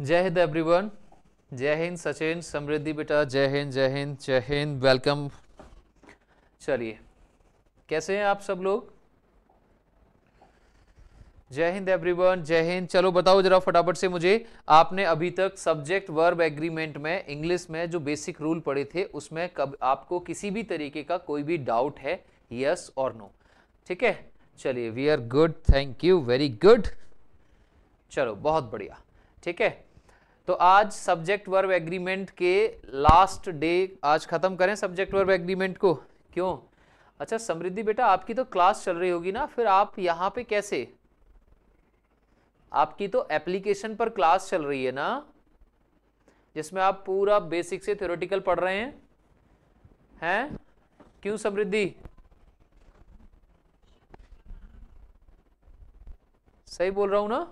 जय हिंद एवरीवन जय हिंद सचिन समृद्धि बेटा जय हिंद जय हिंद जय हिंद वेलकम चलिए कैसे हैं आप सब लोग जय हिंद एवरीवन जय हिंद चलो बताओ जरा फटाफट से मुझे आपने अभी तक सब्जेक्ट वर्ब एग्रीमेंट में इंग्लिश में जो बेसिक रूल पढ़े थे उसमें कब आपको किसी भी तरीके का कोई भी डाउट है यस और नो ठीक है चलिए we are good thank you very good चलो बहुत बढ़िया ठीक है तो आज सब्जेक्ट वर्ब एग्रीमेंट के लास्ट डे आज ख़त्म करें सब्जेक्ट वर्ब एग्रीमेंट को क्यों अच्छा समृद्धि बेटा आपकी तो क्लास चल रही होगी ना फिर आप यहाँ पे कैसे आपकी तो एप्लीकेशन पर क्लास चल रही है ना जिसमें आप पूरा बेसिक से थ्योरेटिकल पढ़ रहे हैं हैं क्यों समृद्धि सही बोल रहा हूँ ना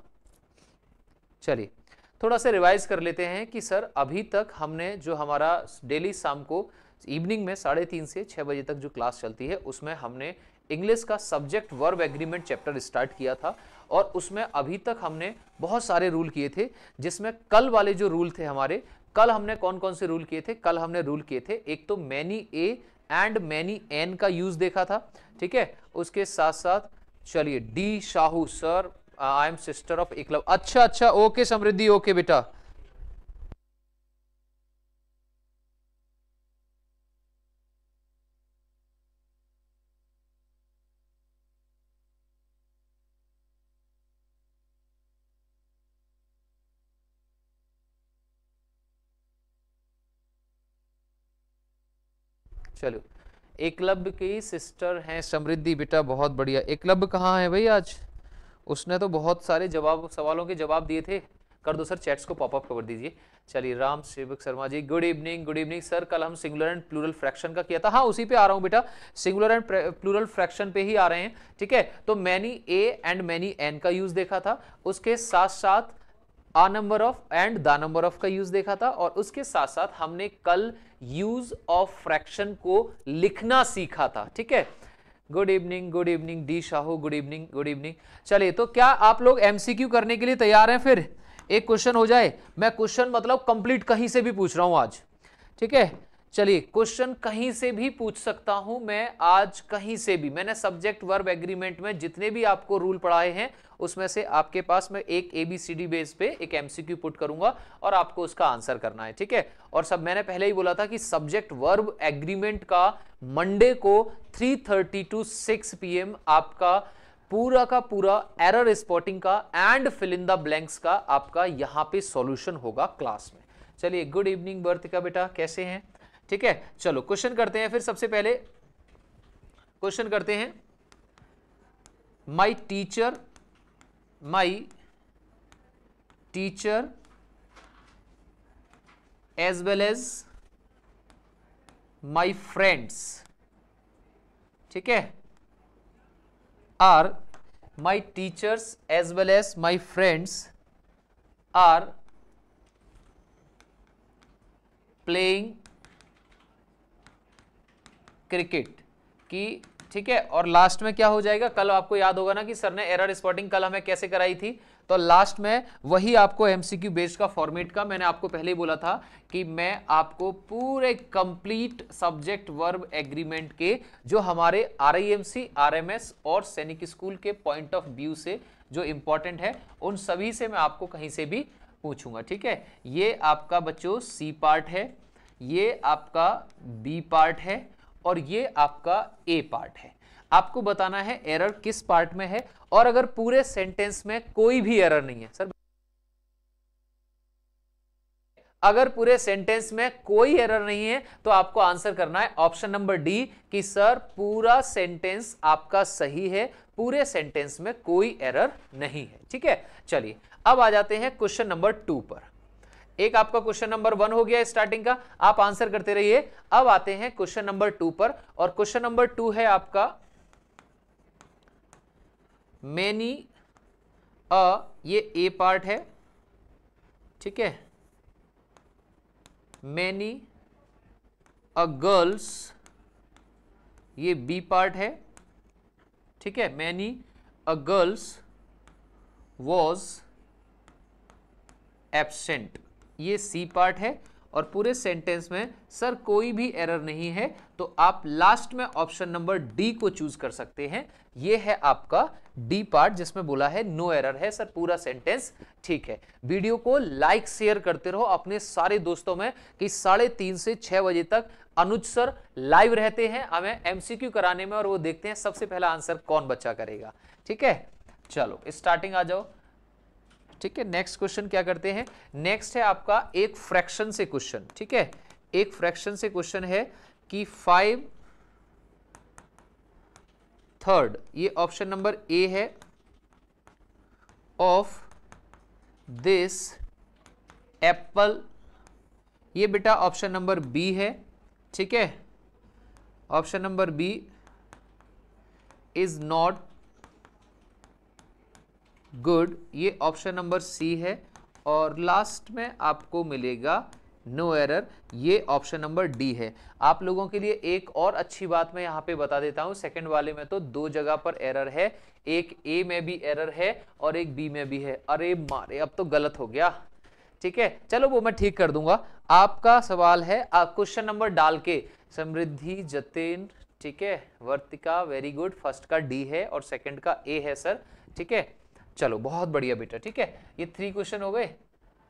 चलिए थोड़ा सा रिवाइज कर लेते हैं कि सर अभी तक हमने जो हमारा डेली शाम को इवनिंग में साढ़े तीन से छः बजे तक जो क्लास चलती है उसमें हमने इंग्लिश का subject verb agreement chapter start किया था और उसमें अभी तक हमने बहुत सारे रूल किए थे जिसमें कल वाले जो रूल थे हमारे कल हमने कौन कौन से रूल किए थे कल हमने रूल किए थे एक तो many a and many an का यूज़ देखा था ठीक है उसके साथ साथ चलिए D Shahu sir I am sister of Eklav अच्छा अच्छा ओके समृद्धि ओके बेटा चलो एकलब्ब की सिस्टर हैं समृद्धि बेटा बहुत बढ़िया एकलब्ब कहाँ है भाई आज उसने तो बहुत सारे जवाब सवालों के जवाब दिए थे कर दो सर चैट्स को पॉपअप कर दीजिए चलिए Ram Sevak Sharma ji good evening good evening sir कल हम सिंगुलर एंड प्लूरल फ्रैक्शन का किया था हाँ उसी पे आ रहा हूँ बेटा सिंगुलर एंड प्लूरल फ्रैक्शन पे ही आ रहे हैं ठीक है तो many a and many an का यूज देखा था उसके साथ साथ आ number of and the number of का यूज देखा था और उसके साथ साथ हमने कल यूज ऑफ फ्रैक्शन को लिखना सीखा था ठीक है good evening good evening D Shahu good evening good evening चलिए तो क्या आप लोग एमसीक्यू करने के लिए तैयार हैं फिर एक क्वेश्चन हो जाए मैं क्वेश्चन मतलब कंप्लीट कहीं से भी पूछ रहा हूं आज ठीक है चलिए क्वेश्चन कहीं से भी पूछ सकता हूं मैं आज कहीं से भी मैंने सब्जेक्ट वर्ब एग्रीमेंट में जितने भी आपको रूल पढ़ाए हैं उसमें से आपके पास मैं एक A B C D base पे एक एमसीक्यू पुट करूंगा और आपको उसका आंसर करना है ठीक है और सब मैंने पहले ही बोला था कि सब्जेक्ट वर्ब एग्रीमेंट का मंडे को 3:30 टू सिक्स पीएम आपका पूरा का पूरा एरर स्पॉटिंग का and fill in the blanks का आपका यहाँ पे सॉल्यूशन होगा क्लास में चलिए गुड इवनिंग बर्तिका बेटा कैसे हैं ठीक है चलो क्वेश्चन करते हैं फिर सबसे पहले क्वेश्चन करते हैं my teacher my teacher as well as my friends ठीक है are my teachers as well as my friends are playing cricket कि ठीक है और लास्ट में क्या हो जाएगा कल आपको याद होगा ना कि सर ने एरर स्पॉटिंग कल हमें कैसे कराई थी तो लास्ट में वही आपको एमसीक्यू बेस्ड का फॉर्मेट का मैंने आपको पहले ही बोला था कि मैं आपको पूरे कंप्लीट सब्जेक्ट वर्ब एग्रीमेंट के जो हमारे आर आई और सैनिक स्कूल के पॉइंट ऑफ व्यू से जो इंपॉर्टेंट है उन सभी से मैं आपको कहीं से भी पूछूंगा ठीक है ये आपका बच्चों सी पार्ट है ये आपका बी पार्ट है और ये आपका ए पार्ट है आपको बताना है एरर किस पार्ट में है और अगर पूरे सेंटेंस में कोई भी एरर नहीं है सर अगर पूरे सेंटेंस में कोई एरर नहीं है तो आपको आंसर करना है ऑप्शन नंबर डी कि सर पूरा सेंटेंस आपका सही है पूरे सेंटेंस में कोई एरर नहीं है ठीक है चलिए अब आ जाते हैं क्वेश्चन नंबर टू पर एक आपका क्वेश्चन नंबर वन हो गया स्टार्टिंग का आप आंसर करते रहिए अब आते हैं क्वेश्चन नंबर टू पर और क्वेश्चन नंबर टू है आपका मैनी अ ये ए पार्ट है ठीक है मैनी अ गर्ल्स ये बी पार्ट है ठीक है many a girls was absent ये सी पार्ट है और पूरे सेंटेंस में सर कोई भी एरर नहीं है तो आप लास्ट में ऑप्शन नंबर डी को चूज कर सकते हैं ये है आपका डी पार्ट जिसमें बोला है नो एरर है सर पूरा सेंटेंस ठीक है वीडियो को लाइक शेयर करते रहो अपने सारे दोस्तों में कि साढ़े तीन से छह बजे तक अनुज सर लाइव रहते हैं हमें एमसीक्यू कराने में और वो देखते हैं सबसे पहला आंसर कौन बच्चा करेगा ठीक है चलो स्टार्टिंग आ जाओ ठीक है नेक्स्ट क्वेश्चन क्या करते हैं नेक्स्ट है आपका एक फ्रैक्शन से क्वेश्चन ठीक है एक फ्रैक्शन से क्वेश्चन है कि फाइव थर्ड ये ऑप्शन नंबर ए है ऑफ दिस एप्पल ये बेटा ऑप्शन नंबर बी है ठीक है option number B is not good ये ऑप्शन नंबर सी है और लास्ट में आपको मिलेगा नो एरर ये ऑप्शन नंबर डी है आप लोगों के लिए एक और अच्छी बात मैं यहाँ पे बता देता हूँ सेकंड वाले में तो दो जगह पर एरर है एक ए में भी एरर है और एक बी में भी है अरे मारे अब तो गलत हो गया ठीक है चलो वो मैं ठीक कर दूंगा आपका सवाल है क्वेश्चन नंबर डाल के समृद्धि जतिन ठीक है वर्तिका वेरी गुड फर्स्ट का डी है और सेकेंड का ए है सर ठीक है चलो बहुत बढ़िया बेटा ठीक है ये थ्री क्वेश्चन हो गए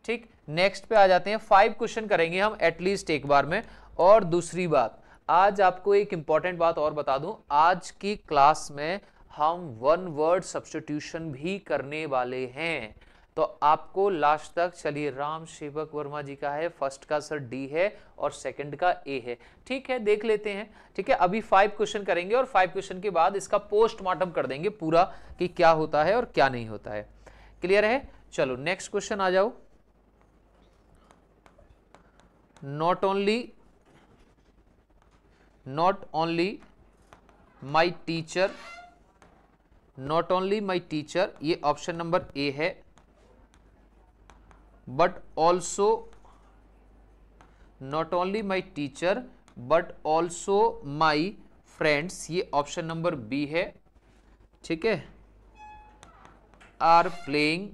ठीक नेक्स्ट पे आ जाते हैं फाइव क्वेश्चन करेंगे हम एटलीस्ट एक बार में और दूसरी बात आज आपको एक इंपॉर्टेंट बात और बता दूं आज की क्लास में हम वन वर्ड सब्सटीट्यूशन भी करने वाले हैं तो आपको लास्ट तक चलिए राम सेवक वर्मा जी का है फर्स्ट का सर डी है और सेकंड का ए है ठीक है देख लेते हैं ठीक है अभी फाइव क्वेश्चन करेंगे और फाइव क्वेश्चन के बाद इसका पोस्टमार्टम कर देंगे पूरा कि क्या होता है और क्या नहीं होता है क्लियर है चलो नेक्स्ट क्वेश्चन आ जाओ not only not only my teacher not only my teacher ये ऑप्शन नंबर ए है but also not only my teacher but also my friends ये ऑप्शन नंबर बी है ठीक है आर प्लेइंग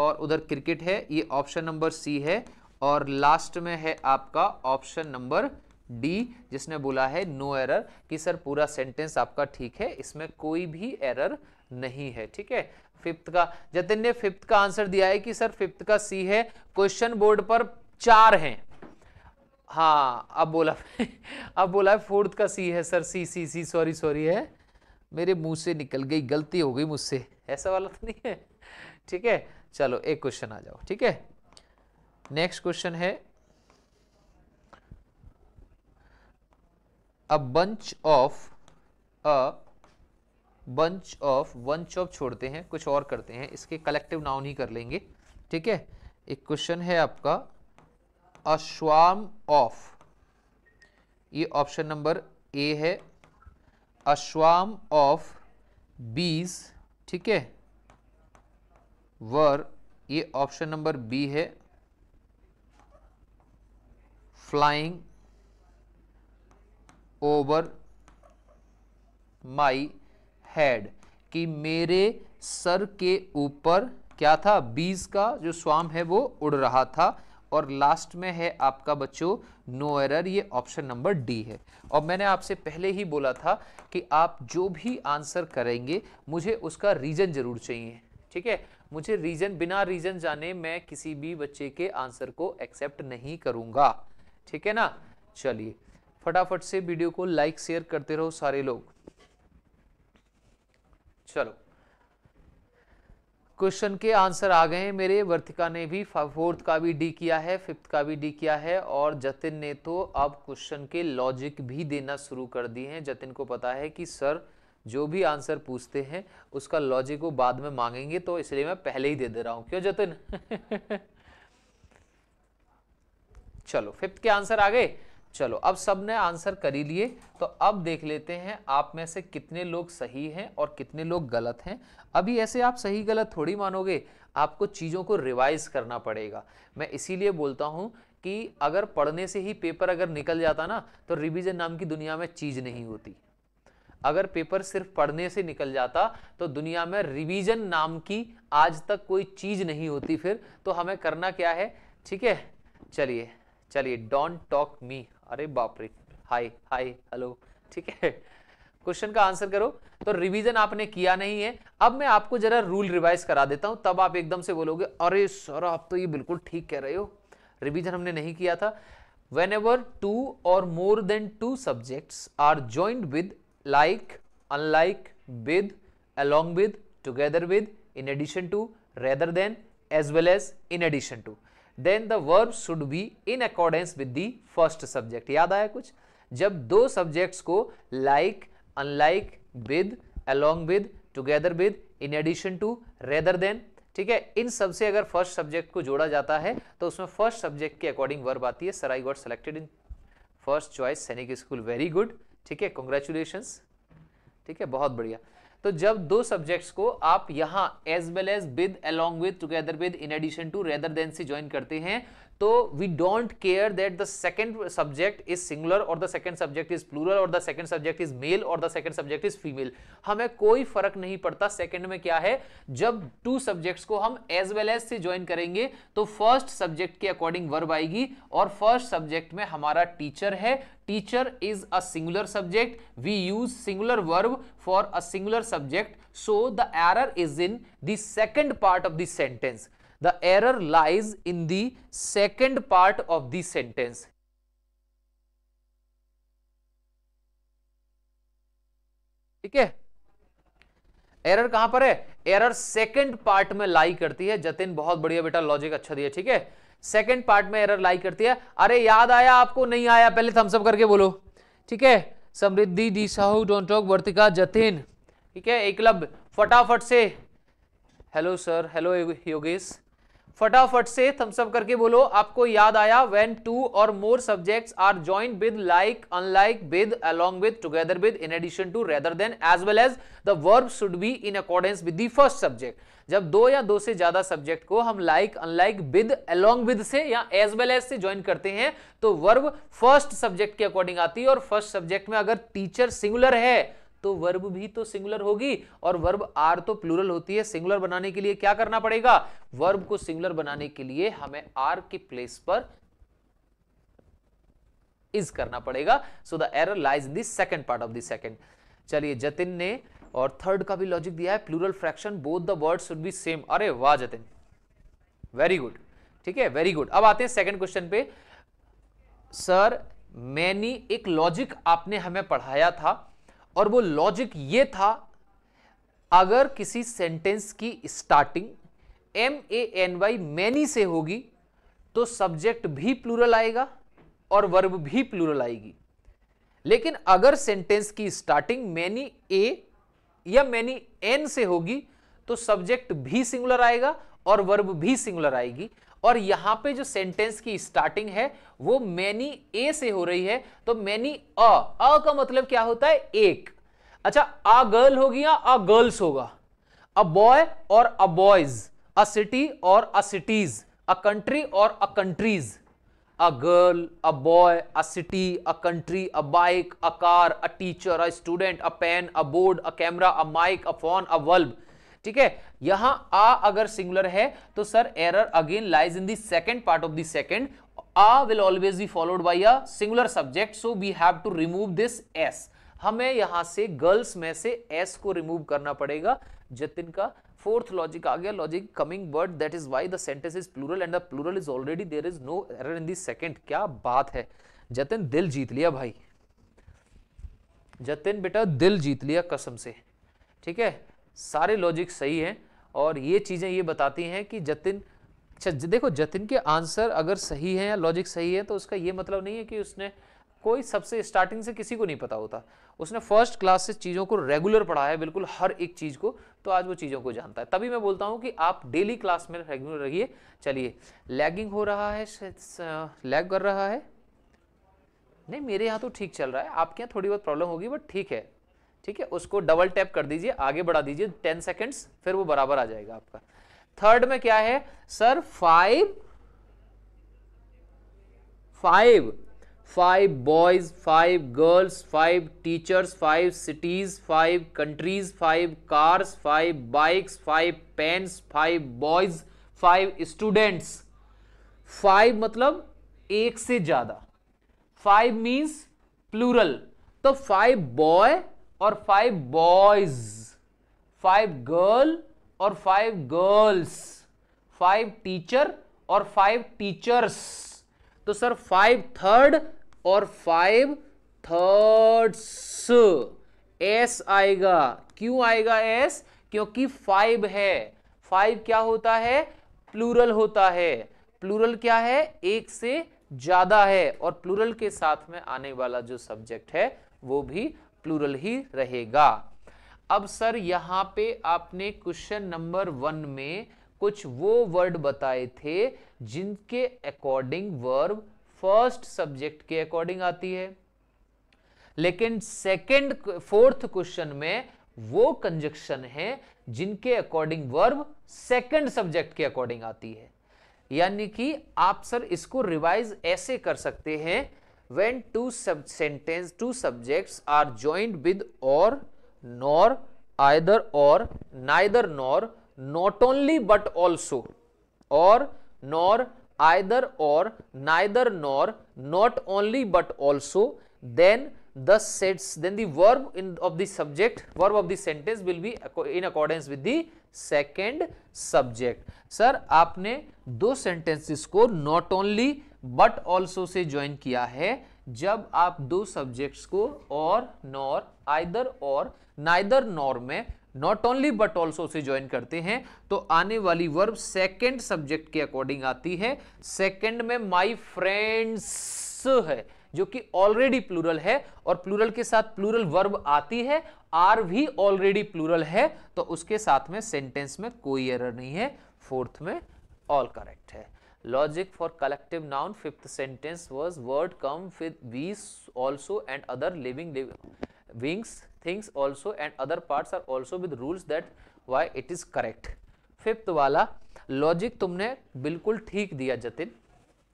और उधर क्रिकेट है ये ऑप्शन नंबर सी है और लास्ट में है आपका ऑप्शन नंबर डी जिसने बोला है नो एरर कि सर पूरा सेंटेंस आपका ठीक है इसमें कोई भी एरर नहीं है ठीक है फिफ्थ का जतिन ने फिफ्थ का आंसर दिया है कि सर फिफ्थ का सी है क्वेश्चन बोर्ड पर चार हैं हाँ अब बोला अब बोला है फोर्थ का सी है sir C C C sorry sorry है मेरे मुंह से निकल गई गलती हो गई मुझसे ऐसा वाला तो नहीं है ठीक है चलो एक क्वेश्चन आ जाओ ठीक है नेक्स्ट क्वेश्चन है a bunch of a bunch of bunch of छोड़ते हैं कुछ और करते हैं इसके कलेक्टिव नाउन ही कर लेंगे ठीक है एक क्वेश्चन है आपका अश्वाम ऑफ ये ऑप्शन नंबर ए है अश्वाम ऑफ बीज ठीक है वर ये ऑप्शन नंबर बी है फ्लाइंग ओवर माई हेड कि मेरे सर के ऊपर क्या था बीज का जो स्वाम है वो उड़ रहा था और लास्ट में है आपका बच्चों नो एरर ये ऑप्शन नंबर डी है और मैंने आपसे पहले ही बोला था कि आप जो भी आंसर करेंगे मुझे उसका रीज़न ज़रूर चाहिए ठीक है मुझे रीज़न बिना रीज़न जाने मैं किसी भी बच्चे के आंसर को एक्सेप्ट नहीं करूँगा ठीक है ना चलिए फटाफट से वीडियो को लाइक शेयर करते रहो सारे लोग चलो क्वेश्चन के आंसर आ गए मेरे वर्तिका ने भी फोर्थ का भी डी किया है फिफ्थ का भी डी किया है और जतिन ने तो अब क्वेश्चन के लॉजिक भी देना शुरू कर दिए हैं जतिन को पता है कि सर जो भी आंसर पूछते हैं उसका लॉजिक वो बाद में मांगेंगे तो इसलिए मैं पहले ही दे दे रहा हूँ क्यों जतिन चलो फिफ्थ के आंसर आ गए चलो अब सब ने आंसर कर ही लिए तो अब देख लेते हैं आप में से कितने लोग सही हैं और कितने लोग गलत हैं अभी ऐसे आप सही गलत थोड़ी मानोगे आपको चीज़ों को रिवाइज करना पड़ेगा मैं इसीलिए बोलता हूँ कि अगर पढ़ने से ही पेपर अगर निकल जाता ना तो रिविज़न नाम की दुनिया में चीज़ नहीं होती अगर पेपर सिर्फ पढ़ने से निकल जाता तो दुनिया में रिवीजन नाम की आज तक कोई चीज़ नहीं होती फिर तो हमें करना क्या है ठीक है चलिए चलिए डोंट टॉक मी अरे बाप रे हाय हाय हेलो ठीक है क्वेश्चन का आंसर करो तो रिवीजन आपने किया नहीं है अब मैं आपको जरा रूल रिवाइज करा देता हूं तब आप एकदम से बोलोगे अरे सर आप तो ये बिल्कुल ठीक कह रहे हो रिवीजन हमने नहीं किया था when whenever two or more than two subjects are joint with like unlike with along with together with in addition to rather than as well as in addition to then the verb should be in accordance with the first subject याद आया कुछ जब दो subjects को like unlike with along with together with in addition to rather than ठीक है इन सबसे अगर फर्स्ट सब्जेक्ट को जोड़ा जाता है तो उसमें फर्स्ट सब्जेक्ट के अकॉर्डिंग वर्ब आती है sir I got selected in first choice Sainik school very good ठीक है कॉन्ग्रेचुलेशन ठीक है बहुत बढ़िया तो जब दो सब्जेक्ट्स को आप यहां as well as with along with together with in addition to rather than से ज्वाइन करते हैं तो we don't care that the second subject is singular और the second subject is plural और the second subject is male और the second subject is female हमें कोई फर्क नहीं पड़ता सेकेंड में क्या है जब टू सब्जेक्ट्स को हम एज वेल एज से ज्वाइन करेंगे तो फर्स्ट सब्जेक्ट के अकॉर्डिंग वर्ब आएगी और फर्स्ट सब्जेक्ट में हमारा टीचर है teacher is a singular subject we use singular verb for a singular subject so the error is in the second part of the sentence the error lies in the second part of the sentence ठीक है error कहां पर है error second part में लाई करती है जतिन बहुत बढ़िया बेटा लॉजिक अच्छा दिया ठीक है सेकंड पार्ट में एरर लाई करती है अरे याद आया आपको नहीं आया पहले थम्सअप करके बोलो ठीक है Samriddhi D Sahu don't talk Vartika Jatin ठीक है एकलब फटाफट से हेलो सर हेलो योगेश फटाफट से थम्सअप करके बोलो आपको याद आया when two or more subject are joint with like unlike with along with together with in addition to rather than as well as the verb should be in accordance with the first subject जब दो या दो से ज्यादा subject को हम like unlike with along with से या एज वेल एज से ज्वाइन करते हैं तो वर्ब फर्स्ट सब्जेक्ट के अकॉर्डिंग आती है और फर्स्ट सब्जेक्ट में अगर टीचर सिंगुलर है तो वर्ब भी तो सिंगुलर होगी और वर्ब आर तो प्लूरल होती है सिंगुलर बनाने के लिए क्या करना पड़ेगा वर्ब को सिंगुलर बनाने के लिए हमें आर के प्लेस पर इज करना पड़ेगा so the error lies in this second part of the second चलिए जतिन ने और थर्ड का भी लॉजिक दिया है plural fraction both the word should be same अरे वाह जतिन वेरी गुड ठीक है वेरी गुड अब आते हैं सेकेंड क्वेश्चन पे सर मैनी एक लॉजिक आपने हमें पढ़ाया था और वो लॉजिक ये था अगर किसी सेंटेंस की starting M A N Y many से होगी तो सब्जेक्ट भी प्लूरल आएगा और वर्ब भी प्लूरल आएगी लेकिन अगर सेंटेंस की स्टार्टिंग मैनी ए या मैनी एन से होगी तो सब्जेक्ट भी सिंगुलर आएगा और वर्ब भी सिंगुलर आएगी और यहां पे जो सेंटेंस की स्टार्टिंग है वो मैनी ए से हो रही है तो मैनी अ अ का मतलब क्या होता है एक अच्छा अ गर्ल होगी या अ गर्ल्स होगा अ बॉय और अ बॉयज अ सिटी और अ सिटीज अ कंट्री और a countries a girl a boy a city a country a bike a car a teacher a student a pen a board a camera a mic a phone a bulb ठीक है यहां आ अगर singular है तो sir error again lies in the second part of the second uh will always be followed by a singular subject so we have to remove this S हमें यहां से गर्ल्स में से एस को रिमूव करना पड़ेगा जतिन का फोर्थ लॉजिक आ गया logic coming bird that is why the sentence is plural and the plural is already there is no error in the second क्या बात है जतिन दिल जीत लिया भाई जतिन बेटा दिल जीत लिया कसम से ठीक है सारे लॉजिक सही हैं और ये चीज़ें ये बताती हैं कि जतिन अच्छा देखो जतिन के आंसर अगर सही है या लॉजिक सही है तो उसका ये मतलब नहीं है कि उसने कोई सबसे स्टार्टिंग से किसी को नहीं पता होता उसने फर्स्ट क्लास से चीज़ों को रेगुलर पढ़ा है बिल्कुल हर एक चीज़ को तो आज वो चीज़ों को जानता है तभी मैं बोलता हूँ कि आप डेली क्लास में रेगुलर रहिए चलिए लैगिंग हो रहा है लैग कर रहा है नहीं मेरे यहाँ तो ठीक चल रहा है आपके यहाँ थोड़ी बहुत प्रॉब्लम होगी बट ठीक है ठीक है उसको डबल टैप कर दीजिए आगे बढ़ा दीजिए टेन सेकेंड्स फिर वो बराबर आ जाएगा आपका थर्ड में क्या है sir five five five boys five girls five teachers five cities five countries five cars five bikes five pens five boys five students five मतलब एक से ज्यादा फाइव मीन्स प्लूरल तो फाइव बॉय और फाइव बॉयज फाइव गर्ल और five girls five teacher और five teachers तो sir five third और फाइव थर्ड्स एस आएगा क्यों आएगा एस क्योंकि फाइव है फाइव क्या होता है प्लूरल होता है प्लूरल क्या है एक से ज्यादा है और प्लूरल के साथ में आने वाला जो सब्जेक्ट है वो भी प्लूरल ही रहेगा अब सर यहां पे आपने क्वेश्चन नंबर वन में कुछ वो वर्ड बताए थे जिनके अकॉर्डिंग वर्ब फर्स्ट सब्जेक्ट के अकॉर्डिंग आती है लेकिन सेकंड फोर्थ क्वेश्चन में वो कंजक्शन है जिनके अकॉर्डिंग वर्ब सेकंड सब्जेक्ट के अकॉर्डिंग आती है यानी कि आप सर इसको रिवाइज ऐसे कर सकते हैं when two sub sentence two subjects are joined with or nor either or neither nor not only but also or nor either or neither nor not only but also then the sets then the verb in of the subject verb of the sentence will be in accordance with the second subject sir आपने दो sentences को not only but also से join किया है जब आप दो subjects को or nor either or neither nor में नॉट ओनली बट ऑल्सो से ज्वाइन करते हैं तो आने वाली वर्ब सेकेंड सब्जेक्ट के अकॉर्डिंग आती है सेकेंड में माई फ्रेंड्स है जो कि ऑलरेडी प्लूरल है और प्लूरल के साथ प्लूरल वर्ब आती है आर भी ऑलरेडी प्लूरल है तो उसके साथ में सेंटेंस में कोई एरर नहीं है फोर्थ में ऑल करेक्ट है logic for collective noun fifth sentence was word come with we also and other living wings things also and other part are also with rules that why it is correct fifth वाला logic तुमने बिल्कुल ठीक दिया जतिन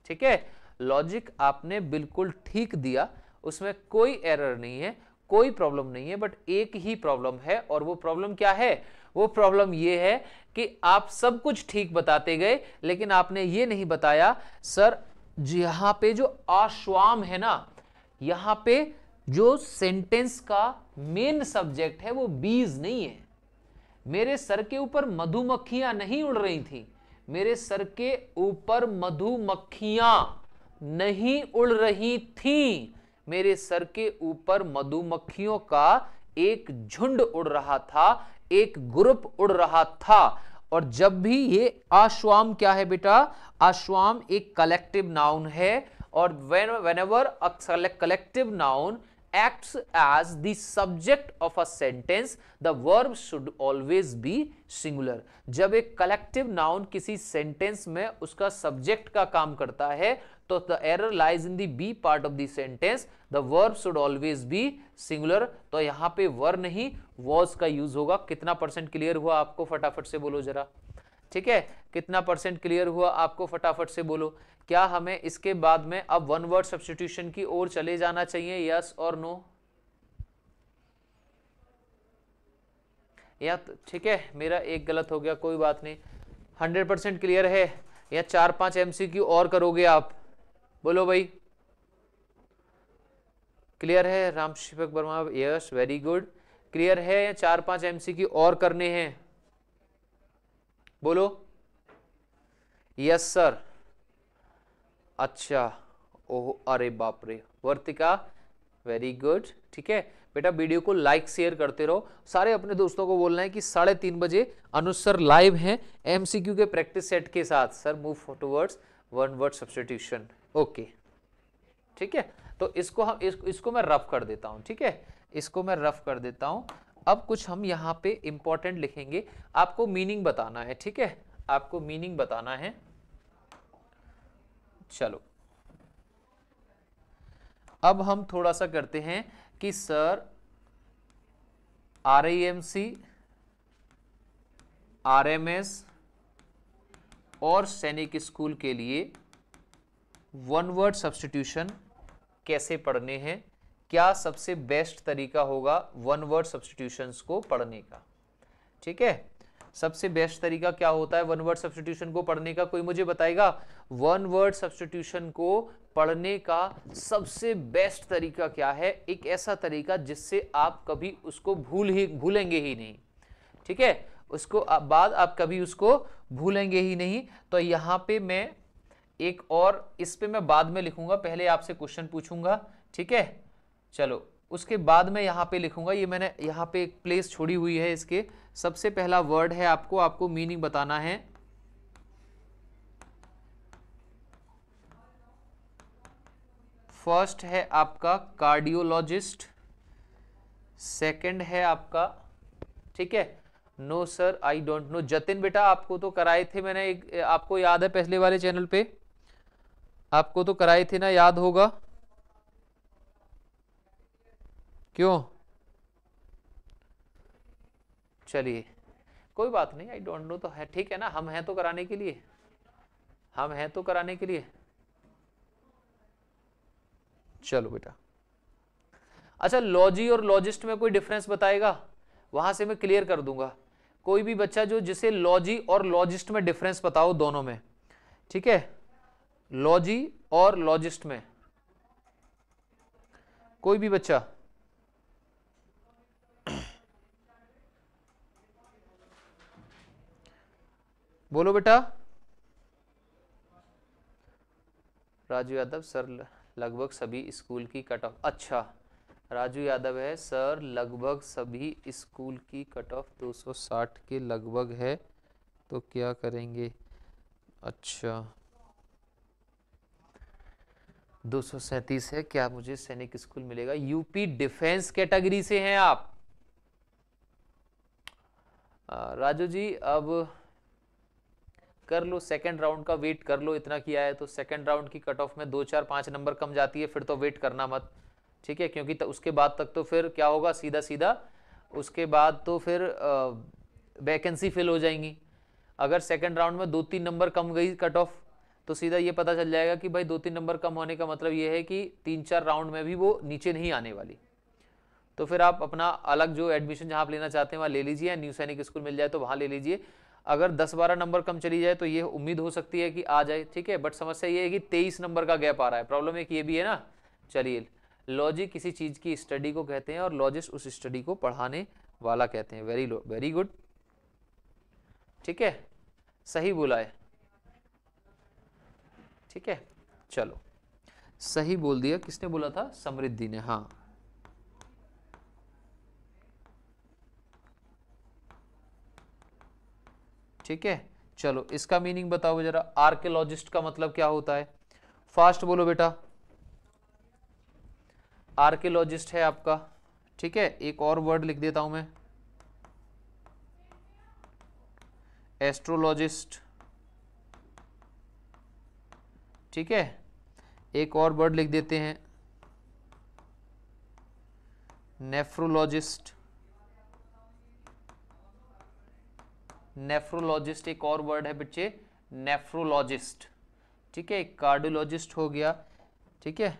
ठीक है logic आपने बिल्कुल ठीक दिया उसमें कोई एरर नहीं है कोई प्रॉब्लम नहीं है बट एक ही प्रॉब्लम है और वो प्रॉब्लम क्या है वो प्रॉब्लम ये है कि आप सब कुछ ठीक बताते गए लेकिन आपने ये नहीं बताया सर यहाँ पे जो आश्वाम है ना यहाँ पे जो सेंटेंस का मेन सब्जेक्ट है वो बीज नहीं है मेरे सर के ऊपर मधुमक्खियां नहीं उड़ रही थी मेरे सर के ऊपर मधुमक्खियां नहीं उड़ रही थी मेरे सर के ऊपर मधुमक्खियों का एक झुंड उड़ रहा था एक ग्रुप उड़ रहा था और जब भी ये आश्वाम क्या है बेटा आश्वाम एक कलेक्टिव नाउन है और whenever collective noun act as the subject of of a sentence the verb should always be जब एक कलेक्टिव नाउन किसी सेंटेंस में उसका सब्जेक्ट का काम करता है तो the error lies in the B part of the sentence. The verb should always be singular. तो यहां पे वर नहीं वॉज का यूज होगा कितना परसेंट क्लियर हुआ आपको फटाफट से बोलो जरा ठीक है कितना परसेंट क्लियर हुआ आपको फटाफट से बोलो क्या हमें इसके बाद में अब वन वर्ड सब्सटीट्यूशन की ओर चले जाना चाहिए यस और नो या तो, ठीक है मेरा एक गलत हो गया कोई बात नहीं हंड्रेड परसेंट क्लियर है या चार पांच एमसीक्यू और करोगे आप बोलो भाई क्लियर है Ram Shivak Verma yes very good clear है चार पांच एमसीक्यू और करने हैं बोलो यस सर अच्छा ओह अरे बाप रे वर्तिका वेरी गुड ठीक है बेटा वीडियो को लाइक शेयर करते रहो सारे अपने दोस्तों को बोलना है कि साढ़े तीन बजे अनुसर लाइव है एमसीक्यू के प्रैक्टिस सेट के साथ sir move towards one word substitution okay ठीक है तो इसको हम इस, इसको मैं रफ कर देता हूँ ठीक है इसको मैं रफ कर देता हूँ अब कुछ हम यहाँ पे इम्पोर्टेंट लिखेंगे आपको मीनिंग बताना है ठीक है आपको मीनिंग बताना है चलो अब हम थोड़ा सा करते हैं कि sir R I M C R M S और सैनिक स्कूल के लिए वन वर्ड सब्सटीट्यूशन कैसे पढ़ने हैं क्या सबसे बेस्ट तरीका होगा वन वर्ड सब्सटीट्यूशंस को पढ़ने का ठीक है सबसे बेस्ट तरीका क्या होता है वन वर्ड सब्सटीट्यूशन को पढ़ने का कोई मुझे बताएगा वन वर्ड सब्सटीट्यूशन को पढ़ने का सबसे बेस्ट तरीका क्या है एक ऐसा तरीका जिससे आप कभी उसको भूल ही भूलेंगे ही नहीं ठीक है उसको बाद आप कभी उसको भूलेंगे ही नहीं तो यहाँ पे मैं एक और इस पे मैं बाद में लिखूंगा पहले आपसे क्वेश्चन पूछूंगा ठीक है चलो उसके बाद में यहाँ पे लिखूंगा ये मैंने यहाँ पे एक प्लेस छोड़ी हुई है इसके सबसे पहला वर्ड है आपको आपको मीनिंग बताना है फर्स्ट है आपका कार्डियोलॉजिस्ट सेकंड है आपका ठीक है no sir I don't know Jatin बेटा आपको तो कराए थे मैंने एक आपको याद है पहले वाले चैनल पे आपको तो कराए थे ना याद होगा क्यों चलिए कोई बात नहीं आई डोंट नो तो है ठीक है ना हम हैं तो कराने के लिए हम हैं तो कराने के लिए चलो बेटा अच्छा लॉजी और लॉजिस्ट में कोई डिफरेंस बताएगा वहां से मैं क्लियर कर दूंगा कोई भी बच्चा जो जिसे लॉजी और लॉजिस्ट में डिफरेंस बताओ दोनों में ठीक है लॉजी और लॉजिस्ट में कोई भी बच्चा बोलो बेटा राजू यादव सर लगभग सभी स्कूल की कट ऑफ अच्छा राजू यादव है सर लगभग सभी स्कूल की कट ऑफ 260 के लगभग है तो क्या करेंगे अच्छा दो है क्या मुझे सैनिक स्कूल मिलेगा यूपी डिफेंस कैटेगरी से हैं आप राजू जी अब कर लो सेकंड राउंड का वेट कर लो इतना किया है तो सेकंड राउंड की कट ऑफ में दो चार पांच नंबर कम जाती है फिर तो वेट करना मत ठीक है क्योंकि उसके बाद तक तो फिर क्या होगा सीधा सीधा उसके बाद तो फिर वैकेंसी फिल हो जाएंगी अगर सेकंड राउंड में दो तीन नंबर कम गई कट ऑफ तो सीधा ये पता चल जाएगा कि भाई दो तीन नंबर कम होने का मतलब ये है कि तीन चार राउंड में भी वो नीचे नहीं आने वाली तो फिर आप अपना अलग जो एडमिशन जहाँ आप लेना चाहते हैं वहाँ ले लीजिए या न्यू सैनिक स्कूल मिल जाए तो वहाँ ले लीजिए अगर दस बारह नंबर कम चली जाए तो ये उम्मीद हो सकती है कि आ जाए ठीक है बट समस्या ये है कि तेईस नंबर का गैप आ रहा है प्रॉब्लम एक ये भी है ना चलिए लॉजिक किसी चीज़ की स्टडी को कहते हैं और लॉजिस्ट उस स्टडी को पढ़ाने वाला कहते हैं वेरी वेरी गुड ठीक है सही बोला है ठीक है चलो सही बोल दिया किसने बोला था समृद्धि ने हाँ ठीक है चलो इसका मीनिंग बताओ जरा आर्कियोलॉजिस्ट का मतलब क्या होता है फास्ट बोलो बेटा आर्कियोलॉजिस्ट है आपका ठीक है एक और वर्ड लिख देता हूं मैं एस्ट्रोलॉजिस्ट ठीक है एक और वर्ड लिख देते हैं नेफ्रोलॉजिस्ट नेफ्रोलॉजिस्ट एक और वर्ड है बच्चे नेफ्रोलॉजिस्ट ठीक है एक कार्डियोलॉजिस्ट हो गया ठीक है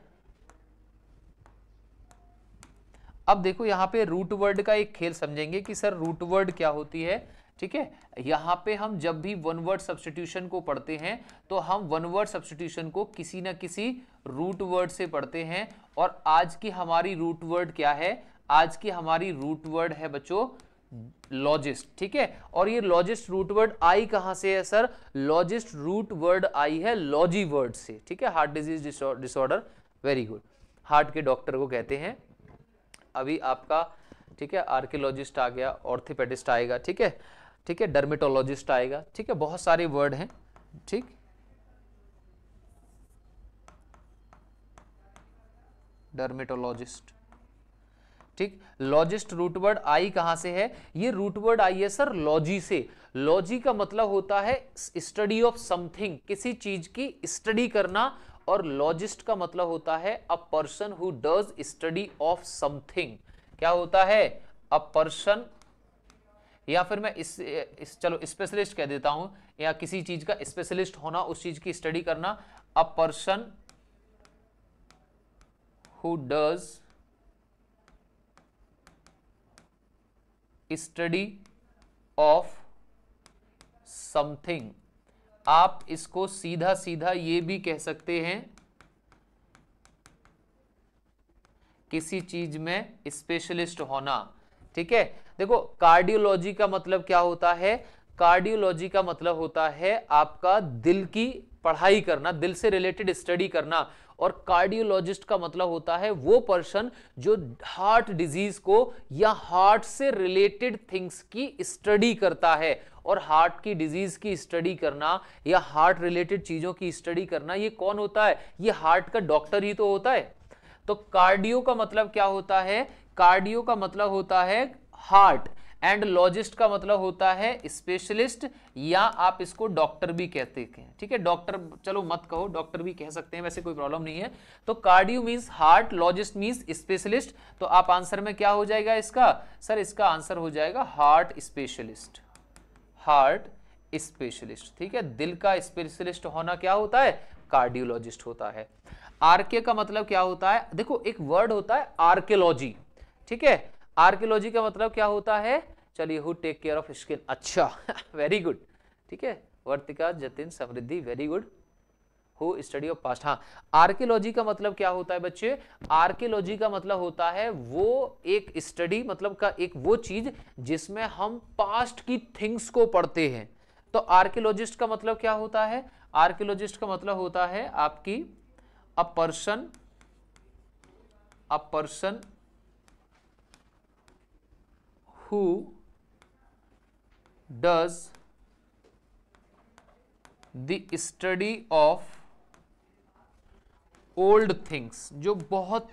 अब देखो यहां पे रूट वर्ड का एक खेल समझेंगे कि सर रूट वर्ड क्या होती है ठीक है यहाँ पे हम जब भी वन वर्ड सब्सटीट्यूशन को पढ़ते हैं तो हम वन वर्ड सब्सटीट्यूशन को किसी ना किसी रूट वर्ड से पढ़ते हैं और आज की हमारी रूट वर्ड क्या है आज की हमारी रूट वर्ड है बच्चों लॉजिस्ट ठीक है और ये लॉजिस्ट रूट वर्ड आई कहाँ से है सर लॉजिस्ट रूट वर्ड आई है लॉजी वर्ड से ठीक है heart disease disorder very good heart के डॉक्टर को कहते हैं अभी आपका ठीक है आर्कियोलॉजिस्ट आ गया ऑर्थोपेडिस्ट आएगा ठीक है ठीक है डर्मेटोलॉजिस्ट आएगा ठीक है बहुत सारे वर्ड हैं ठीक डर्मेटोलॉजिस्ट ठीक लॉजिस्ट रूटवर्ड आई कहां से है ये रूटवर्ड आई है सर लॉजी से लॉजी का मतलब होता है स्टडी ऑफ समथिंग किसी चीज की स्टडी करना और लॉजिस्ट का मतलब होता है a person who does study of something क्या होता है अ पर्सन या फिर मैं इस, इस चलो स्पेशलिस्ट कह देता हूं या किसी चीज़ का स्पेशलिस्ट होना उस चीज़ की स्टडी करना a person who does study of something आप इसको सीधा सीधा ये भी कह सकते हैं किसी चीज में स्पेशलिस्ट होना ठीक है देखो कार्डियोलॉजी का मतलब क्या होता है कार्डियोलॉजी का मतलब होता है आपका दिल की पढ़ाई करना दिल से रिलेटेड स्टडी करना और कार्डियोलॉजिस्ट का मतलब होता है वो पर्सन जो हार्ट डिजीज को या हार्ट से रिलेटेड थिंग्स की स्टडी करता है और हार्ट की डिजीज की स्टडी करना या हार्ट रिलेटेड चीजों की स्टडी करना ये कौन होता है ये हार्ट का डॉक्टर ही तो होता है तो कार्डियो का मतलब क्या होता है कार्डियो का मतलब होता है हार्ट एंड लॉजिस्ट का मतलब होता है स्पेशलिस्ट या आप इसको डॉक्टर भी कहते हैं ठीक है डॉक्टर चलो मत कहो डॉक्टर भी कह सकते हैं वैसे कोई प्रॉब्लम नहीं है तो cardio means heart logist means specialist तो आप आंसर में क्या हो जाएगा इसका सर इसका आंसर हो जाएगा हार्ट स्पेशलिस्ट हार्ट स्पेशलिस्ट ठीक है दिल का स्पेशलिस्ट होना क्या होता है कार्डियोलॉजिस्ट होता है आर्के का मतलब क्या होता है देखो एक वर्ड होता है आर्कियोलॉजी ठीक है आर्कियोलॉजी का मतलब क्या होता है चलिए who take care of skin अच्छा वेरी गुड ठीक है Vartika Jatin Samriddhi very good who study of past हाँ आर्कियोलॉजी का मतलब क्या होता है बच्चे आर्कियोलॉजी का मतलब होता है वो एक स्टडी मतलब का एक वो चीज जिसमें हम पास्ट की थिंग्स को पढ़ते हैं तो आर्कियोलॉजिस्ट का मतलब क्या होता है आर्कियोलॉजिस्ट का मतलब होता है आपकी a person a person who does the study of old things जो बहुत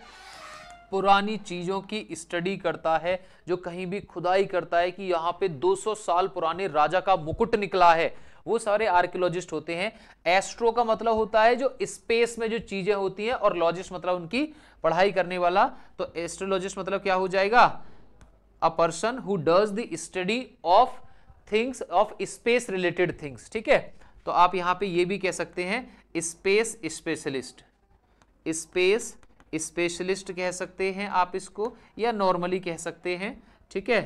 पुरानी चीज़ों की स्टडी करता है जो कहीं भी खुदाई करता है कि यहां पे 200 साल पुराने राजा का मुकुट निकला है वो सारे आर्कियोलॉजिस्ट होते हैं एस्ट्रो का मतलब होता है जो स्पेस में जो चीज़ें होती हैं और लॉजिस्ट मतलब उनकी पढ़ाई करने वाला तो एस्ट्रोलॉजिस्ट मतलब क्या हो जाएगा a person who does the study of things of space related things ठीक है तो आप यहां पे ये भी कह सकते हैं स्पेस स्पेशलिस्ट स्पेस स्पेशलिस्ट कह सकते हैं आप इसको या नॉर्मली कह सकते हैं ठीक है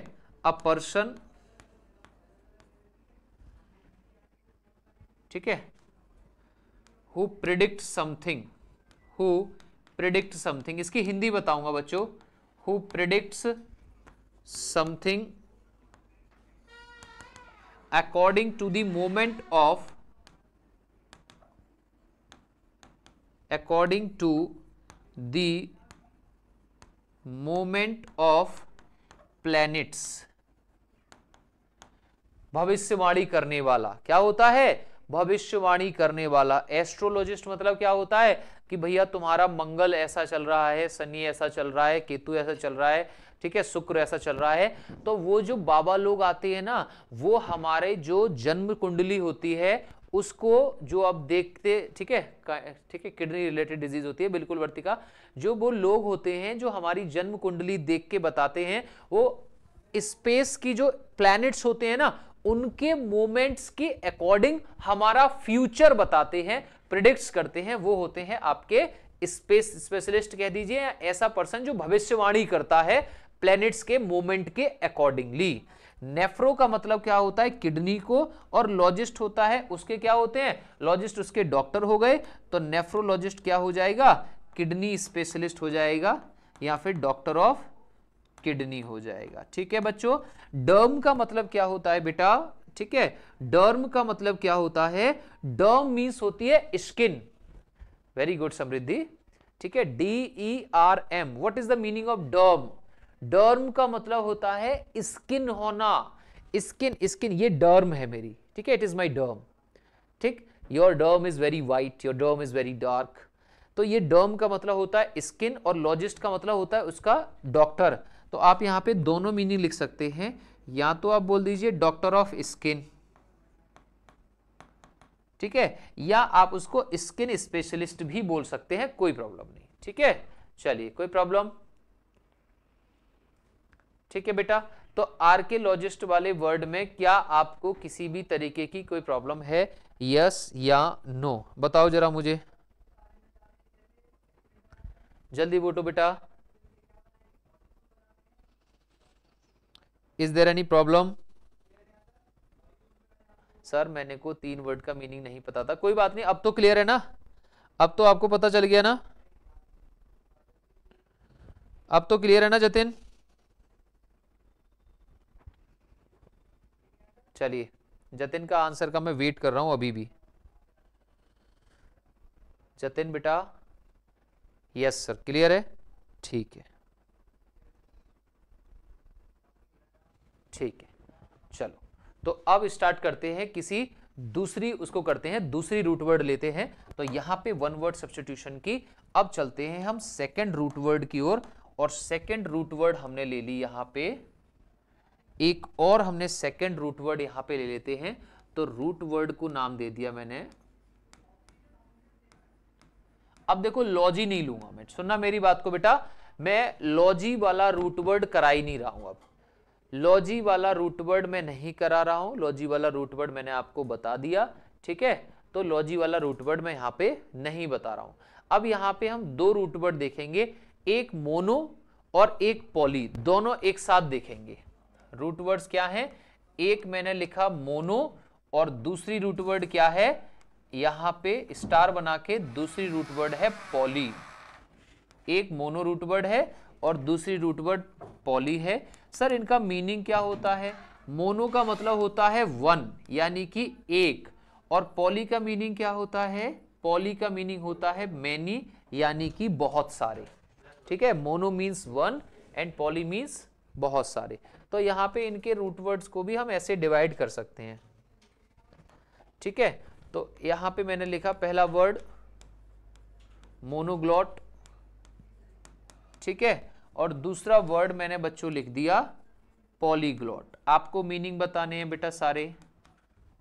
अ पर्सन ठीक है who predict something who predict something इसकी हिंदी बताऊंगा बच्चों who predicts something according to the moment of according to the moment of planets भविष्यवाणी करने वाला क्या होता है भविष्यवाणी करने वाला एस्ट्रोलॉजिस्ट मतलब क्या होता है कि भैया तुम्हारा मंगल ऐसा चल रहा है शनि ऐसा चल रहा है केतु ऐसा चल रहा है ठीक है शुक्र ऐसा चल रहा है तो वो जो बाबा लोग आते हैं ना वो हमारे जो जन्म कुंडली होती है उसको जो आप देखते ठीक है ठीक है किडनी रिलेटेड डिजीज होती है बिल्कुल वर्तिका जो वो लोग होते हैं जो हमारी जन्म कुंडली देख के बताते हैं वो स्पेस की जो प्लैनेट्स होते हैं ना उनके मोमेंट्स के अकॉर्डिंग हमारा फ्यूचर बताते हैं प्रिडिक्ट करते हैं वो होते हैं आपके स्पेस स्पेशलिस्ट कह दीजिए या ऐसा पर्सन जो भविष्यवाणी करता है प्लैनेट्स के मोमेंट के अकॉर्डिंगली नेफ्रो का मतलब क्या होता है किडनी को और लॉजिस्ट होता है उसके क्या होते हैं लॉजिस्ट उसके डॉक्टर हो गए तो नेफ्रोलॉजिस्ट क्या हो जाएगा किडनी स्पेशलिस्ट हो जाएगा या फिर डॉक्टर ऑफ किडनी हो जाएगा ठीक है बच्चों डर्म का मतलब क्या होता है बेटा ठीक है डर्म का मतलब क्या होता है डर्म मीन्स होती है स्किन वेरी गुड समृद्धि ठीक है D E R M what is the meaning of derm derm का मतलब होता है स्किन होना स्किन स्किन ये डर्म है मेरी ठीक है इट इज माई डर्म ठीक your derm is very white your derm is very dark तो ये डर्म का मतलब होता है स्किन और लॉजिस्ट का मतलब होता है उसका डॉक्टर तो आप यहां पे दोनों मीनिंग लिख सकते हैं या तो आप बोल दीजिए डॉक्टर ऑफ स्किन ठीक है या आप उसको स्किन स्पेशलिस्ट भी बोल सकते हैं कोई प्रॉब्लम नहीं ठीक है चलिए कोई प्रॉब्लम ठीक है बेटा तो आर्कियोलॉजिस्ट वाले वर्ड में क्या आपको किसी भी तरीके की कोई प्रॉब्लम है यस या नो बताओ जरा मुझे जल्दी बोटो बेटा is there any problem sir मैंने को तीन वर्ड का मीनिंग नहीं पता था कोई बात नहीं अब तो क्लियर है ना अब तो आपको पता चल गया ना अब तो क्लियर है ना जतिन चलिए जतिन का आंसर का मैं वेट कर रहा हूँ अभी भी जतिन बेटा यस सर क्लियर है ठीक है ठीक है चलो तो अब स्टार्ट करते हैं किसी दूसरी उसको करते हैं दूसरी रूट वर्ड लेते हैं तो यहां पे वन वर्ड सब्सटीट्यूशन की अब चलते हैं हम सेकेंड रूट वर्ड की ओर और, सेकंड सेकेंड रूट वर्ड हमने ले ली यहां पे एक और हमने सेकेंड रूटवर्ड यहां पे ले लेते हैं तो रूटवर्ड को नाम दे दिया मैंने अब देखो लॉजी नहीं लूंगा मैं सुनना मेरी बात को बेटा मैं लॉजी वाला रूटवर्ड करा ही नहीं रहा हूं अब लॉजी वाला रूटवर्ड मैं नहीं करा रहा हूं लॉजी वाला रूटवर्ड मैंने आपको बता दिया ठीक है तो लॉजी वाला रूटवर्ड मैं यहां पे नहीं बता रहा हूं अब यहां पे हम दो रूटवर्ड देखेंगे एक मोनो और एक पॉली दोनों एक साथ देखेंगे रूट क्या हैं एक मैंने लिखा मोनो और दूसरी रूटवर्ड क्या है यहां पे स्टार बना के दूसरी रूटवर्ड है पॉली एक मोनो रूटवर्ड है और दूसरी रूटवर्ड पॉली है सर इनका मीनिंग क्या होता है मोनो का मतलब होता है वन यानी कि एक और पॉली का मीनिंग क्या होता है पॉली का मीनिंग होता है मैनी यानी कि बहुत सारे ठीक है mono means one and poly means बहुत सारे तो यहाँ पे इनके रूट वर्ड्स को भी हम ऐसे डिवाइड कर सकते हैं ठीक है तो यहाँ पे मैंने लिखा पहला वर्ड मोनोग्लॉट ठीक है और दूसरा वर्ड मैंने बच्चों लिख दिया पॉलीग्लॉट आपको मीनिंग बताने हैं बेटा सारे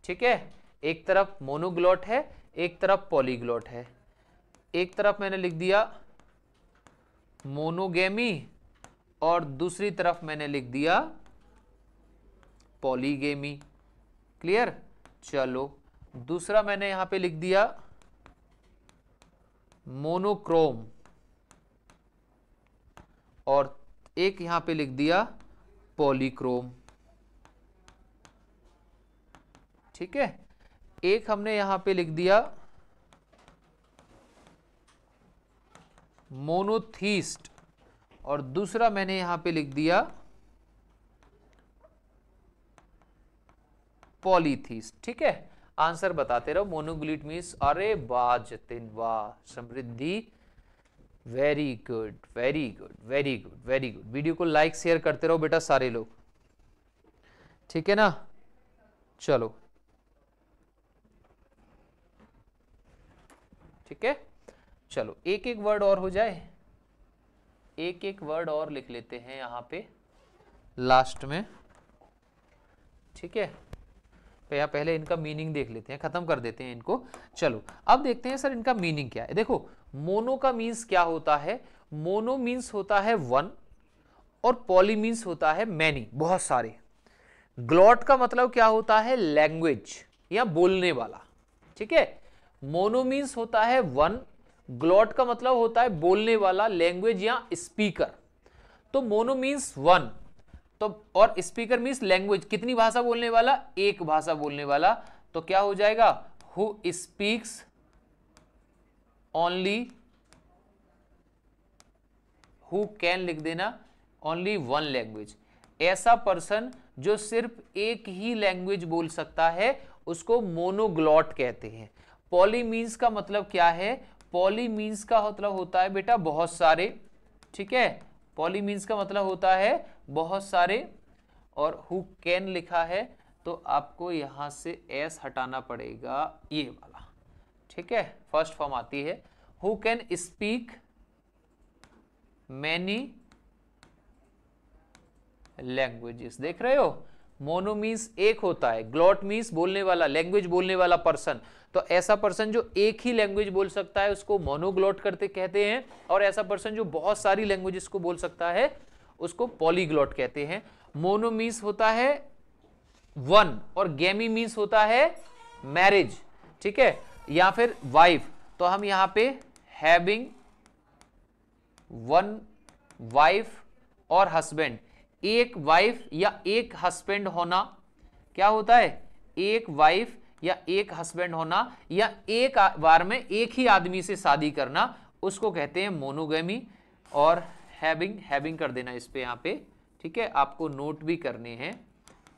ठीक है एक तरफ मोनोग्लॉट है एक तरफ पॉलीग्लॉट है एक तरफ मैंने लिख दिया मोनोगेमी और दूसरी तरफ मैंने लिख दिया पॉलीगेमी क्लियर चलो दूसरा मैंने यहां पे लिख दिया मोनोक्रोम और एक यहां पे लिख दिया पॉलीक्रोम ठीक है एक हमने यहां पे लिख दिया मोनोथीस्ट और दूसरा मैंने यहां पे लिख दिया पॉलीथीस ठीक है आंसर बताते रहो मोनोग्लिट मीन्स अरे वाह जतिन वाह Samriddhi very good very good very good very good video को लाइक शेयर करते रहो बेटा सारे लोग ठीक है ना चलो ठीक है चलो एक एक वर्ड और हो जाए एक एक वर्ड और लिख लेते हैं यहाँ पे लास्ट में ठीक है तो यहाँ पहले इनका मीनिंग देख लेते हैं खत्म कर देते हैं इनको चलो अब देखते हैं सर इनका मीनिंग क्या है देखो मोनो का मीन्स क्या होता है मोनो मीन्स होता है वन और पॉली मीन्स होता है मैनी बहुत सारे ग्लॉट का मतलब क्या होता है लैंग्वेज या बोलने वाला ठीक है मोनो मीन्स होता है वन ग्लॉट का मतलब होता है बोलने वाला लैंग्वेज या स्पीकर तो मोनो मीन्स वन तो और स्पीकर मीन्स लैंग्वेज कितनी भाषा बोलने वाला एक भाषा बोलने वाला तो क्या हो जाएगा who speaks only who can लिख देना ओनली वन लैंग्वेज ऐसा पर्सन जो सिर्फ एक ही लैंग्वेज बोल सकता है उसको मोनोग्लॉट कहते हैं पॉली मीन्स का मतलब क्या है पॉली मीन्स का मतलब होता है बेटा बहुत सारे ठीक है पॉली मीन्स का मतलब होता है बहुत सारे और हु कैन लिखा है तो आपको यहाँ से एस हटाना पड़ेगा ये वाला ठीक है फर्स्ट फॉर्म आती है who can speak many languages देख रहे हो मोनो मीन्स एक होता है ग्लॉट मीन्स बोलने वाला लैंग्वेज बोलने वाला पर्सन तो ऐसा पर्सन जो एक ही लैंग्वेज बोल सकता है उसको मोनोग्लॉट करते कहते हैं और ऐसा पर्सन जो बहुत सारी लैंग्वेजेस को बोल सकता है उसको पॉलीग्लॉट कहते हैं मोनो मीन्स होता है वन और गेमी मीन्स होता है मैरिज ठीक है या फिर वाइफ तो हम यहां पे हैविंग वन वाइफ और हस्बैंड एक वाइफ या एक हस्बैंड होना क्या होता है एक वाइफ या एक हस्बैंड होना या एक बार में एक ही आदमी से शादी करना उसको कहते हैं मोनोगेमी और हैविंग हैविंग कर देना इस पर यहाँ पे ठीक है आपको नोट भी करने हैं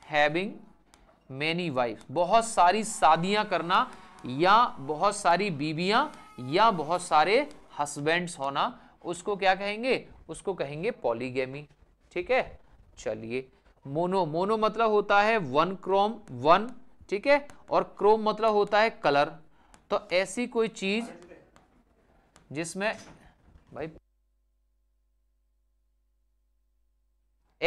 हैविंग मैनी वाइफ बहुत सारी शादियाँ करना या बहुत सारी बीबियां या बहुत सारे हस्बैंड्स होना उसको क्या कहेंगे उसको कहेंगे पॉलीगेमी ठीक है चलिए मोनो मोनो मतलब होता है वन क्रोम वन ठीक है और क्रोम मतलब होता है कलर तो ऐसी कोई चीज जिसमें भाई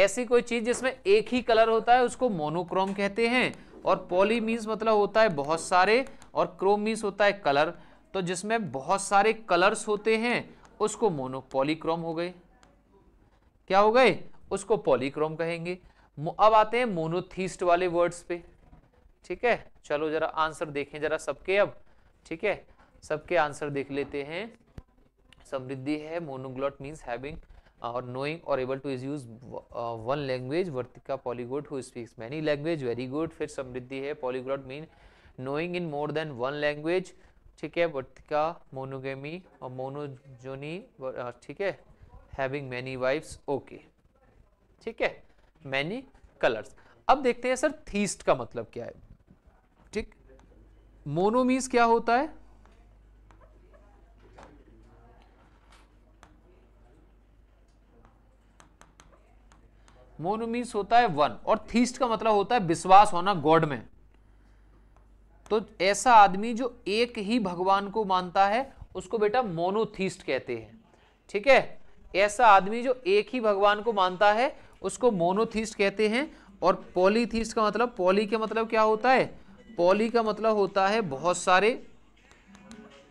ऐसी कोई चीज जिसमें एक ही कलर होता है उसको मोनोक्रोम कहते हैं और पॉली मीन्स मतलब होता है बहुत सारे और क्रोम मीन्स होता है कलर तो जिसमें बहुत सारे कलर्स होते हैं उसको मोनो पॉलीक्रोम हो गए क्या हो गए उसको पॉलीक्रोम कहेंगे अब आते हैं मोनोथीस्ट वाले वर्ड्स पे ठीक है चलो जरा आंसर देखें जरा सबके अब ठीक है सबके आंसर देख लेते हैं समृद्धि है monoglot means having or knowing or able to is use one language Vartika polyglot who speaks many language very good फिर समृद्धि है polyglot mean knowing in more than one language ठीक है वर्तिका मोनोगेमी और मोनोजोनी ठीक है हैविंग मैनी वाइफ्स ओके ठीक है many colours अब देखते हैं सर थीस्ट का मतलब क्या है ठीक मोनोमीज क्या होता है मोनोमीस होता है वन और थीस्ट का मतलब होता है विश्वास होना गॉड में तो ऐसा आदमी जो एक ही भगवान को मानता है उसको बेटा मोनोथीस्ट कहते हैं ठीक है ऐसा आदमी जो एक ही भगवान को मानता है उसको मोनोथीस्ट कहते हैं और पॉलीथीस्ट का मतलब पॉली का मतलब क्या होता है पॉली का मतलब होता है बहुत सारे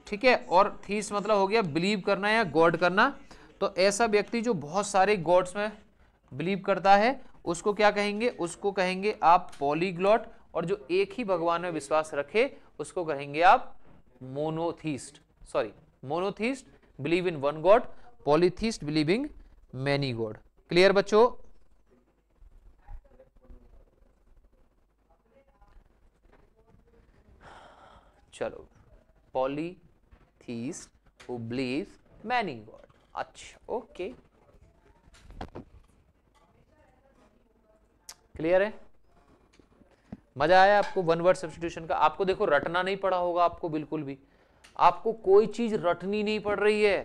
ठीक है और थीस मतलब हो गया बिलीव करना या गॉड करना तो ऐसा व्यक्ति जो बहुत सारे गॉड्स में बिलीव करता है उसको क्या कहेंगे उसको कहेंगे आप पॉलीग्लॉट और जो एक ही भगवान में विश्वास रखे उसको कहेंगे आप monotheist sorry monotheist believe in one god polytheist believing many god clear बच्चों चलो polytheist who believe man god अच्छा ओके क्लियर है मजा आया आपको वन वर्ड सब्सटीट्यूशन का आपको देखो रटना नहीं पड़ा होगा आपको बिल्कुल भी आपको कोई चीज रटनी नहीं पड़ रही है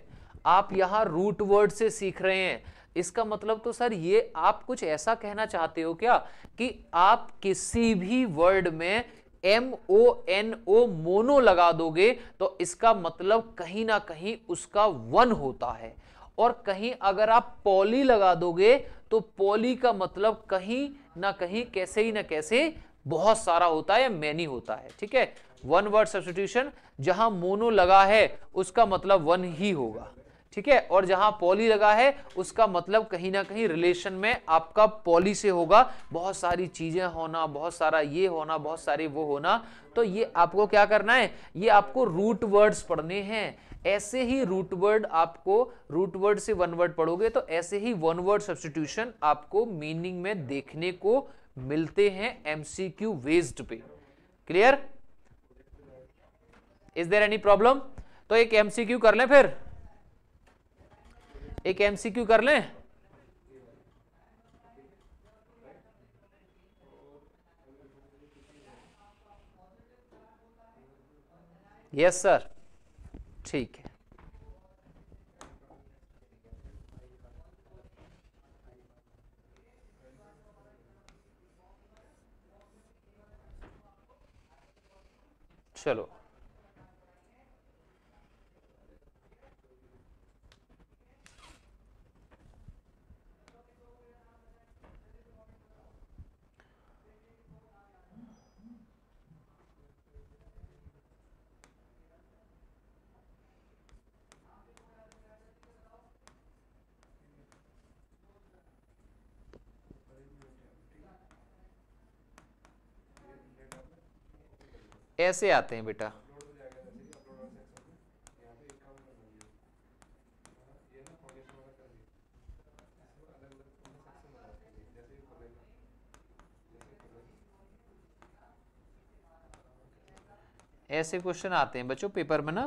आप यहां रूट वर्ड से सीख रहे हैं इसका मतलब तो सर ये आप कुछ ऐसा कहना चाहते हो क्या कि आप किसी भी वर्ड में M O N O mono लगा दोगे तो इसका मतलब कहीं ना कहीं उसका वन होता है और कहीं अगर आप पॉली लगा दोगे तो पॉली का मतलब कहीं ना कहीं कैसे ही ना कैसे बहुत सारा होता है मैनी होता है ठीक है वन वर्ड सब्सटीट्यूशन जहां मोनो लगा है उसका मतलब वन ही होगा ठीक है और जहां पॉली लगा है उसका मतलब कहीं ना कहीं रिलेशन में आपका पॉली से होगा बहुत सारी चीजें होना बहुत सारा ये होना बहुत सारे वो होना तो ये आपको क्या करना है ये आपको रूट वर्ड्स पढ़ने हैं ऐसे ही रूट वर्ड आपको रूट वर्ड से वन वर्ड पढ़ोगे तो ऐसे ही वन वर्ड सब्सटीट्यूशन आपको मीनिंग में देखने को मिलते हैं एमसीक्यू वेस्ड पे clear is there any problem तो एक एमसीक्यू कर लें फिर एक एमसीक्यू कर लें यस सर ठीक है चलो ऐसे आते हैं बेटा ऐसे क्वेश्चन आते हैं बच्चों पेपर में ना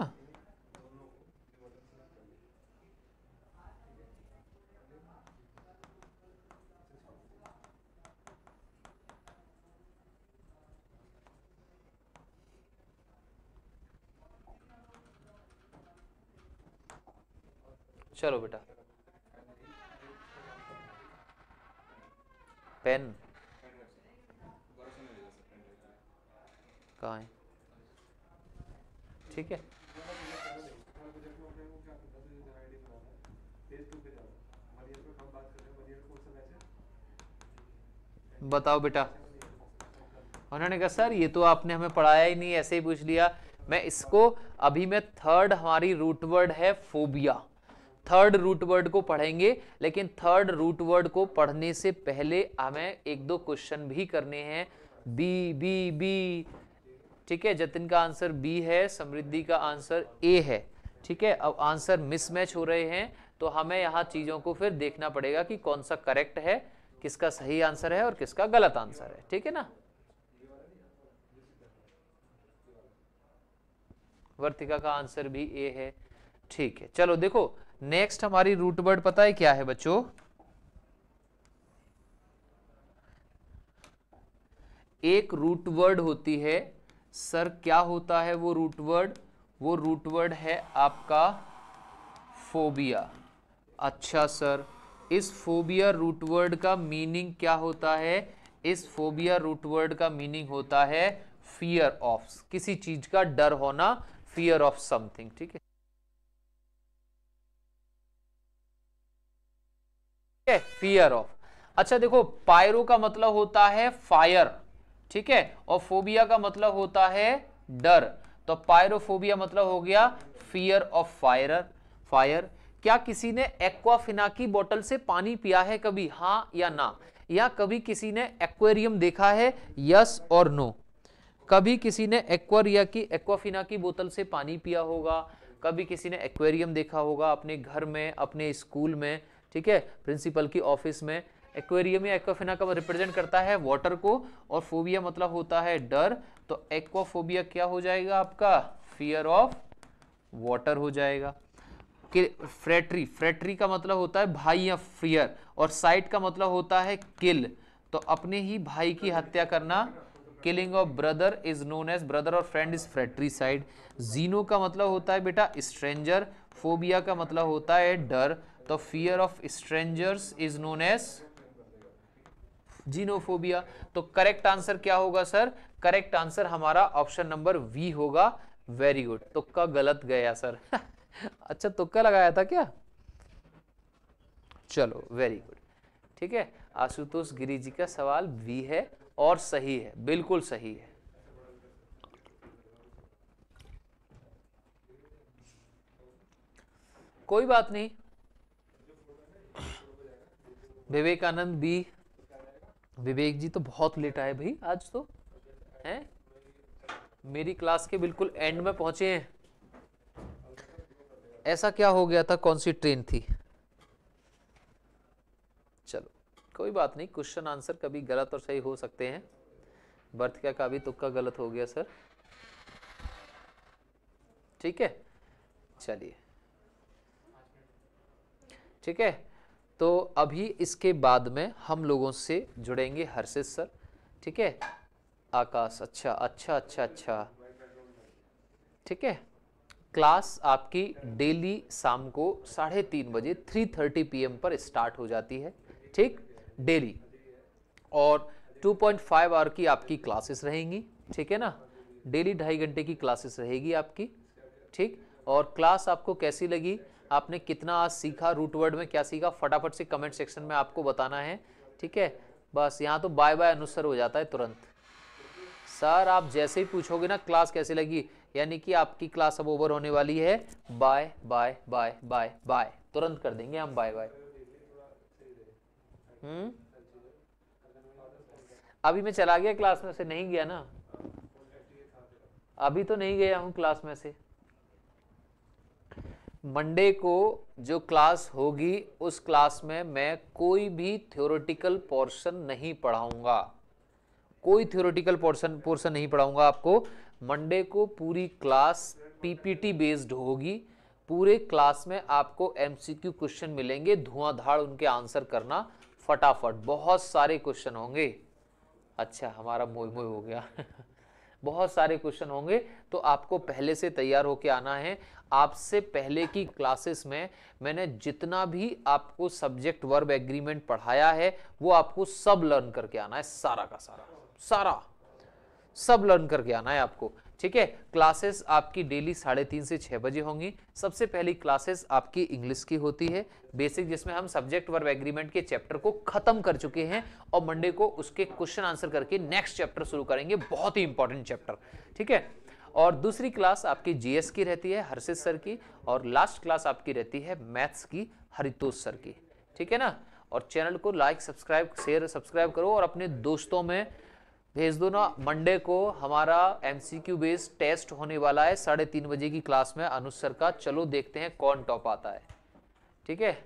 चलो बेटा पेन कहा है ठीक है बताओ बेटा उन्होंने कहा सर ये तो आपने हमें पढ़ाया ही नहीं ऐसे ही पूछ लिया मैं इसको अभी मैं थर्ड हमारी रूट वर्ड है फोबिया थर्ड रूट वर्ड को पढ़ेंगे लेकिन थर्ड रूट वर्ड को पढ़ने से पहले हमें एक दो क्वेश्चन भी करने हैं बी बी बी ठीक है जतिन का आंसर बी है समृद्धि का आंसर ए है ठीक है अब आंसर मिसमैच हो रहे हैं तो हमें यहाँ चीज़ों को फिर देखना पड़ेगा कि कौन सा करेक्ट है किसका सही आंसर है और किसका गलत आंसर है ठीक है ना वर्तिका का आंसर भी ए है ठीक है चलो देखो नेक्स्ट हमारी रूट वर्ड पता है क्या है बच्चों एक रूट वर्ड होती है सर क्या होता है वो रूट वर्ड वो रूट वर्ड है आपका फोबिया अच्छा सर इस फोबिया रूट वर्ड का मीनिंग क्या होता है इस फोबिया रूट वर्ड का मीनिंग होता है फियर ऑफ किसी चीज का डर होना फियर ऑफ समथिंग ठीक है है फियर ऑफ अच्छा देखो पायरो का मतलब होता है फायर ठीक है और फोबिया का मतलब होता है डर तो पायरोफोबिया मतलब हो गया फियर ऑफ फायर फायर क्या किसी ने एक्वाफिना की बोतल से पानी पिया है कभी हाँ या ना या कभी किसी ने एक्वेरियम देखा है यस और नो कभी किसी ने एक्वारिया की एक्वाफिना की बोतल से पानी पिया होगा कभी किसी ने एक्वेरियम देखा होगा अपने घर में अपने स्कूल में ठीक है प्रिंसिपल की ऑफिस में एक्वेरियम या एक्वाफिना का रिप्रेजेंट करता है वाटर को और फोबिया मतलब होता है डर तो एक्वाफोबिया क्या हो जाएगा आपका फियर ऑफ वाटर हो जाएगा कि फ्रेटरी फ्रेटरी का मतलब होता है भाई या फियर और साइट का मतलब होता है किल तो अपने ही भाई की हत्या करना killing of brother is known as brother और friend is fratricide xeno का मतलब होता है बेटा स्ट्रेंजर फोबिया का मतलब होता है डर the fear of strangers is known as xenophobia तो करेक्ट आंसर क्या होगा सर करेक्ट आंसर हमारा ऑप्शन नंबर वी होगा वेरी गुड तुक्का गलत गया सर अच्छा तुक्का लगाया था क्या चलो वेरी गुड ठीक है आशुतोष गिरी जी का सवाल वी है और सही है बिल्कुल सही है कोई बात नहीं विवेकानंद बी विवेक जी तो बहुत लेट आए भाई आज तो हैं मेरी क्लास के बिल्कुल एंड में पहुंचे हैं ऐसा क्या हो गया था कौन सी ट्रेन थी चलो कोई बात नहीं क्वेश्चन आंसर कभी गलत और सही हो सकते हैं बर्थ क्या का भी तुक्का गलत हो गया सर ठीक है चलिए ठीक है तो अभी इसके बाद में हम लोगों से जुड़ेंगे हर्षित सर ठीक है आकाश अच्छा अच्छा अच्छा अच्छा ठीक है क्लास आपकी डेली शाम को साढ़े तीन बजे थ्री थर्टी पी पर स्टार्ट हो जाती है ठीक डेली और 2.5 आवर की आपकी क्लासेस रहेंगी ठीक है ना डेली ढाई घंटे की क्लासेस रहेगी आपकी ठीक और क्लास आपको कैसी लगी आपने कितना आज सीखा रूट वर्ड में क्या सीखा फटाफट से कमेंट सेक्शन में आपको बताना है ठीक है बस यहाँ तो बाय बाय अनुसर हो जाता है तुरंत सर आप जैसे ही पूछोगे ना क्लास कैसे लगी यानी कि आपकी क्लास अब ओवर होने वाली है bye bye bye bye bye तुरंत कर देंगे हम बाय बाय हम्म अभी मैं चला गया क्लास में से नहीं गया ना अभी तो नहीं गया हूँ क्लास में से मंडे को जो क्लास होगी उस क्लास में मैं कोई भी थ्योरेटिकल पोर्शन नहीं पढ़ाऊंगा कोई थ्योरेटिकल पोर्शन पोर्शन नहीं पढ़ाऊंगा आपको मंडे को पूरी क्लास पीपीटी बेस्ड होगी पूरे क्लास में आपको एमसीक्यू क्वेश्चन मिलेंगे धुआंधार उनके आंसर करना फटाफट बहुत सारे क्वेश्चन होंगे अच्छा हमारा मोह मोह हो गया बहुत सारे क्वेश्चन होंगे तो आपको पहले से तैयार होके आना है आपसे पहले की क्लासेस में मैंने जितना भी आपको सब्जेक्ट वर्ब एग्रीमेंट पढ़ाया है वो आपको सब लर्न करके आना है सारा का सारा सारा सब लर्न करके आना है आपको ठीक है क्लासेस आपकी डेली साढ़े तीन से छः बजे होंगी सबसे पहली क्लासेस आपकी इंग्लिश की होती है बेसिक जिसमें हम सब्जेक्ट वर्ब एग्रीमेंट के चैप्टर को खत्म कर चुके हैं और मंडे को उसके क्वेश्चन आंसर करके नेक्स्ट चैप्टर शुरू करेंगे बहुत ही इंपॉर्टेंट चैप्टर ठीक है और दूसरी क्लास आपकी जीएस की रहती है हर्षित सर की और लास्ट क्लास आपकी रहती है मैथ्स की हरितोष सर की ठीक है ना और चैनल को लाइक सब्सक्राइब शेयर सब्सक्राइब करो और अपने दोस्तों में भेज दो ना मंडे को हमारा M C Q based test होने वाला है साढ़े तीन बजे की क्लास में अनु सर का चलो देखते हैं कौन टॉप आता है ठीक है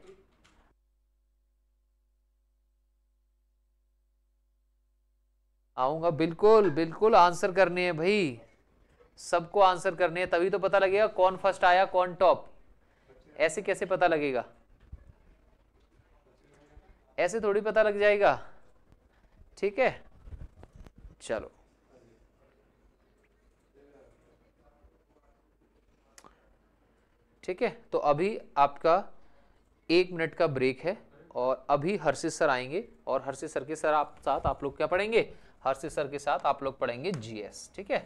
आऊंगा बिल्कुल बिल्कुल आंसर करने हैं भाई सबको आंसर करने हैं तभी तो पता लगेगा कौन फर्स्ट आया कौन टॉप ऐसे कैसे पता लगेगा ऐसे थोड़ी पता लग जाएगा ठीक है चलो ठीक है तो अभी आपका एक मिनट का ब्रेक है और अभी हर्षित सर आएंगे और हर्षित सर के सर आप साथ आप लोग क्या पढ़ेंगे हर्षित सर के साथ आप लोग पढ़ेंगे जीएस ठीक है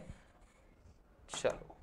查。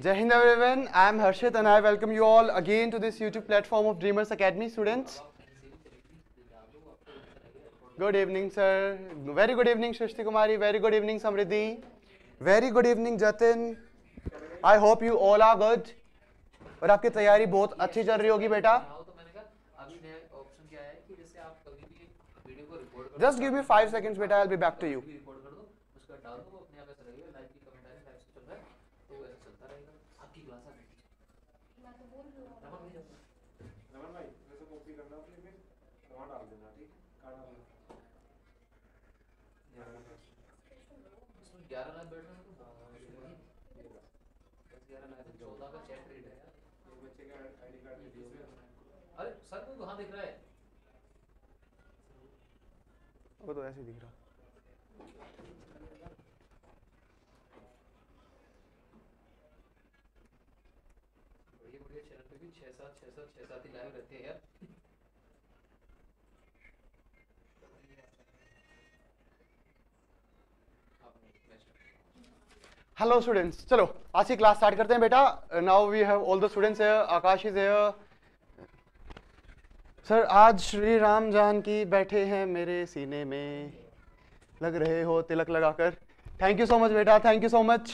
Jai Hind everyone, I am Harshit and I welcome you all again to this YouTube platform of Dreamers Academy students. Good evening sir, very good evening Shrishti Kumari, very good evening Samriddhi, very good evening Jatin. I hope you all are good. और आपकी तैयारी बहुत अच्छी चल रही होगी बेटा just give me five seconds बेटा I be back to you दिख रहा है वो तो ऐसे दिख रहा बढ़िया बढ़िया चैनल पे भी सात सात सात ही लाइव रहते हैं यार हेलो स्टूडेंट्स चलो आज की क्लास स्टार्ट करते हैं बेटा now we have all the students Akash is sir आज श्री राम जान की बैठे हैं मेरे सीने में लग रहे हो तिलक लगाकर थैंक यू सो मच बेटा thank you so much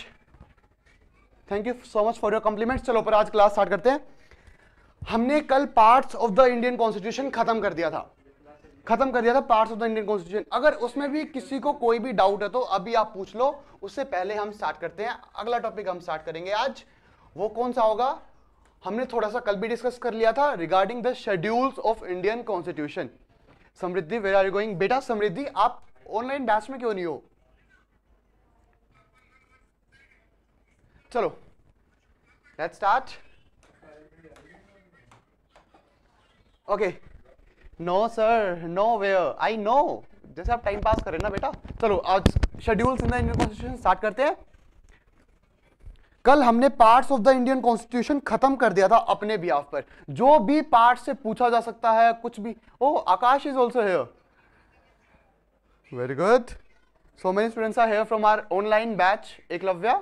thank you so much for your compliments चलो पर आज क्लास स्टार्ट करते हैं हमने कल parts of the Indian constitution खत्म कर दिया था खत्म कर दिया था parts of the Indian constitution अगर उसमें भी किसी को कोई भी डाउट है तो अभी आप पूछ लो उससे पहले हम स्टार्ट करते हैं अगला टॉपिक हम स्टार्ट करेंगे आज वो कौन सा होगा हमने थोड़ा सा कल भी डिस्कस कर लिया था regarding the schedules of Indian constitution Samriddhi where are going बेटा समृद्धि आप ऑनलाइन बैच में क्यों नहीं हो चलो let start okay no sir no way I know जैसे आप टाइम पास करें ना बेटा चलो आज schedules in the Indian constitution start करते हैं कल हमने parts of the Indian constitution खत्म कर दिया था अपने बिहाफ पर जो भी पार्ट से पूछा जा सकता है कुछ भी oh Akash is also here very good so many students are here from our online batch Lavya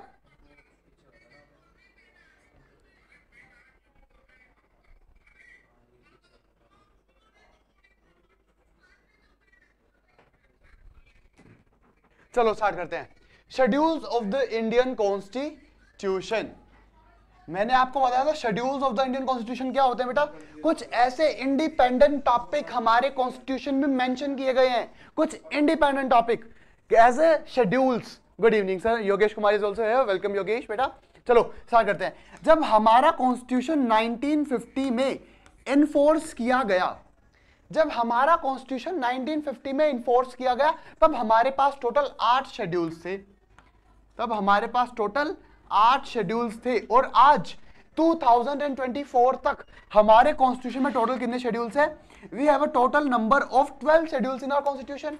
चलो स्टार्ट करते हैं schedules of the Indian constitution ट्यूशन मैंने आपको बताया था schedules of the Indian constitution क्या होते हैं बेटा कुछ ऐसे इंडिपेंडेंट टॉपिक हमारे कॉन्स्टिट्यूशन में मेंशन किए गए हैं कुछ independent topic as a schedules good evening sir Yogesh Kumar is also है वेलकम योगेश बेटा चलो स्टार्ट करते हैं जब हमारा कॉन्स्टिट्यूशन नाइनटीन में इनफोर्स किया गया जब हमारा कॉन्स्टिट्यूशन 1950 में इन्फोर्स किया गया तब हमारे पास टोटल आठ शेड्यूल्स थे तब हमारे पास टोटल आठ शेड्यूल्स थे और आज 2024 तक हमारे कॉन्स्टिट्यूशन में टोटल कितने शेड्यूल्स हैं we have a total number of 12 schedules in our constitution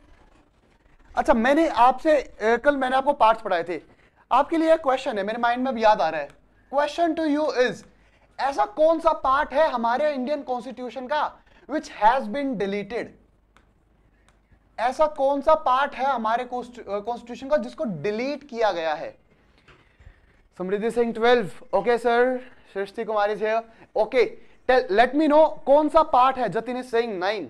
अच्छा मैंने आपसे कल मैंने आपको पार्ट्स पढ़ाए थे आपके लिए एक क्वेश्चन है मेरे माइंड में अब याद आ रहा है क्वेश्चन टू यू इज ऐसा कौन सा पार्ट है हमारे इंडियन कॉन्स्टिट्यूशन का विच हैज बिन डिलीटेड ऐसा कौन सा पार्ट है हमारे कॉन्स्टिट्यूशन का जिसको डिलीट किया गया है Samriddhi Singh twelve okay sir Srishti Kumari से ओके लेट मी नो कौन सा पार्ट है जतिन सिंह नाइन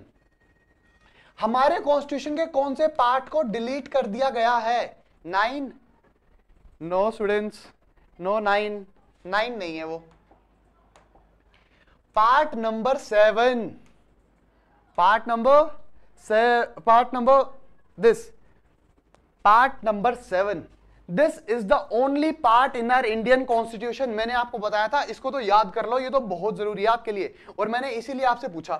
हमारे कॉन्स्टिट्यूशन के कौन से पार्ट को डिलीट कर दिया गया है nine no students no nine nine नहीं है वो part number seven part number से part number this part number seven this is the only part in our Indian constitution मैंने आपको बताया था इसको तो याद कर लो ये तो बहुत जरूरी है आपके लिए और मैंने इसीलिए आपसे पूछा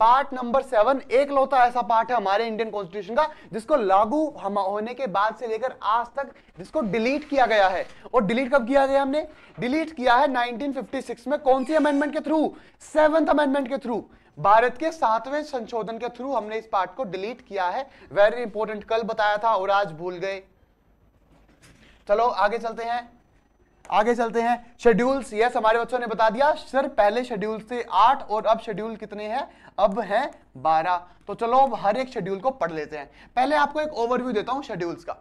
पार्ट नंबर सेवन एक लौता ऐसा पार्ट है हमारे इंडियन कॉन्स्टिट्यूशन का जिसको लागू हम होने के बाद से लेकर आज तक जिसको डिलीट किया गया है और डिलीट कब किया गया हमने डिलीट किया है 1956 में कौन सी अमेंडमेंट के थ्रू सेवंथ अमेंडमेंट के थ्रू भारत के सातवें संशोधन के थ्रू हमने इस पार्ट को डिलीट किया है वेरी इंपॉर्टेंट कल बताया था और आज भूल गए चलो आगे चलते हैं आगे चलते हैं शेड्यूल्स यस हमारे बच्चों ने बता दिया सर पहले शेड्यूल से आठ और अब शेड्यूल कितने हैं अब हैं बारह तो चलो अब हर एक शेड्यूल को पढ़ लेते हैं पहले आपको एक ओवरव्यू देता हूं शेड्यूल्स का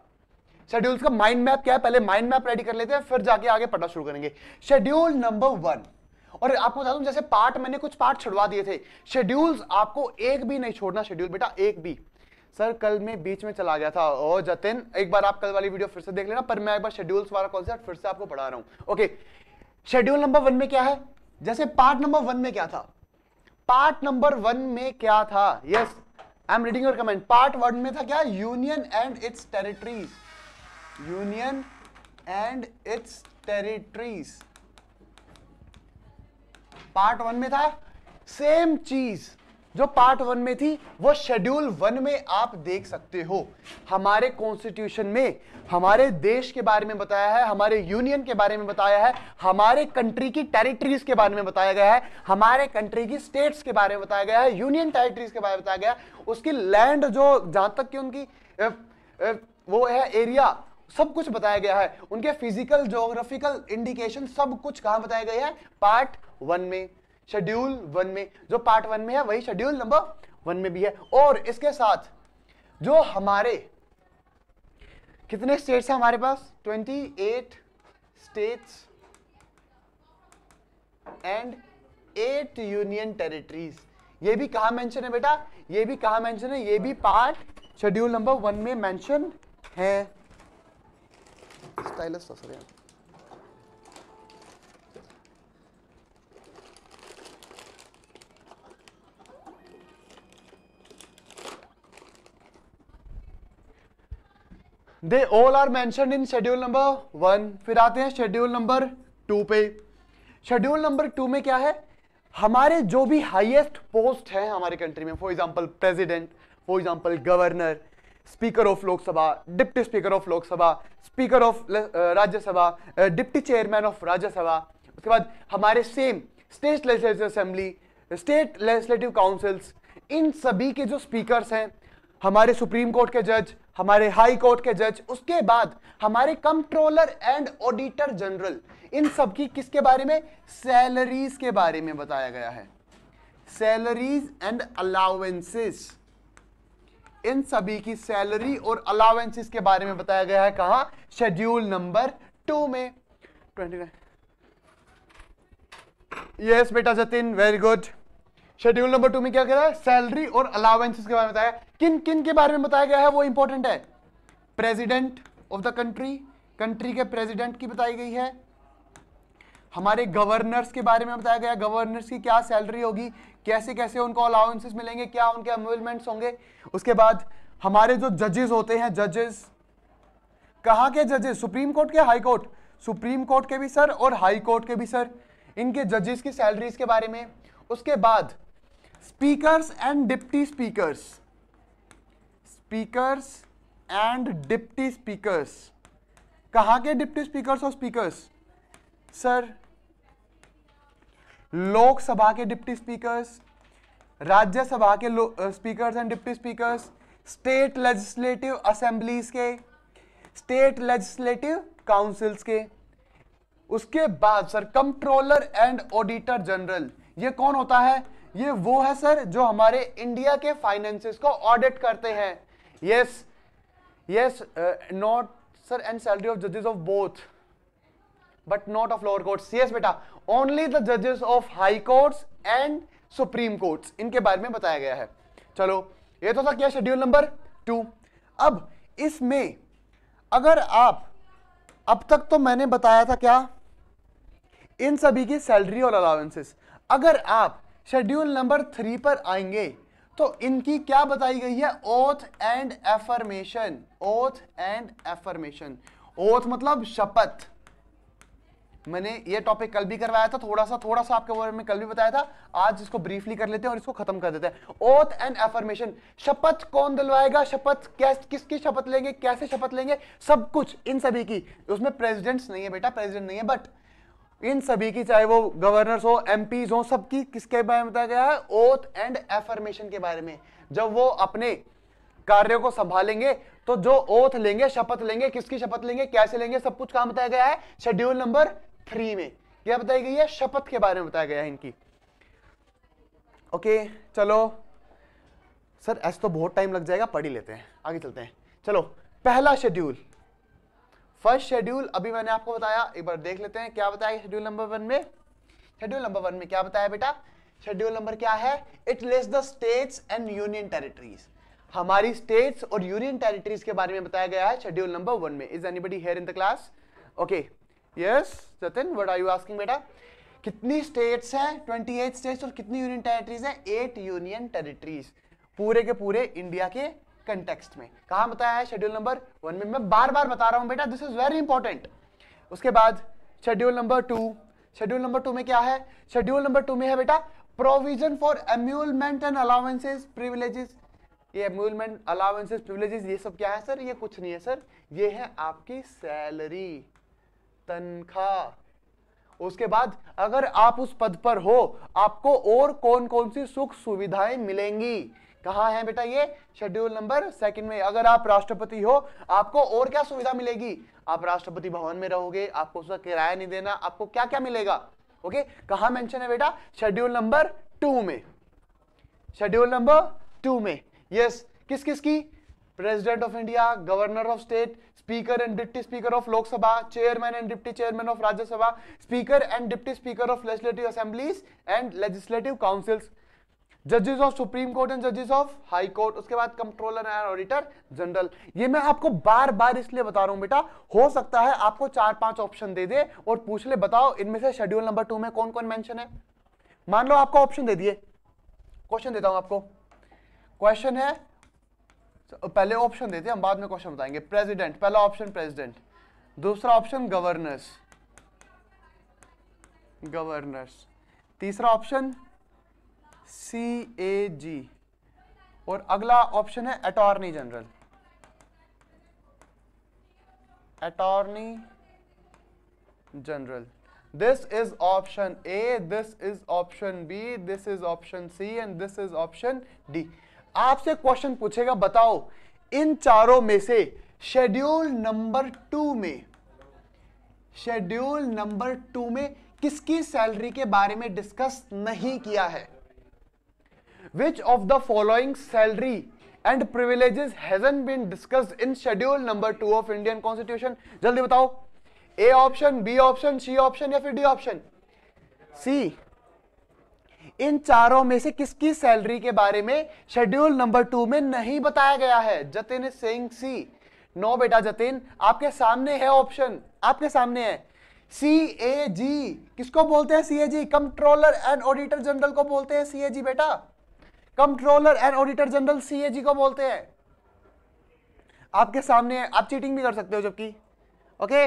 शेड्यूल्स का माइंड मैप क्या है पहले माइंड मैप रेडी कर लेते हैं फिर जाके आगे पढ़ना शुरू करेंगे शेड्यूल नंबर वन और आपको बता दू जैसे पार्ट मैंने कुछ पार्ट छुड़वा दिए थे शेड्यूल्स आपको एक भी नहीं छोड़ना शेड्यूल बेटा एक भी सर कल में बीच में चला गया था ओ जतिन एक बार आप कल वाली वीडियो फिर से देख लेना पर मैं एक बार शेड्यूल्स वाला कॉन्सेप्ट फिर से आपको पढ़ा रहा हूं ओके शेड्यूल नंबर वन में क्या है जैसे पार्ट नंबर वन में क्या था पार्ट नंबर वन में क्या था yes I am reading your comment part one में था क्या union and its territories union and its territories part one में था सेम चीज जो पार्ट वन में थी वो शेड्यूल वन में आप देख सकते हो हमारे कॉन्स्टिट्यूशन में हमारे देश के बारे में बताया है हमारे यूनियन के बारे में बताया है हमारे कंट्री की टेरिटरीज के बारे में बताया गया है हमारे कंट्री की स्टेट्स के बारे में बताया गया है यूनियन टेरिटरीज के बारे में बताया गया उसकी लैंड जो जहां तक की उनकी ए, ए, वो है एरिया सब कुछ बताया गया है उनके फिजिकल जोग्राफिकल इंडिकेशन सब कुछ कहा बताया गया है पार्ट वन में शेड्यूल वन में जो पार्ट वन में है वही शेड्यूल नंबर वन में भी है और इसके साथ जो हमारे कितने स्टेट्स हैं हमारे पास 28 states and eight union territories ये भी कहा मेंशन है बेटा ये भी कहा मेंशन है ये भी पार्ट शेड्यूल नंबर वन में मेंशन है स्टाइलस sorry they all are mention in schedule number one फिर आते हैं शेड्यूल नंबर टू पे शेड्यूल नंबर टू में क्या है हमारे जो भी हाइएस्ट पोस्ट है हमारे कंट्री में for example president for example governor speaker of Lok Sabha deputy speaker of Lok Sabha speaker of Rajya Sabha deputy chairman of Rajya Sabha उसके बाद हमारे same state legislative assembly state legislative councils इन सभी के जो स्पीकर्स हैं हमारे सुप्रीम कोर्ट के जज हमारे हाई कोर्ट के जज उसके बाद हमारे कंट्रोलर एंड ऑडिटर जनरल इन सब की किसके बारे में सैलरीज के बारे में बताया गया है सैलरीज एंड अलाउेंसेस इन सभी की सैलरी और अलाउंसेस के बारे में बताया गया है कहा शेड्यूल नंबर टू में ट्वेंटी यस बेटा Jatin very good schedule number two में क्या कह रहा है सैलरी और अलाउंसेस के बारे में बताया किन किन के बारे में बताया गया है वो इंपॉर्टेंट है president of the country country के प्रेसिडेंट की बताई गई है हमारे गवर्नर्स के बारे में बताया गया गवर्नर्स की क्या सैलरी होगी कैसे कैसे उनको अलाउंसेस मिलेंगे क्या उनके अमूलमेंट्स होंगे उसके बाद हमारे जो जजेस होते हैं जजेस कहा के जजेस सुप्रीम कोर्ट के हाई कोर्ट सुप्रीम कोर्ट के भी सर और हाई कोर्ट के भी सर इनके जजेस की सैलरीज के बारे में उसके बाद speakers and deputy speakers speakers and deputy speakers कहा के डिप्टी स्पीकर्स और स्पीकर्स सर लोकसभा के डिप्टी स्पीकर्स राज्यसभा के speakers and deputy speakers state legislative assemblies के स्टेट लेजिस्लेटिव काउंसिल्स के उसके बाद sir controller and auditor general ये कौन होता है ये वो है सर जो हमारे इंडिया के फाइनेंसिस को ऑडिट करते हैं yes yes uh, not sir and salary of judges of both but not of lower courts yes beta only the judges of high courts and supreme courts inke bare mein bataya gaya hai chalo ye to tha kya schedule number 2 ab isme agar aap ab tak to maine bataya tha kya इन सभी की salary और allowances अगर आप schedule number three पर आएंगे तो इनकी क्या बताई गई है oath and affirmation oath and affirmation oath मतलब शपथ मैंने ये टॉपिक कल भी करवाया था थोड़ा सा थोड़ा सा आपके बारे में कल भी बताया था आज इसको ब्रीफली कर लेते हैं और इसको खत्म कर देते हैं ओथ एंड एफर्मेशन शपथ कौन दिलवाएगा शपथ किसकी शपथ लेंगे कैसे शपथ लेंगे सब कुछ इन सभी की उसमें प्रेसिडेंट्स नहीं है बेटा प्रेसिडेंट नहीं है बट इन सभी की चाहे वो गवर्नर्स हो एम हो सबकी किसके बारे में बताया गया है ओथ एंड एफर्मेशन के बारे में जब वो अपने कार्यों को संभालेंगे तो जो ओथ लेंगे शपथ लेंगे किसकी शपथ लेंगे कैसे लेंगे सब कुछ कहा बताया गया है शेड्यूल नंबर थ्री में क्या बताई गई है शपथ के बारे में बताया गया है इनकी ओके चलो सर ऐसे तो बहुत टाइम लग जाएगा पढ़ ही लेते हैं आगे चलते हैं चलो पहला शेड्यूल फर्स्ट शेड्यूल अभी मैंने आपको बताया एक बार देख लेते हैं क्या बताया शेड्यूल नंबर वन में शेड्यूल नंबर वन में क्या बताया बेटा शेड्यूल नंबर क्या है it lists the states and union territories हमारी स्टेट्स और यूनियन टेरिटरीज के बारे में बताया गया है शेड्यूल नंबर वन में is anybody here in the class okay yes Jatin what are you asking बेटा कितनी स्टेट्स हैं 28 स्टेट्स और कितनी यूनियन टेरिटरीज हैं एट यूनियन टेरिटरीज पूरे के पूरे इंडिया के कंटेक्स्ट में कहा बताया है शेड्यूल नंबर वन में मैं बार बार बता रहा हूं बेटा दिस इज वेरी इंपॉर्टेंट उसके बाद schedule number two schedule number two में क्या है शेड्यूल नंबर टू में है बेटा provision for emolument and allowances privileges ये एम्यूलमेंट अलाउंसेज प्रिविलेजेस ये सब क्या है सर ये कुछ नहीं है सर ये है आपकी सैलरी तनख्वाह उसके बाद अगर आप उस पद पर हो आपको और कौन कौन सी सुख सुविधाएं मिलेंगी कहा है बेटा ये शेड्यूल नंबर सेकंड में अगर आप राष्ट्रपति हो आपको और क्या सुविधा मिलेगी आप राष्ट्रपति भवन में रहोगे आपको उसका किराया नहीं देना आपको क्या क्या मिलेगा ओके कहा मेंशन है बेटा शेड्यूल नंबर टू में शेड्यूल नंबर टू में यस किस किस की president of India governor of state speaker and deputy speaker of Lok Sabha chairman and deputy chairman of Rajya Sabha speaker and deputy speaker of legislative assemblies and legislative councils जजेस of supreme court and जजेस of high court उसके बाद controller and auditor general ये मैं आपको बार बार इसलिए बता रहा हूं बेटा हो सकता है आपको चार पांच ऑप्शन दे दे और पूछ ले बताओ इनमें से शेड्यूल नंबर टू में कौन कौन मेंशन है मान लो आपको ऑप्शन दे दिए क्वेश्चन देता हूं आपको क्वेश्चन है पहले ऑप्शन देते हम बाद में क्वेश्चन बताएंगे प्रेसिडेंट पहला ऑप्शन प्रेसिडेंट दूसरा ऑप्शन गवर्नर्स गवर्नर्स तीसरा ऑप्शन सी ए जी और अगला ऑप्शन है attorney general attorney general this is option A this is option B this is option C and this is option D आपसे question पूछेगा बताओ इन चारों में से शेड्यूल नंबर टू में शेड्यूल नंबर टू में किसकी सैलरी के बारे में डिस्कस नहीं किया है which of the following salary and privileges hasn't been discussed in schedule number 2 of indian constitution जल्दी बताओ A option B option C option या फिर डी ऑप्शन सी इन चारों में से किसकी सैलरी के बारे में शेड्यूल नंबर टू में नहीं बताया गया है जतिन सिंह सी नो बेटा जतिन आपके सामने है ऑप्शन आपके सामने है सी ए जी किसको बोलते हैं C A G controller and auditor general को बोलते हैं सी ए जी बेटा controller and auditor general CAG को बोलते हैं आपके सामने आप चीटिंग भी कर सकते हो जबकि ओके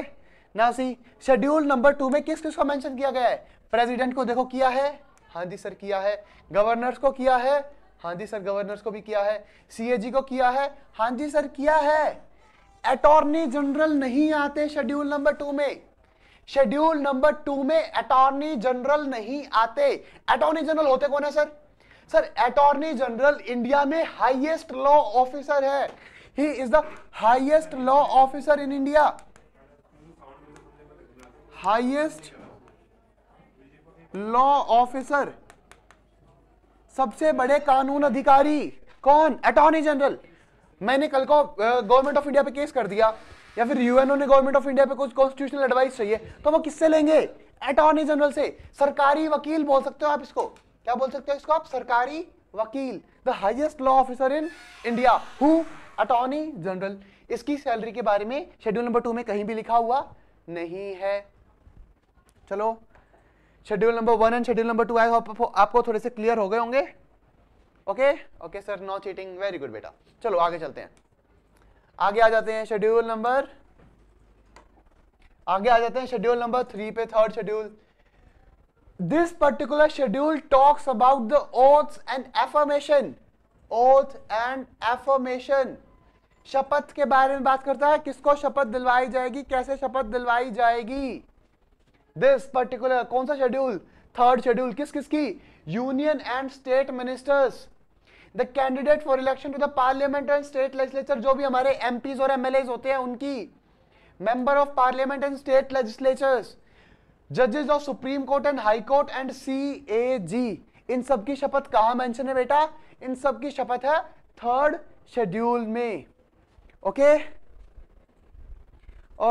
ना सी शेड्यूल नंबर टू में किस किस को मेंशन किया गया है प्रेसिडेंट को देखो किया है हाँ जी सर किया है गवर्नर्स को किया है हाँ जी सर गवर्नर्स को भी किया है सीएजी को किया है हाँ जी सर किया है अटॉर्नी जनरल नहीं आते शेड्यूल नंबर टू में शेड्यूल नंबर टू में अटॉर्नी जनरल नहीं आते अटॉर्नी जनरल होते कौन है sir sir attorney general India में हाईएस्ट लॉ ऑफिसर है he is the highest law officer in India highest law officer सबसे बड़े कानून अधिकारी कौन अटॉर्नी जनरल मैंने कल को गवर्नमेंट ऑफ इंडिया पे केस कर दिया या फिर यूएनओ ने गवर्नमेंट ऑफ इंडिया पे कुछ कॉन्स्टिट्यूशनल एडवाइस चाहिए तो वो किससे लेंगे अटॉर्नी जनरल से सरकारी वकील बोल सकते हो आप इसको क्या बोल सकते हो इसको आप सरकारी वकील the highest law officer in India who attorney general इसकी सैलरी के बारे में शेड्यूल नंबर टू में कहीं भी लिखा हुआ नहीं है चलो schedule number one and schedule number two I hope आपको थोड़े से क्लियर हो गए होंगे okay okay sir no cheating very good बेटा चलो आगे चलते हैं आगे आ जाते हैं शेड्यूल नंबर आगे आ जाते हैं शेड्यूल नंबर थ्री पे third schedule this particular schedule talks about the oaths and affirmation oath and affirmation शपथ के बारे में बात करता है किसको शपथ दिलवाई जाएगी कैसे शपथ दिलवाई जाएगी दिस पर्टिकुलर कौन सा शेड्यूल थर्ड शेड्यूल किस किस की union and state ministers the candidate for election to the parliament and state legislature जो भी हमारे एमपीज और एमएलए होते हैं उनकी member of parliament and state legislatures जजेज of supreme court and high court and C A G इन सबकी शपथ कहा मेंशन है बेटा इन सबकी शपथ है थर्ड शेड्यूल में ओके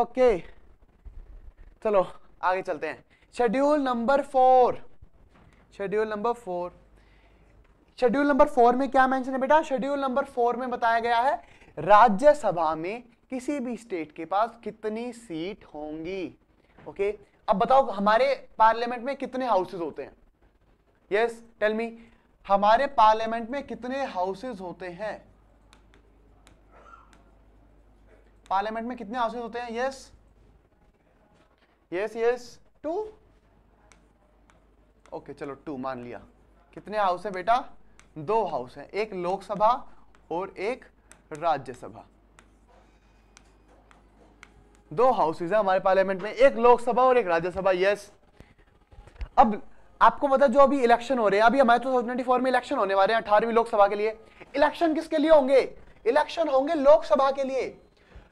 ओके चलो आगे चलते हैं schedule number four schedule number four schedule number four में क्या मेंशन है बेटा शेड्यूल नंबर फोर में बताया गया है राज्यसभा में किसी भी स्टेट के पास कितनी सीट होंगी ओके okay? अब बताओ हमारे पार्लियामेंट में कितने हाउसेज होते हैं यस टेल मी हमारे पार्लियामेंट में कितने हाउसेज होते हैं पार्लियामेंट में कितने हाउसेज होते हैं yes yes yes two okay चलो टू मान लिया कितने हाउस है बेटा दो हाउस है एक लोकसभा और एक राज्यसभा दो हाउसेज है हमारे पार्लियामेंट में एक लोकसभा और एक राज्यसभा यस अब आपको पता जो अभी इलेक्शन हो रहे हैं अभी हमारे टू थाउजेंड फोर में इलेक्शन होने वाले हैं अठारहवीं लोकसभा के लिए इलेक्शन किसके लिए होंगे इलेक्शन होंगे लोकसभा के लिए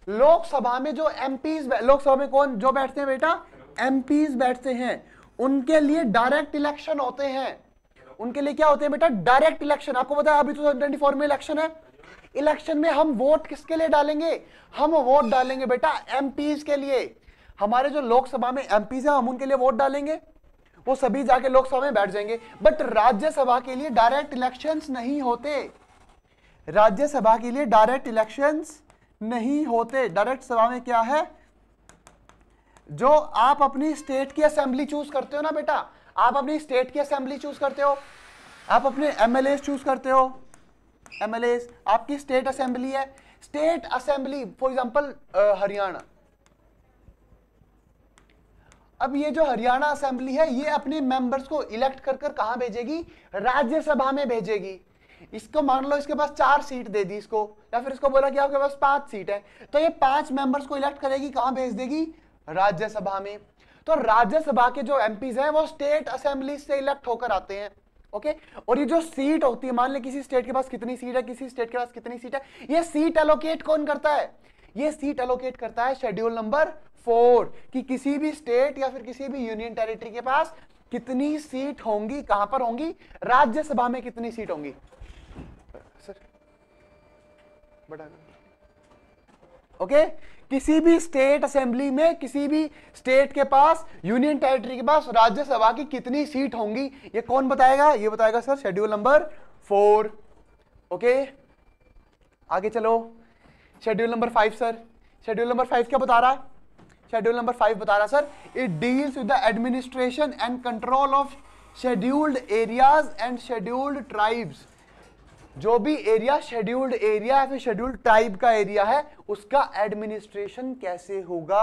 लोकसभा में जो एमपी लोकसभा में कौन जो बैठते हैं बेटा एमपी बैठते हैं उनके लिए डायरेक्ट इलेक्शन होते हैं उनके लिए क्या होते हैं बेटा डायरेक्ट इलेक्शन आपको पता है अभी टू तो थाउजेंड में इलेक्शन है इलेक्शन में हम वोट किसके लिए डालेंगे हम वोट डालेंगे बेटा एम के लिए हमारे जो लोकसभा में एम हैं हम उनके लिए वोट डालेंगे वो सभी जाके लोकसभा में बैठ जाएंगे बट राज्यसभा के लिए डायरेक्ट इलेक्शंस नहीं होते राज्यसभा के लिए डायरेक्ट इलेक्शंस नहीं होते डायरेक्ट सभा में क्या है जो आप अपनी स्टेट की असेंबली चूज करते हो ना बेटा आप अपनी स्टेट की असेंबली चूज करते हो आप अपने एमएलए चूज करते हो एम आपकी स्टेट असेंबली है state assembly for example Haryana अब ये जो हरियाणा असेंबली है ये अपने मेंबर्स को इलेक्ट कर कर कहा भेजेगी राज्यसभा में भेजेगी इसको मान लो इसके पास चार सीट दे दी इसको या फिर इसको बोला कि आपके पास पांच सीट है तो ये पांच मेंबर्स को इलेक्ट करेगी कहां भेज देगी राज्यसभा में तो राज्यसभा के जो एमपीज हैं वो स्टेट असेंबली से इलेक्ट होकर आते हैं ओके okay? और ये जो सीट होती है मान ले किसी स्टेट के पास कितनी सीट है किसी स्टेट के पास कितनी सीट है ये सीट एलोकेट कौन करता है ये सीट एलोकेट करता है शेड्यूल नंबर फोर कि किसी भी स्टेट या फिर किसी भी यूनियन टेरिटरी के पास कितनी सीट होंगी कहां पर होंगी राज्यसभा में कितनी सीट होंगी सर बड़ा ओके okay? किसी भी स्टेट असेंबली में किसी भी स्टेट के पास यूनियन टेरिटरी के पास राज्यसभा की कितनी सीट होंगी ये कौन बताएगा ये बताएगा sir schedule number four okay आगे चलो schedule number five sir schedule number five क्या बता रहा है शेड्यूल नंबर फाइव बता रहा है sir it deals with the administration and control of scheduled areas and scheduled tribes जो भी एरिया शेड्यूल्ड एरिया या फिर शेड्यूल्ड ट्राइब का एरिया है उसका एडमिनिस्ट्रेशन कैसे होगा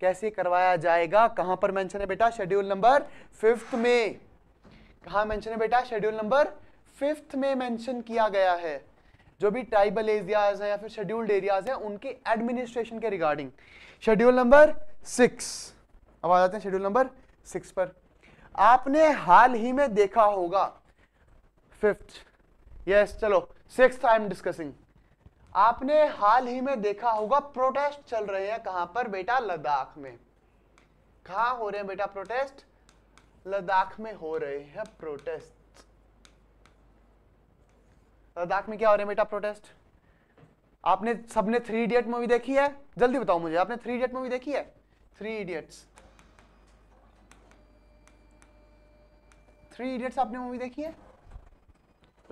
कैसे करवाया जाएगा कहां पर मेंशन है बेटा शेड्यूल नंबर फिफ्थ में कहा मेंशन है बेटा शेड्यूल नंबर फिफ्थ में मेंशन किया गया है जो भी ट्राइबल एरियाज हैं या फिर शेड्यूल्ड एरियाज हैं उनके एडमिनिस्ट्रेशन के रिगार्डिंग शेड्यूल नंबर सिक्स अब आ जाते हैं शेड्यूल नंबर सिक्स पर आपने हाल ही में देखा होगा फिफ्थ यस चलो सिक्स आई एम डिस्कसिंग आपने हाल ही में देखा होगा प्रोटेस्ट चल रहे हैं कहां पर बेटा लद्दाख में कहा हो रहे हैं बेटा प्रोटेस्ट लद्दाख में हो रहे हैं प्रोटेस्ट लद्दाख में क्या हो रहे हैं बेटा प्रोटेस्ट आपने सबने थ्री इडियट मूवी देखी है जल्दी बताओ मुझे आपने थ्री इडियट मूवी देखी है थ्री इडियट्स थ्री इडियट्स आपने मूवी देखी है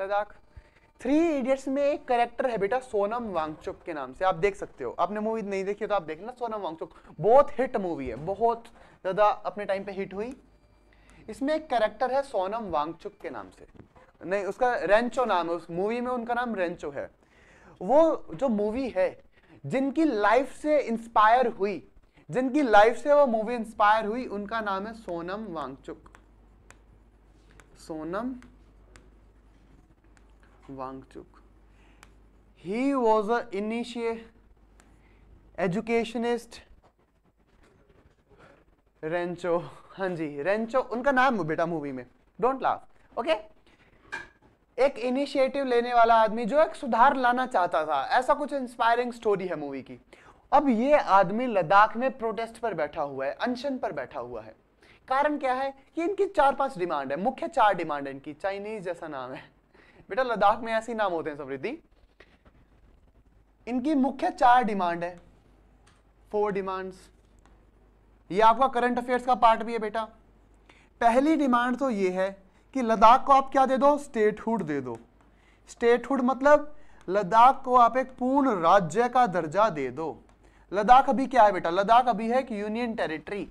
लद्दाख थ्री इडियट्स में एक करेक्टर है बेटा सोनम वांगचुक के नाम से आप देख सकते हो आपने मूवी नहीं देखी तो आप देख लेना सोनम वांगचुक बहुत हिट मूवी है बहुत ज़्यादा अपने टाइम पे हिट हुई इसमें एक करेक्टर है सोनम वांगचुक के नाम से नहीं उसका रेंचो नाम है उस मूवी में उनका नाम रेंचो है वो जो मूवी है जिनकी लाइफ से इंस्पायर हुई जिनकी लाइफ से वो मूवी इंस्पायर हुई उनका नाम है Sonam Wangchuk Sonam Wangchuk. He was a initiative educationist Rancho हाँ जी रेंचो उनका नाम है बेटा मूवी में डोंट लाफ ओके एक इनिशिएटिव लेने वाला आदमी जो एक सुधार लाना चाहता था ऐसा कुछ इंस्पायरिंग स्टोरी है मूवी की अब ये आदमी लद्दाख में प्रोटेस्ट पर बैठा हुआ है अनशन पर बैठा हुआ है कारण क्या है कि इनकी चार पांच डिमांड है मुख्य चार डिमांड है इनकी चाइनीज जैसा नाम है बेटा लद्दाख में ऐसे ही नाम होते हैं समृद्धि इनकी मुख्य चार डिमांड है फोर डिमांड्स ये आपका करंट अफेयर्स का पार्ट भी है बेटा पहली डिमांड तो ये है कि लद्दाख को आप क्या दे दो स्टेटहुड दे दो स्टेटहुड मतलब लद्दाख को आप एक पूर्ण राज्य का दर्जा दे दो लद्दाख अभी क्या है बेटा लद्दाख अभी है एक यूनियन टेरिटरी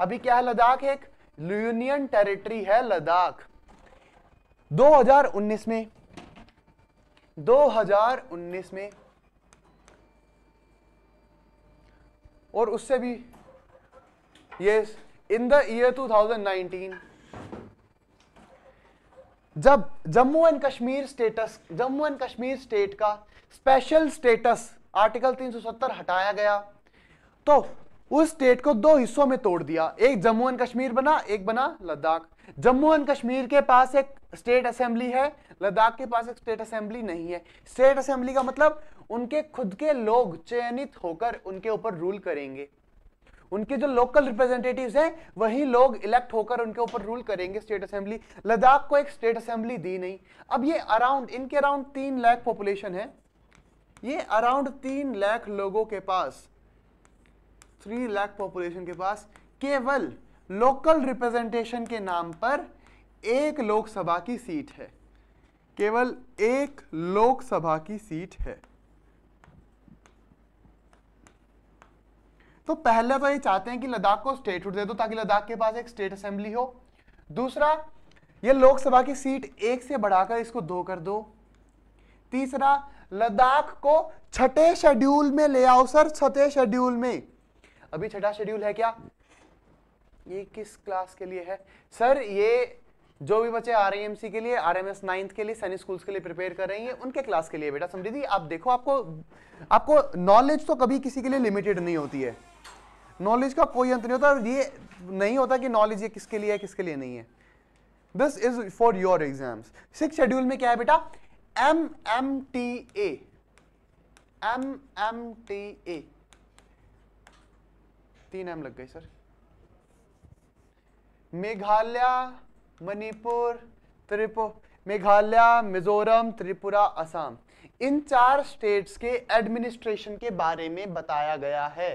अभी क्या है लद्दाख एक यूनियन टेरिटरी है लद्दाख 2019 में 2019 में और उससे भी ये इन द ईयर 2019 जब Jammu and Kashmir status Jammu and Kashmir state का स्पेशल स्टेटस आर्टिकल 370 हटाया गया तो उस स्टेट को दो हिस्सों में तोड़ दिया एक जम्मू एंड कश्मीर बना एक बना लद्दाख जम्मू एंड कश्मीर के पास एक स्टेट असेंबली है लद्दाख के पास एक स्टेट असेंबली नहीं है स्टेट असेंबली का मतलब उनके खुद के लोग चयनित होकर उनके ऊपर रूल करेंगे उनके जो लोकल रिप्रेजेंटेटिव्स हैं वही लोग इलेक्ट होकर उनके ऊपर रूल करेंगे स्टेट असेंबली लद्दाख को एक स्टेट असेंबली दी नहीं अब ये अराउंड इनके अराउंड तीन लाख पॉपुलेशन है ये अराउंड तीन लाख लोगों के पास थ्री लाख पॉपुलेशन के पास केवल लोकल रिप्रेजेंटेशन के नाम पर एक लोकसभा की सीट है केवल एक लोकसभा की सीट है तो पहले तो ये चाहते हैं कि लद्दाख को स्टेटहुड दे दो ताकि लद्दाख के पास एक स्टेट असेंबली हो दूसरा ये लोकसभा की सीट एक से बढ़ाकर इसको दो कर दो तीसरा लद्दाख को छठे शेड्यूल में ले आओ सर छठे शेड्यूल में अभी छठा शेड्यूल है क्या ये किस क्लास के लिए है सर ये जो भी बच्चे आर के लिए आर एम नाइन्थ के लिए सैनिक स्कूल्स के लिए प्रिपेयर कर रही हैं उनके क्लास के लिए बेटा दी आप देखो आपको आपको नॉलेज तो कभी किसी के लिए लिमिटेड नहीं होती है नॉलेज का कोई अंत नहीं होता और ये नहीं होता कि नॉलेज ये किसके लिए है किसके लिए नहीं है this is for your exams six schedule में क्या है बेटा M M T M M T A तीन एम लग गए सर मेघालय मणिपुर त्रिपु मेघालय मिजोरम त्रिपुरा असम इन चार स्टेट्स के एडमिनिस्ट्रेशन के बारे में बताया गया है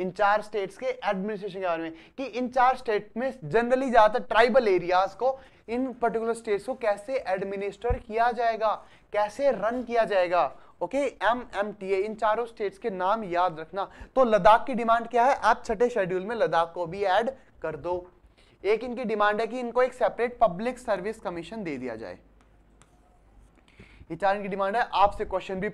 इन चार स्टेट्स के एडमिनिस्ट्रेशन के बारे में कि इन चार स्टेट में जनरली ज़्यादातर ट्राइबल एरियाज को इन पर्टिकुलर स्टेट्स को कैसे एडमिनिस्टर किया जाएगा कैसे रन किया जाएगा okay M M T A इन चारों स्टेट्स के नाम याद रखना तो लद्दाख की डिमांड क्या है आप छठे शेड्यूल में लद्दाख को भी ऐड कर दो एक इनकी डिमांड है कि इनको एक सेपरेट पब्लिक सर्विस कमीशन दे दिया जाए ये चार इनकी डिमांड है आपसे क्वेश्चन भी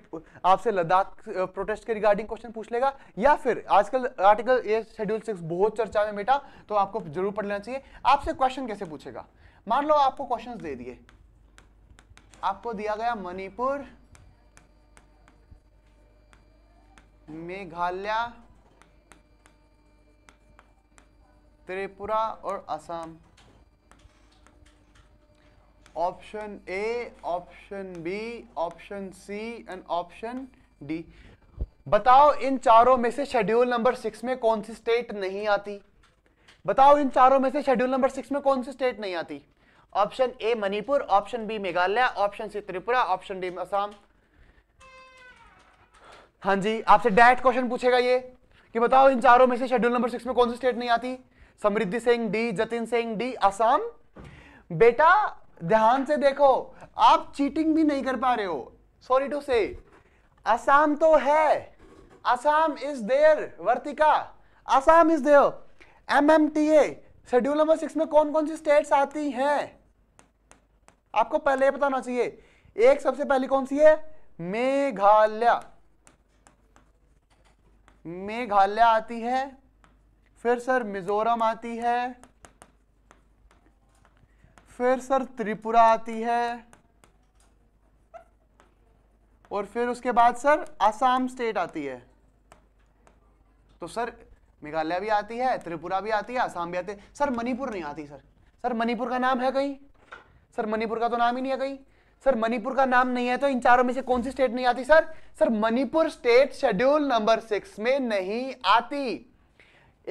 आपसे लद्दाख प्रोटेस्ट के रिगार्डिंग क्वेश्चन पूछ लेगा या फिर आजकल आर्टिकल ए शेड्यूल सिक्स बहुत चर्चा में बेटा तो आपको जरूर पढ़ लेना चाहिए आपसे क्वेश्चन कैसे पूछेगा मान लो आपको क्वेश्चन दे दिए आपको दिया गया मणिपुर मेघालय त्रिपुरा और Assam option A option B option C and option D बताओ इन चारों में से शेड्यूल नंबर सिक्स में कौन सी स्टेट नहीं आती बताओ इन चारों में से शेड्यूल नंबर सिक्स में कौन सी स्टेट नहीं आती option A Manipur option B Meghalaya option C Tripura option D Assam हाँ जी आपसे डायरेक्ट क्वेश्चन पूछेगा ये कि बताओ इन चारों में से शेड्यूल नंबर सिक्स में कौन सी स्टेट नहीं आती समृद्धि सिंह डी जतिन सिंह डी असम बेटा ध्यान से देखो आप चीटिंग भी नहीं कर पा रहे हो सॉरी टू से असम तो है Assam is there Vartika Assam is there M M T A schedule number six में कौन कौन सी स्टेट्स आती हैं आपको पहले ये बताना चाहिए एक सबसे पहली कौन सी है मेघालय मेघालय आती है फिर सर मिजोरम आती है फिर सर त्रिपुरा आती है और फिर उसके बाद सर असम स्टेट आती है तो सर मेघालय भी आती है त्रिपुरा भी आती है आसाम भी आती है सर मणिपुर नहीं आती सर सर मणिपुर का नाम है कहीं सर मणिपुर का तो नाम ही नहीं है कहीं सर मणिपुर का नाम नहीं है तो इन चारों में से कौन सी स्टेट नहीं आती sir sir Manipur state schedule number six में नहीं आती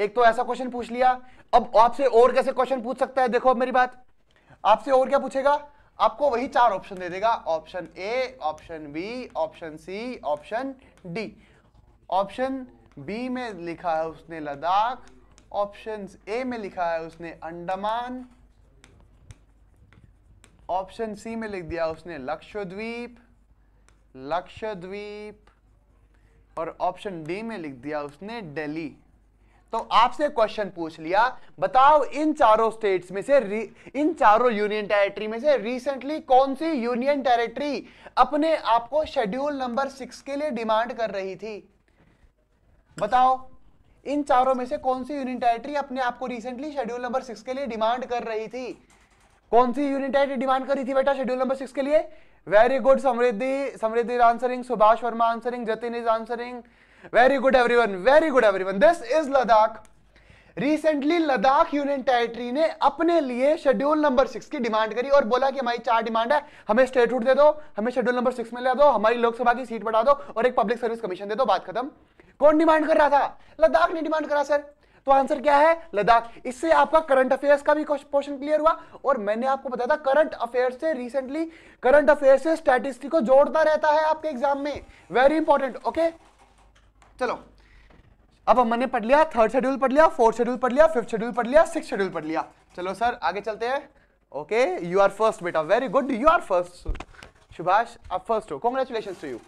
एक तो ऐसा क्वेश्चन पूछ लिया अब आपसे और कैसे क्वेश्चन पूछ सकता है देखो अब मेरी बात आपसे और क्या पूछेगा आपको वही चार ऑप्शन दे देगा option A option B option C option D option B में लिखा है उसने लद्दाख ऑप्शन ए में लिखा है उसने अंडमान ऑप्शन सी में लिख दिया उसने लक्षद्वीप लक्षद्वीप और ऑप्शन डी में लिख दिया उसने दिल्ली तो आपसे क्वेश्चन पूछ लिया बताओ इन चारों स्टेट्स में से इन चारों यूनियन टेरिटरी में से रिसेंटली कौन सी यूनियन टेरिटरी अपने आप को शेड्यूल नंबर सिक्स के लिए डिमांड कर रही थी बताओ इन चारों में से कौन सी यूनियन टेरिटरी अपने आप को रिसेंटली शेड्यूल नंबर सिक्स के लिए डिमांड कर रही थी कौन सी यूनियन टेरिटरी डिमांड कर रही थी बेटा शेड्यूल नंबर सिक्स के लिए very good Samriddhi Samriddhi answering Subhash Verma answering Jatin is answering very good everyone, very good everyone. This is Ladakh recently Ladakh union territory ने अपने लिए शेड्यूल नंबर सिक्स की डिमांड करी और बोला कि हमारी चार डिमांड है हमें स्टेट रूट दे दो हमें शेड्यूल नंबर सिक्स में ले दो हमारी लोकसभा की सीट बढ़ा दो और एक पब्लिक सर्विस कमीशन दे दो बात खत्म कौन डिमांड कर रहा था लद्दाख ने डिमांड करा सर तो आंसर क्या है लद्दाख इससे आपका करंट अफेयर्स का भी पोर्शन क्लियर हुआ और मैंने आपको बताया था करंट अफेयर से रिसेंटली करंट अफेयर से स्टैटिस्टिक को जोड़ता रहता है आपके एग्जाम में वेरी इंपॉर्टेंट ओके okay? चलो अब हमने पढ़ लिया थर्ड शेड्यूल पढ़ लिया फोर्थ शेड्यूल पढ़ लिया फिफ्थ शेड्यूल पढ़ लिया सिक्स शेड्यूल पढ़ लिया चलो सर आगे चलते हैं ओके यू आर फर्स्ट बेटा very good you are first Subhash अब फर्स्ट हो कॉन्ग्रेचुलेशन टू यू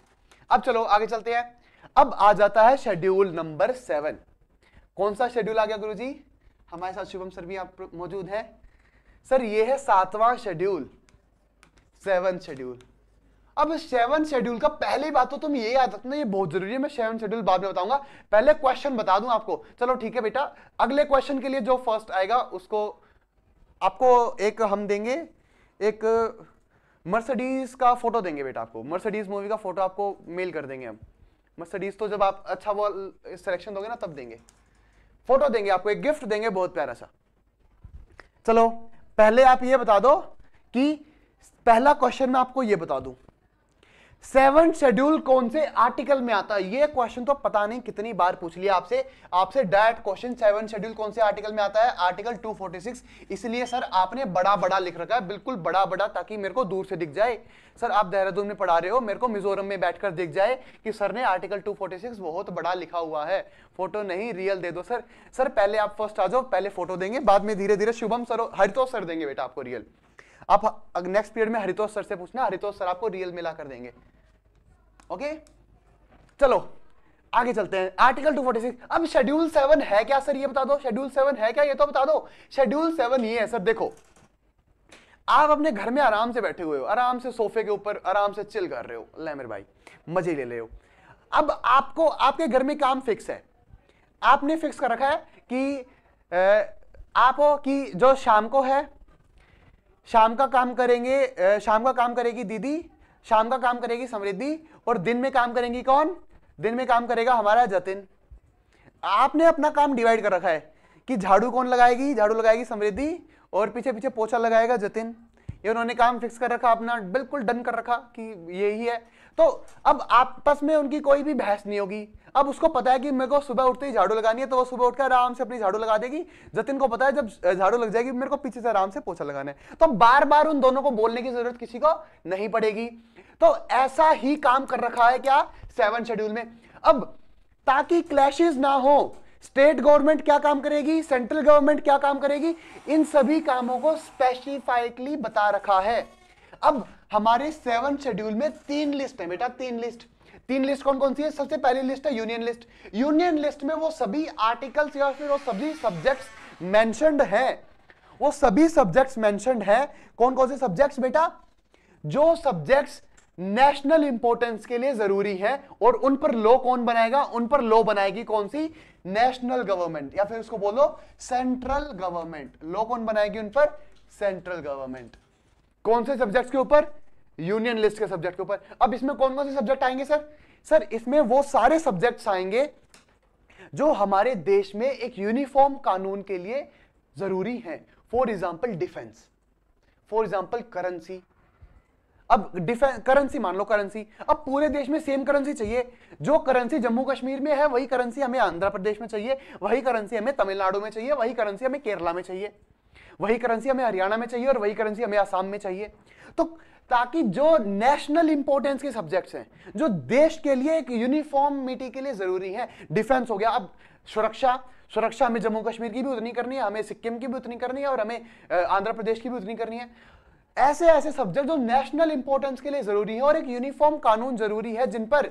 अब चलो आगे चलते हैं अब आ जाता है शेड्यूल नंबर सेवन कौन सा शेड्यूल आ गया जी हमारे साथ शुभम सर भी आप मौजूद हैं सर ये है सातवां शेड्यूल सेवन शेड्यूल अब सेवन शेड्यूल का पहली बात तो तुम ये याद रखना ये बहुत जरूरी है मैं सेवन शेड्यूल बाद में बताऊंगा पहले क्वेश्चन बता दूं आपको चलो ठीक है बेटा अगले क्वेश्चन के लिए जो फर्स्ट आएगा उसको आपको एक हम देंगे एक मर्सडीज का फोटो देंगे बेटा आपको मर्सडीज मूवी का फोटो आपको मेल कर देंगे हम मर्सडीज तो जब आप अच्छा वो सिलेक्शन दोगे ना तब देंगे फोटो देंगे आपको एक गिफ्ट देंगे बहुत प्यारा सा चलो पहले आप ये बता दो कि पहला क्वेश्चन मैं आपको ये बता दूं सेवन शेड्यूल कौन से आर्टिकल में आता है ये क्वेश्चन तो पता नहीं कितनी बार पूछ लिया आपसे आपसे डायरेक्ट क्वेश्चन सेवन शेड्यूल कौन से आर्टिकल में आता है आर्टिकल 246 इसलिए सर आपने बड़ा बड़ा लिख रखा है बिल्कुल बड़ा बड़ा ताकि मेरे को दूर से दिख जाए सर आप देहरादून में पढ़ा रहे हो मेरे को मिजोरम में बैठकर दिख जाए कि सर ने आर्टिकल टू बहुत बड़ा लिखा हुआ है फोटो नहीं रियल दे दो सर सर पहले आप फर्स्ट आ जाओ पहले फोटो देंगे बाद में धीरे धीरे शुभम सर हरितो सर देंगे बेटा आपको रियल आप नेक्स्ट पीरियड में हरितोष सर से पूछना हरितोष सर आपको रियल मिला कर देंगे ओके चलो आगे चलते हैं आर्टिकल 246 अब शेड्यूल सेवन है क्या सर ये बता दो शेड्यूल सेवन है क्या ये तो बता दो शेड्यूल सेवन ये है सर देखो आप अपने घर में आराम से बैठे हुए हो आराम से सोफे के ऊपर आराम से चिल कर रहे हो ले मेरे भाई मजे ले ले हो अब आपको आपके घर में काम फिक्स है आपने फिक्स कर रखा है कि आप कि जो शाम को है शाम का काम करेंगे शाम का काम करेगी दीदी शाम का काम करेगी समृद्धि और दिन में काम करेंगी कौन दिन में काम करेगा हमारा जतिन आपने अपना काम डिवाइड कर रखा है कि झाड़ू कौन लगाएगी झाड़ू लगाएगी समृद्धि और पीछे पीछे पोछा लगाएगा जतिन ये उन्होंने काम फिक्स कर रखा अपना बिल्कुल डन कर रखा कि यही है तो अब आपस में उनकी कोई भी बहस नहीं होगी अब उसको पता है कि मेरे को सुबह उठते ही झाड़ू लगानी है तो वो सुबह उठकर आराम से अपनी झाड़ू लगा देगी जतिन को पता है जब झाड़ू लग जाएगी मेरे को पीछे से आराम से पोछा लगाना है तो बार बार उन दोनों को बोलने की जरूरत किसी को नहीं पड़ेगी तो ऐसा ही काम कर रखा है क्या सेवन शेड्यूल में अब ताकि क्लैशेज ना हो स्टेट गवर्नमेंट क्या काम करेगी सेंट्रल गवर्नमेंट क्या काम करेगी इन सभी कामों को स्पेसिफाइकली बता रखा है अब हमारे सेवन शेड्यूल में तीन लिस्ट है बेटा तीन लिस्ट तीन लिस्ट कौन कौन सी है सबसे पहली लिस्ट है यूनियन लिस्ट यूनियन लिस्ट में वो सभी आर्टिकल्स या फिर वो सभी सब्जेक्ट्स मेंशनड हैं वो सभी सब्जेक्ट्स मेंशनड हैं कौन कौन से सब्जेक्ट्स बेटा जो सब्जेक्ट्स नेशनल इंपोर्टेंस के लिए जरूरी है और उन पर लॉ कौन बनाएगा उन पर लॉ बनाएगी कौन सी नेशनल गवर्नमेंट या फिर उसको बोलो सेंट्रल गवर्नमेंट लॉ कौन बनाएगी उन पर सेंट्रल गवर्नमेंट कौन से सब्जेक्ट के ऊपर यूनियन लिस्ट के सब्जेक्ट के ऊपर अब इसमें कौन कौन से सब्जेक्ट आएंगे सर सर इसमें वो सारे सब्जेक्ट आएंगे जो हमारे देश में एक यूनिफॉर्म कानून के लिए जरूरी है for example defence for example currency अब डिफेंस करेंसी मान लो करेंसी अब पूरे देश में सेम करेंसी चाहिए जो करेंसी जम्मू कश्मीर में है वही करेंसी हमें आंध्र प्रदेश में चाहिए वही करेंसी हमें तमिलनाडु में चाहिए वही करेंसी हमें केरला में चाहिए वही करेंसी हमें हरियाणा में चाहिए और वही करेंसी हमें आसाम में चाहिए तो ताकि जो नेशनल इंपोर्टेंस के सब्जेक्ट्स हैं जो देश के लिए एक यूनिफॉर्मिटी के लिए जरूरी है डिफेंस हो गया अब सुरक्षा सुरक्षा हमें जम्मू कश्मीर की भी उतनी करनी है हमें सिक्किम की भी उतनी करनी है और हमें आंध्र प्रदेश की भी उतनी करनी है ऐसे ऐसे सब्जेक्ट जो नेशनल इंपोर्टेंस के लिए जरूरी है और एक यूनिफॉर्म कानून जरूरी है जिन पर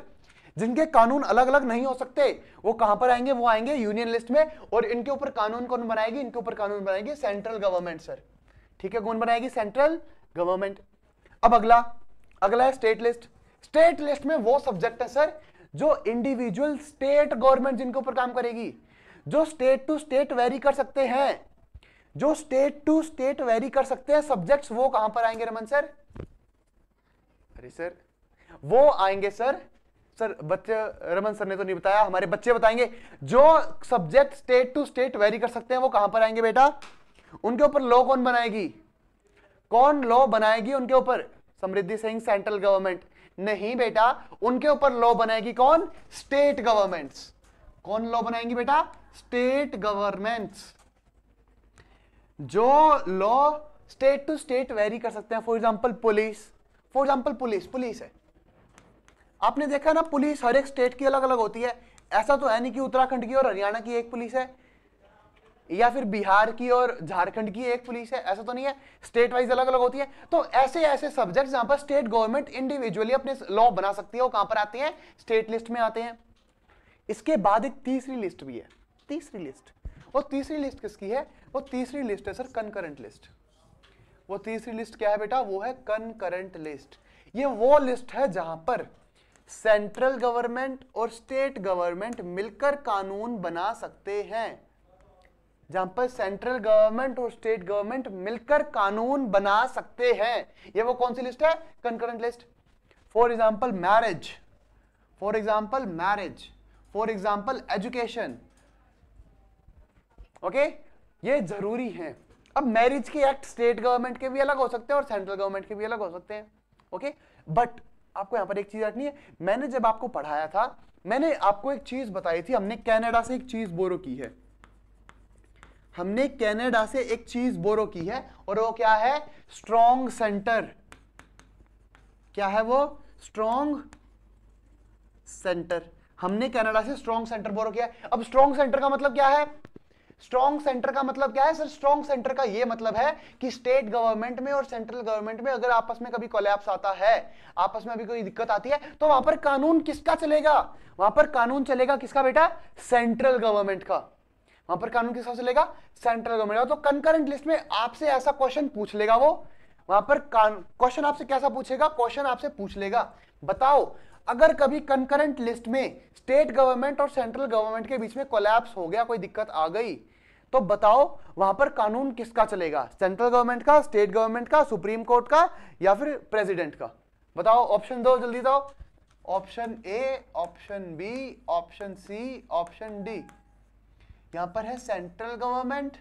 जिनके कानून अलग अलग नहीं हो सकते वो कहां पर आएंगे वो आएंगे यूनियन लिस्ट में और इनके ऊपर कानून कौन बनाएगी इनके ऊपर कानून बनाएगी सेंट्रल गवर्नमेंट सर ठीक है कौन बनाएगी सेंट्रल गवर्नमेंट अब अगला अगला है स्टेट लिस्ट स्टेट लिस्ट में वो सब्जेक्ट है सर जो इंडिविजुअल स्टेट गवर्नमेंट जिनके ऊपर काम करेगी जो स्टेट टू स्टेट वेरी कर सकते हैं जो स्टेट टू स्टेट वेरी कर सकते हैं सब्जेक्ट्स वो कहां पर आएंगे रमन सर अरे सर वो आएंगे सर सर बच्चे रमन सर ने तो नहीं बताया हमारे बच्चे बताएंगे जो subject state to state vary कर सकते हैं वो कहां पर आएंगे बेटा उनके ऊपर लॉ कौन बनाएगी कौन लॉ बनाएगी उनके ऊपर समृद्धि सिंह सेंट्रल गवर्नमेंट नहीं बेटा उनके ऊपर लॉ बनाएगी कौन स्टेट गवर्नमेंट्स कौन लॉ बनाएंगी बेटा स्टेट गवर्नमेंट्स जो law state to state vary कर सकते हैं for example police for example police police है आपने देखा ना पुलिस हर एक स्टेट की अलग अलग होती है ऐसा तो है नहीं कि उत्तराखंड की और हरियाणा की एक पुलिस है या फिर बिहार की और झारखंड की एक पुलिस है ऐसा तो नहीं है स्टेट वाइज अलग अलग होती है तो ऐसे ऐसे सब्जेक्ट जहां पर स्टेट गवर्नमेंट इंडिविजुअली अपने लॉ बना सकती है वो कहां पर आते हैं स्टेट लिस्ट में आते हैं इसके बाद एक तीसरी लिस्ट भी है तीसरी लिस्ट और तीसरी लिस्ट किसकी है वो तीसरी लिस्ट है सर कनकरेंट लिस्ट वो तीसरी लिस्ट क्या है बेटा वो है कनकरेंट लिस्ट ये वो लिस्ट है जहां पर सेंट्रल गवर्नमेंट और स्टेट गवर्नमेंट मिलकर कानून बना सकते हैं जहां पर सेंट्रल गवर्नमेंट और स्टेट गवर्नमेंट मिलकर कानून बना सकते हैं ये वो कौन सी लिस्ट है concurrent list for example marriage for example marriage for example education okay ये जरूरी है अब मैरिज के एक्ट स्टेट गवर्नमेंट के भी अलग हो सकते हैं और सेंट्रल गवर्नमेंट के भी अलग हो सकते हैं ओके बट आपको यहां पर एक चीज रखनी है मैंने जब आपको पढ़ाया था मैंने आपको एक चीज बताई थी हमने कैनेडा से एक चीज बोरो की है हमने कैनेडा से एक चीज बोरो की है और वो क्या है स्ट्रॉन्ग सेंटर क्या है वो स्ट्रॉन्ग सेंटर हमने कनाडा से स्ट्रॉन्ग सेंटर बोरो किया है अब स्ट्रॉन्ग सेंटर का मतलब क्या है स्ट्रॉन्ग सेंटर का मतलब क्या है सर स्ट्रॉन्ग सेंटर का ये मतलब है कि स्टेट गवर्नमेंट में और सेंट्रल गवर्नमेंट में अगर आपस में कभी कोलैप्स आता है आपस में अभी कोई दिक्कत आती है तो वहां पर कानून किसका चलेगा वहां पर कानून चलेगा किसका बेटा सेंट्रल गवर्नमेंट का वहां पर कानून किसका चलेगा सेंट्रल गवर्नमेंट का तो कंकरेंट लिस्ट में आपसे ऐसा क्वेश्चन पूछ लेगा वो वहां पर क्वेश्चन आपसे कैसा पूछेगा क्वेश्चन आपसे पूछ लेगा बताओ अगर कभी कंकरेंट लिस्ट में स्टेट गवर्नमेंट और सेंट्रल गवर्नमेंट के बीच में कोलैप्स हो गया कोई दिक्कत आ गई तो बताओ वहां पर कानून किसका चलेगा सेंट्रल गवर्नमेंट का स्टेट गवर्नमेंट का सुप्रीम कोर्ट का या फिर प्रेसिडेंट का बताओ ऑप्शन दो जल्दी दो option A option B option C option D यहां पर है सेंट्रल गवर्नमेंट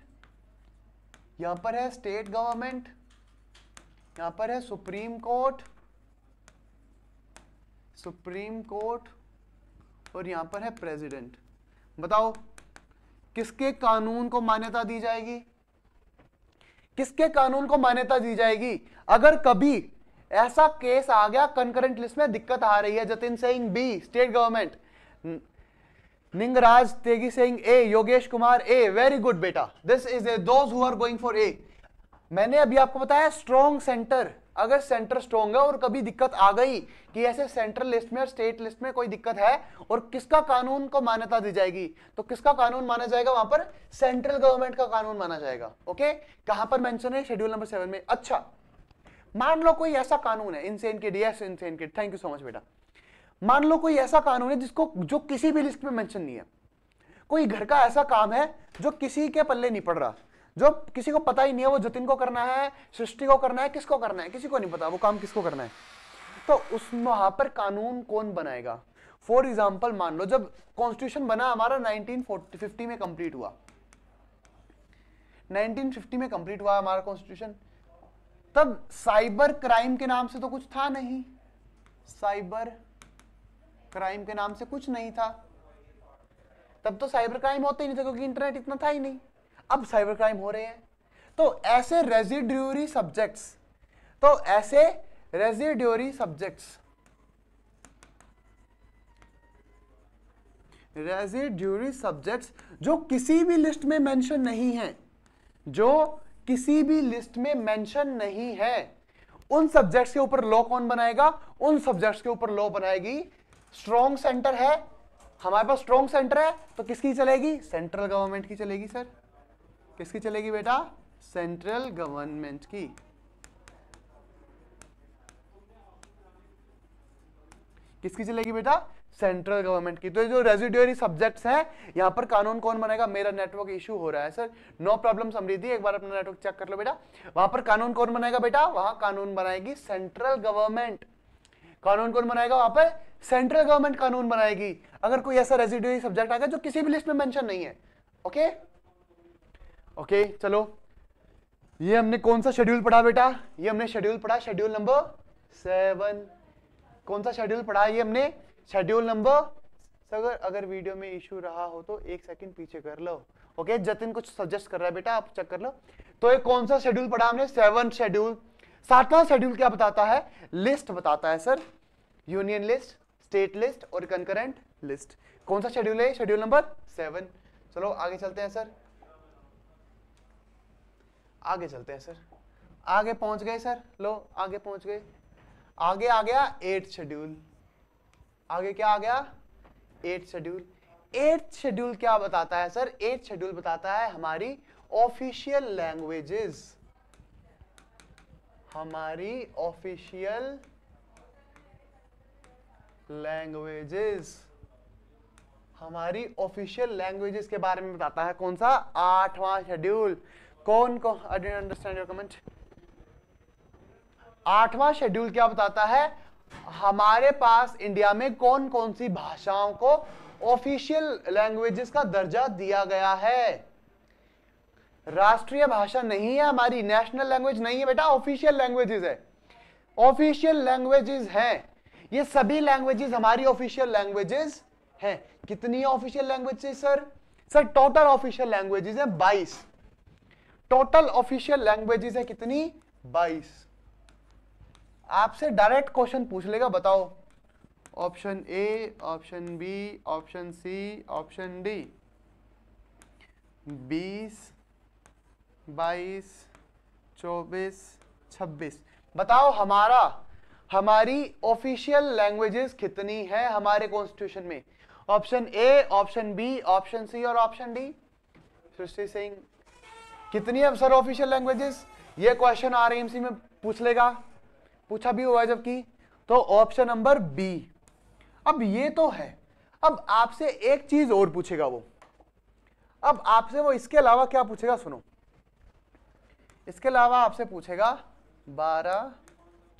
यहां पर है स्टेट गवर्नमेंट यहां पर है सुप्रीम कोर्ट सुप्रीम कोर्ट और यहां पर है प्रेसिडेंट बताओ किसके कानून को मान्यता दी जाएगी किसके कानून को मान्यता दी जाएगी अगर कभी ऐसा केस आ गया कंकरेंट लिस्ट में दिक्कत आ रही है Jatin Singh B state government Ningraj तेगी Singh A Yogesh Kumar A very good बेटा this is A those who are going for A मैंने अभी आपको बताया स्ट्रॉन्ग सेंटर अगर सेंटर स्ट्रॉन्ग है और कभी दिक्कत आ गई कि ऐसे सेंट्रल लिस्ट में और स्टेट लिस्ट में कोई दिक्कत है और किसका कानून को मान्यता दी जाएगी तो किसका कानून माना जाएगा वहां पर सेंट्रल गवर्नमेंट का कानून माना जाएगा ओके कहां पर मेंशन है शेड्यूल नंबर सेवन में अच्छा मान लो कोई ऐसा कानून है insane kid yes insane kid thank you so much बेटा मान लो कोई ऐसा कानून है जिसको जो किसी भी लिस्ट में मेंशन नहीं है कोई घर का ऐसा काम है जो किसी के पल्ले नहीं पड़ रहा जो किसी को पता ही नहीं है वो जतिन को करना है सृष्टि को करना है किसको करना है किसी को नहीं पता वो काम किसको करना है तो उस वहां पर कानून कौन बनाएगा फॉर एग्जाम्पल मान लो जब कॉन्स्टिट्यूशन बना हमारा 1950 में कंप्लीट हुआ 1950 में कंप्लीट हुआ हमारा कॉन्स्टिट्यूशन तब साइबर क्राइम के नाम से तो कुछ था नहीं साइबर क्राइम के नाम से कुछ नहीं था तब तो साइबर क्राइम होते ही नहीं था क्योंकि इंटरनेट इतना था ही नहीं अब साइबर क्राइम हो रहे हैं तो ऐसे रेजिड्यूरी सब्जेक्ट्स तो ऐसे रेजिड्यूरी सब्जेक्ट्स रेजिड्यूरी सब्जेक्ट्स जो किसी भी लिस्ट में मेंशन नहीं है जो किसी भी लिस्ट में मेंशन नहीं है उन सब्जेक्ट्स के ऊपर लॉ कौन बनाएगा उन सब्जेक्ट्स के ऊपर लॉ बनाएगी स्ट्रॉन्ग सेंटर है हमारे पास स्ट्रॉन्ग सेंटर है तो किसकी चलेगी सेंट्रल गवर्नमेंट की चलेगी सर किसकी चलेगी बेटा सेंट्रल गवर्नमेंट की किसकी चलेगी बेटा सेंट्रल गवर्नमेंट की तो जो रेजिडुअरी सब्जेक्ट्स हैं यहां पर कानून कौन बनाएगा मेरा नेटवर्क इशू हो रहा है सर नो प्रॉब्लम समृद्धि एक बार अपना नेटवर्क चेक कर लो बेटा वहां पर कानून कौन बनाएगा बेटा वहां कानून बनाएगी सेंट्रल गवर्नमेंट कानून कौन बनाएगा वहां पर सेंट्रल गवर्नमेंट कानून बनाएगी अगर कोई ऐसा रेजिडरी सब्जेक्ट आएगा जो किसी भी लिस्ट में मेंशन नहीं है ओके okay? ओके चलो ये हमने कौन सा शेड्यूल पढ़ा बेटा ये हमने शेड्यूल पढ़ा शेड्यूल नंबर सेवन कौन सा शेड्यूल पढ़ा ये हमने शेड्यूल नंबर अगर अगर वीडियो में इशू रहा हो तो एक सेकंड पीछे कर लो ओके जतिन कुछ सजेस्ट कर रहा है बेटा आप चेक कर लो तो ये कौन सा शेड्यूल पढ़ा हमने सेवन शेड्यूल सातवां शेड्यूल क्या बताता है लिस्ट बताता है sir union list state list और कंकरेंट लिस्ट कौन सा शेड्यूल है शेड्यूल नंबर सेवन चलो आगे चलते हैं सर आगे चलते हैं सर आगे पहुंच गए सर लो आगे पहुंच गए आगे आ गया एट शेड्यूल आगे क्या आ गया एट शेड्यूल एट शेड्यूल क्या बताता है सर एट शेड्यूल बताता है हमारी ऑफिशियल लैंग्वेजेस हमारी ऑफिशियल लैंग्वेजेस हमारी ऑफिशियल लैंग्वेजेस के बारे में बताता है कौन सा आठवां शेड्यूल कौन को I didn't understand your comment आठवां शेड्यूल क्या बताता है हमारे पास इंडिया में कौन कौन सी भाषाओं को ऑफिशियल लैंग्वेजेस का दर्जा दिया गया है राष्ट्रीय भाषा नहीं है हमारी नेशनल लैंग्वेज नहीं है बेटा ऑफिशियल लैंग्वेजेस है ऑफिशियल लैंग्वेजेस हैं ये सभी लैंग्वेजेस हमारी ऑफिशियल लैंग्वेजेस हैं कितनी official language sir sir total official languages है बाईस टोटल ऑफिशियल लैंग्वेजेस है कितनी 22 आपसे डायरेक्ट क्वेश्चन पूछ लेगा बताओ option A option B option C option D 20 22 24 छब्बीस बताओ हमारा हमारी ऑफिशियल लैंग्वेजेस कितनी है हमारे कॉन्स्टिट्यूशन में option A option B option C और ऑप्शन डी सृष्टि सिंह कितनी है सर ऑफिशियल लैंग्वेजेस ये क्वेश्चन आर में पूछ लेगा पूछा भी हुआ जबकि तो ऑप्शन नंबर बी अब ये तो है अब आपसे एक चीज और पूछेगा वो अब आपसे वो इसके अलावा क्या पूछेगा सुनो इसके अलावा आपसे पूछेगा बारह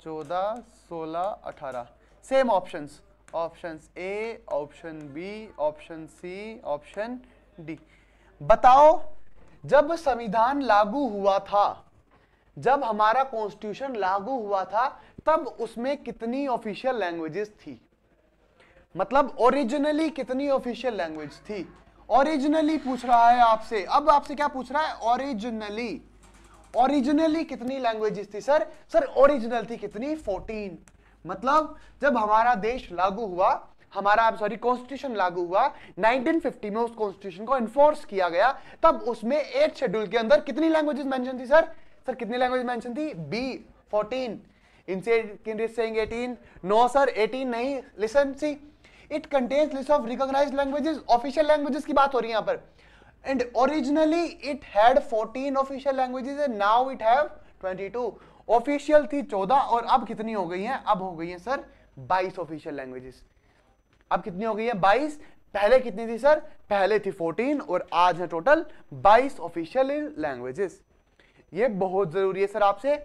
चौदह सोलह अठारह same options options A option B option C option D बताओ जब संविधान लागू हुआ था जब हमारा कॉन्स्टिट्यूशन लागू हुआ था तब उसमें कितनी ऑफिशियल लैंग्वेजेस थी मतलब ओरिजिनली कितनी ऑफिशियल लैंग्वेज थी ओरिजिनली पूछ रहा है आपसे अब आपसे क्या पूछ रहा है ओरिजिनली ओरिजिनली कितनी लैंग्वेजेस थी सर सर ओरिजिनल थी कितनी 14 मतलब जब हमारा देश लागू हुआ हमारा सॉरी कॉन्स्टिट्यूशन लागू हुआ 1950 में उस कॉन्स्टिट्यूशन को इन्फोर्स किया गया तब उसमें एट शेड्यूल के अंदर कितनी लैंग्वेजेस मेंशन थी सर सर कितनी लैंग्वेज मेंशन थी B fourteen insane saying 18 no sir 18 नहीं listen see it contains list of recognise languages official languages की बात हो रही है यहां पर and originally it had 14 official languages and now it have 22 official थी 14 और अब कितनी हो गई हैं अब हो गई हैं सर बाईस ऑफिशियल लैंग्वेजेस अब कितनी हो गई है बाईस पहले कितनी थी सर पहले थी फोर्टीन और आज है टोटल बाईस ऑफिशियल लैंग्वेजेस ये बहुत जरूरी है सर आपसे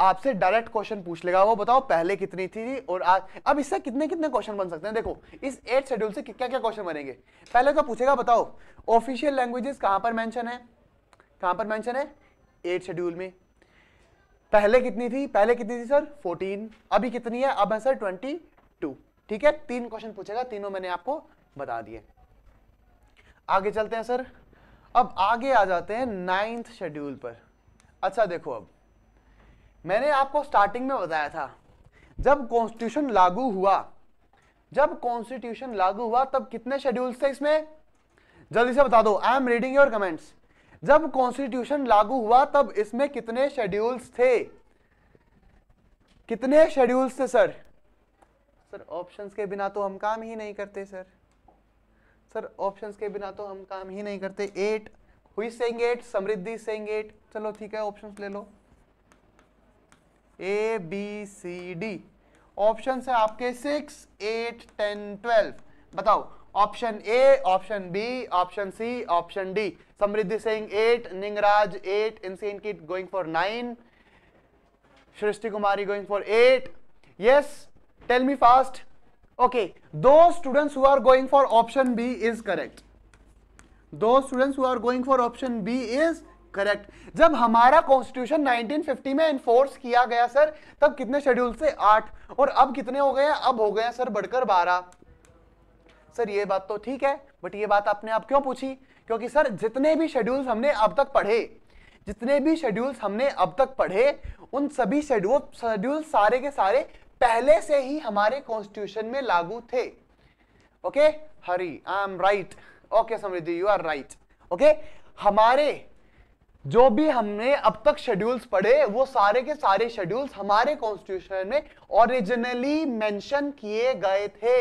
आपसे डायरेक्ट क्वेश्चन पूछ लेगा वो बताओ पहले कितनी थी और आज अब इससे कितने कितने क्वेश्चन बन सकते हैं देखो इस एट शेड्यूल से क्या क्या क्वेश्चन बनेंगे पहले तो पूछेगा बताओ ऑफिशियल लैंग्वेजेस कहां पर मेंशन है कहां पर मेंशन है एट शेड्यूल में पहले कितनी थी पहले कितनी थी सर 14 अभी कितनी है अब है सर ट्वेंटी ठीक है तीन क्वेश्चन पूछेगा तीनों मैंने आपको बता दिए आगे चलते हैं सर अब आगे आ जाते हैं नाइन्थ शेड्यूल पर अच्छा देखो अब मैंने आपको स्टार्टिंग में बताया था जब कॉन्स्टिट्यूशन लागू हुआ जब कॉन्स्टिट्यूशन लागू हुआ तब कितने शेड्यूल्स थे इसमें जल्दी से बता दो I am reading your comments जब कॉन्स्टिट्यूशन लागू हुआ तब इसमें कितने शेड्यूल्स थे कितने शेड्यूल्स थे सर सर ऑप्शंस के बिना तो हम काम ही नहीं करते सर सर ऑप्शंस के बिना तो हम काम ही नहीं करते एट हुई सेंग एट समृद्धि सेंग एट चलो ठीक है ऑप्शंस ले लो A B C D option है आपके सिक्स एट टेन ट्वेल्व बताओ option A option B option C option D Samriddhi Singh eight Ningraj eight insane kid going for nine Srishti Kumari going for eight yes tell me fast okay दो students who are going for option B is correct दो students who are going for option B is correct जब हमारा constitution 1950 में enforce किया गया sir तब कितने schedule से आठ और अब कितने हो गए अब हो गए सर बढ़कर बारह सर ये बात तो ठीक है बट ये बात आपने आप क्यों पूछी क्योंकि सर जितने भी शेड्यूल्स हमने अब तक पढ़े जितने भी शेड्यूल्स हमने अब तक पढ़े उन सभी शेड्यूल शेड्यूल सारे के सारे पहले से ही हमारे कॉन्स्टिट्यूशन में लागू थे okay Hari I am right okay Samriddhi you are right okay हमारे जो भी हमने अब तक शेड्यूल्स पढ़े वो सारे के सारे शेड्यूल्स हमारे कॉन्स्टिट्यूशन में ओरिजिनली मेंशन किए गए थे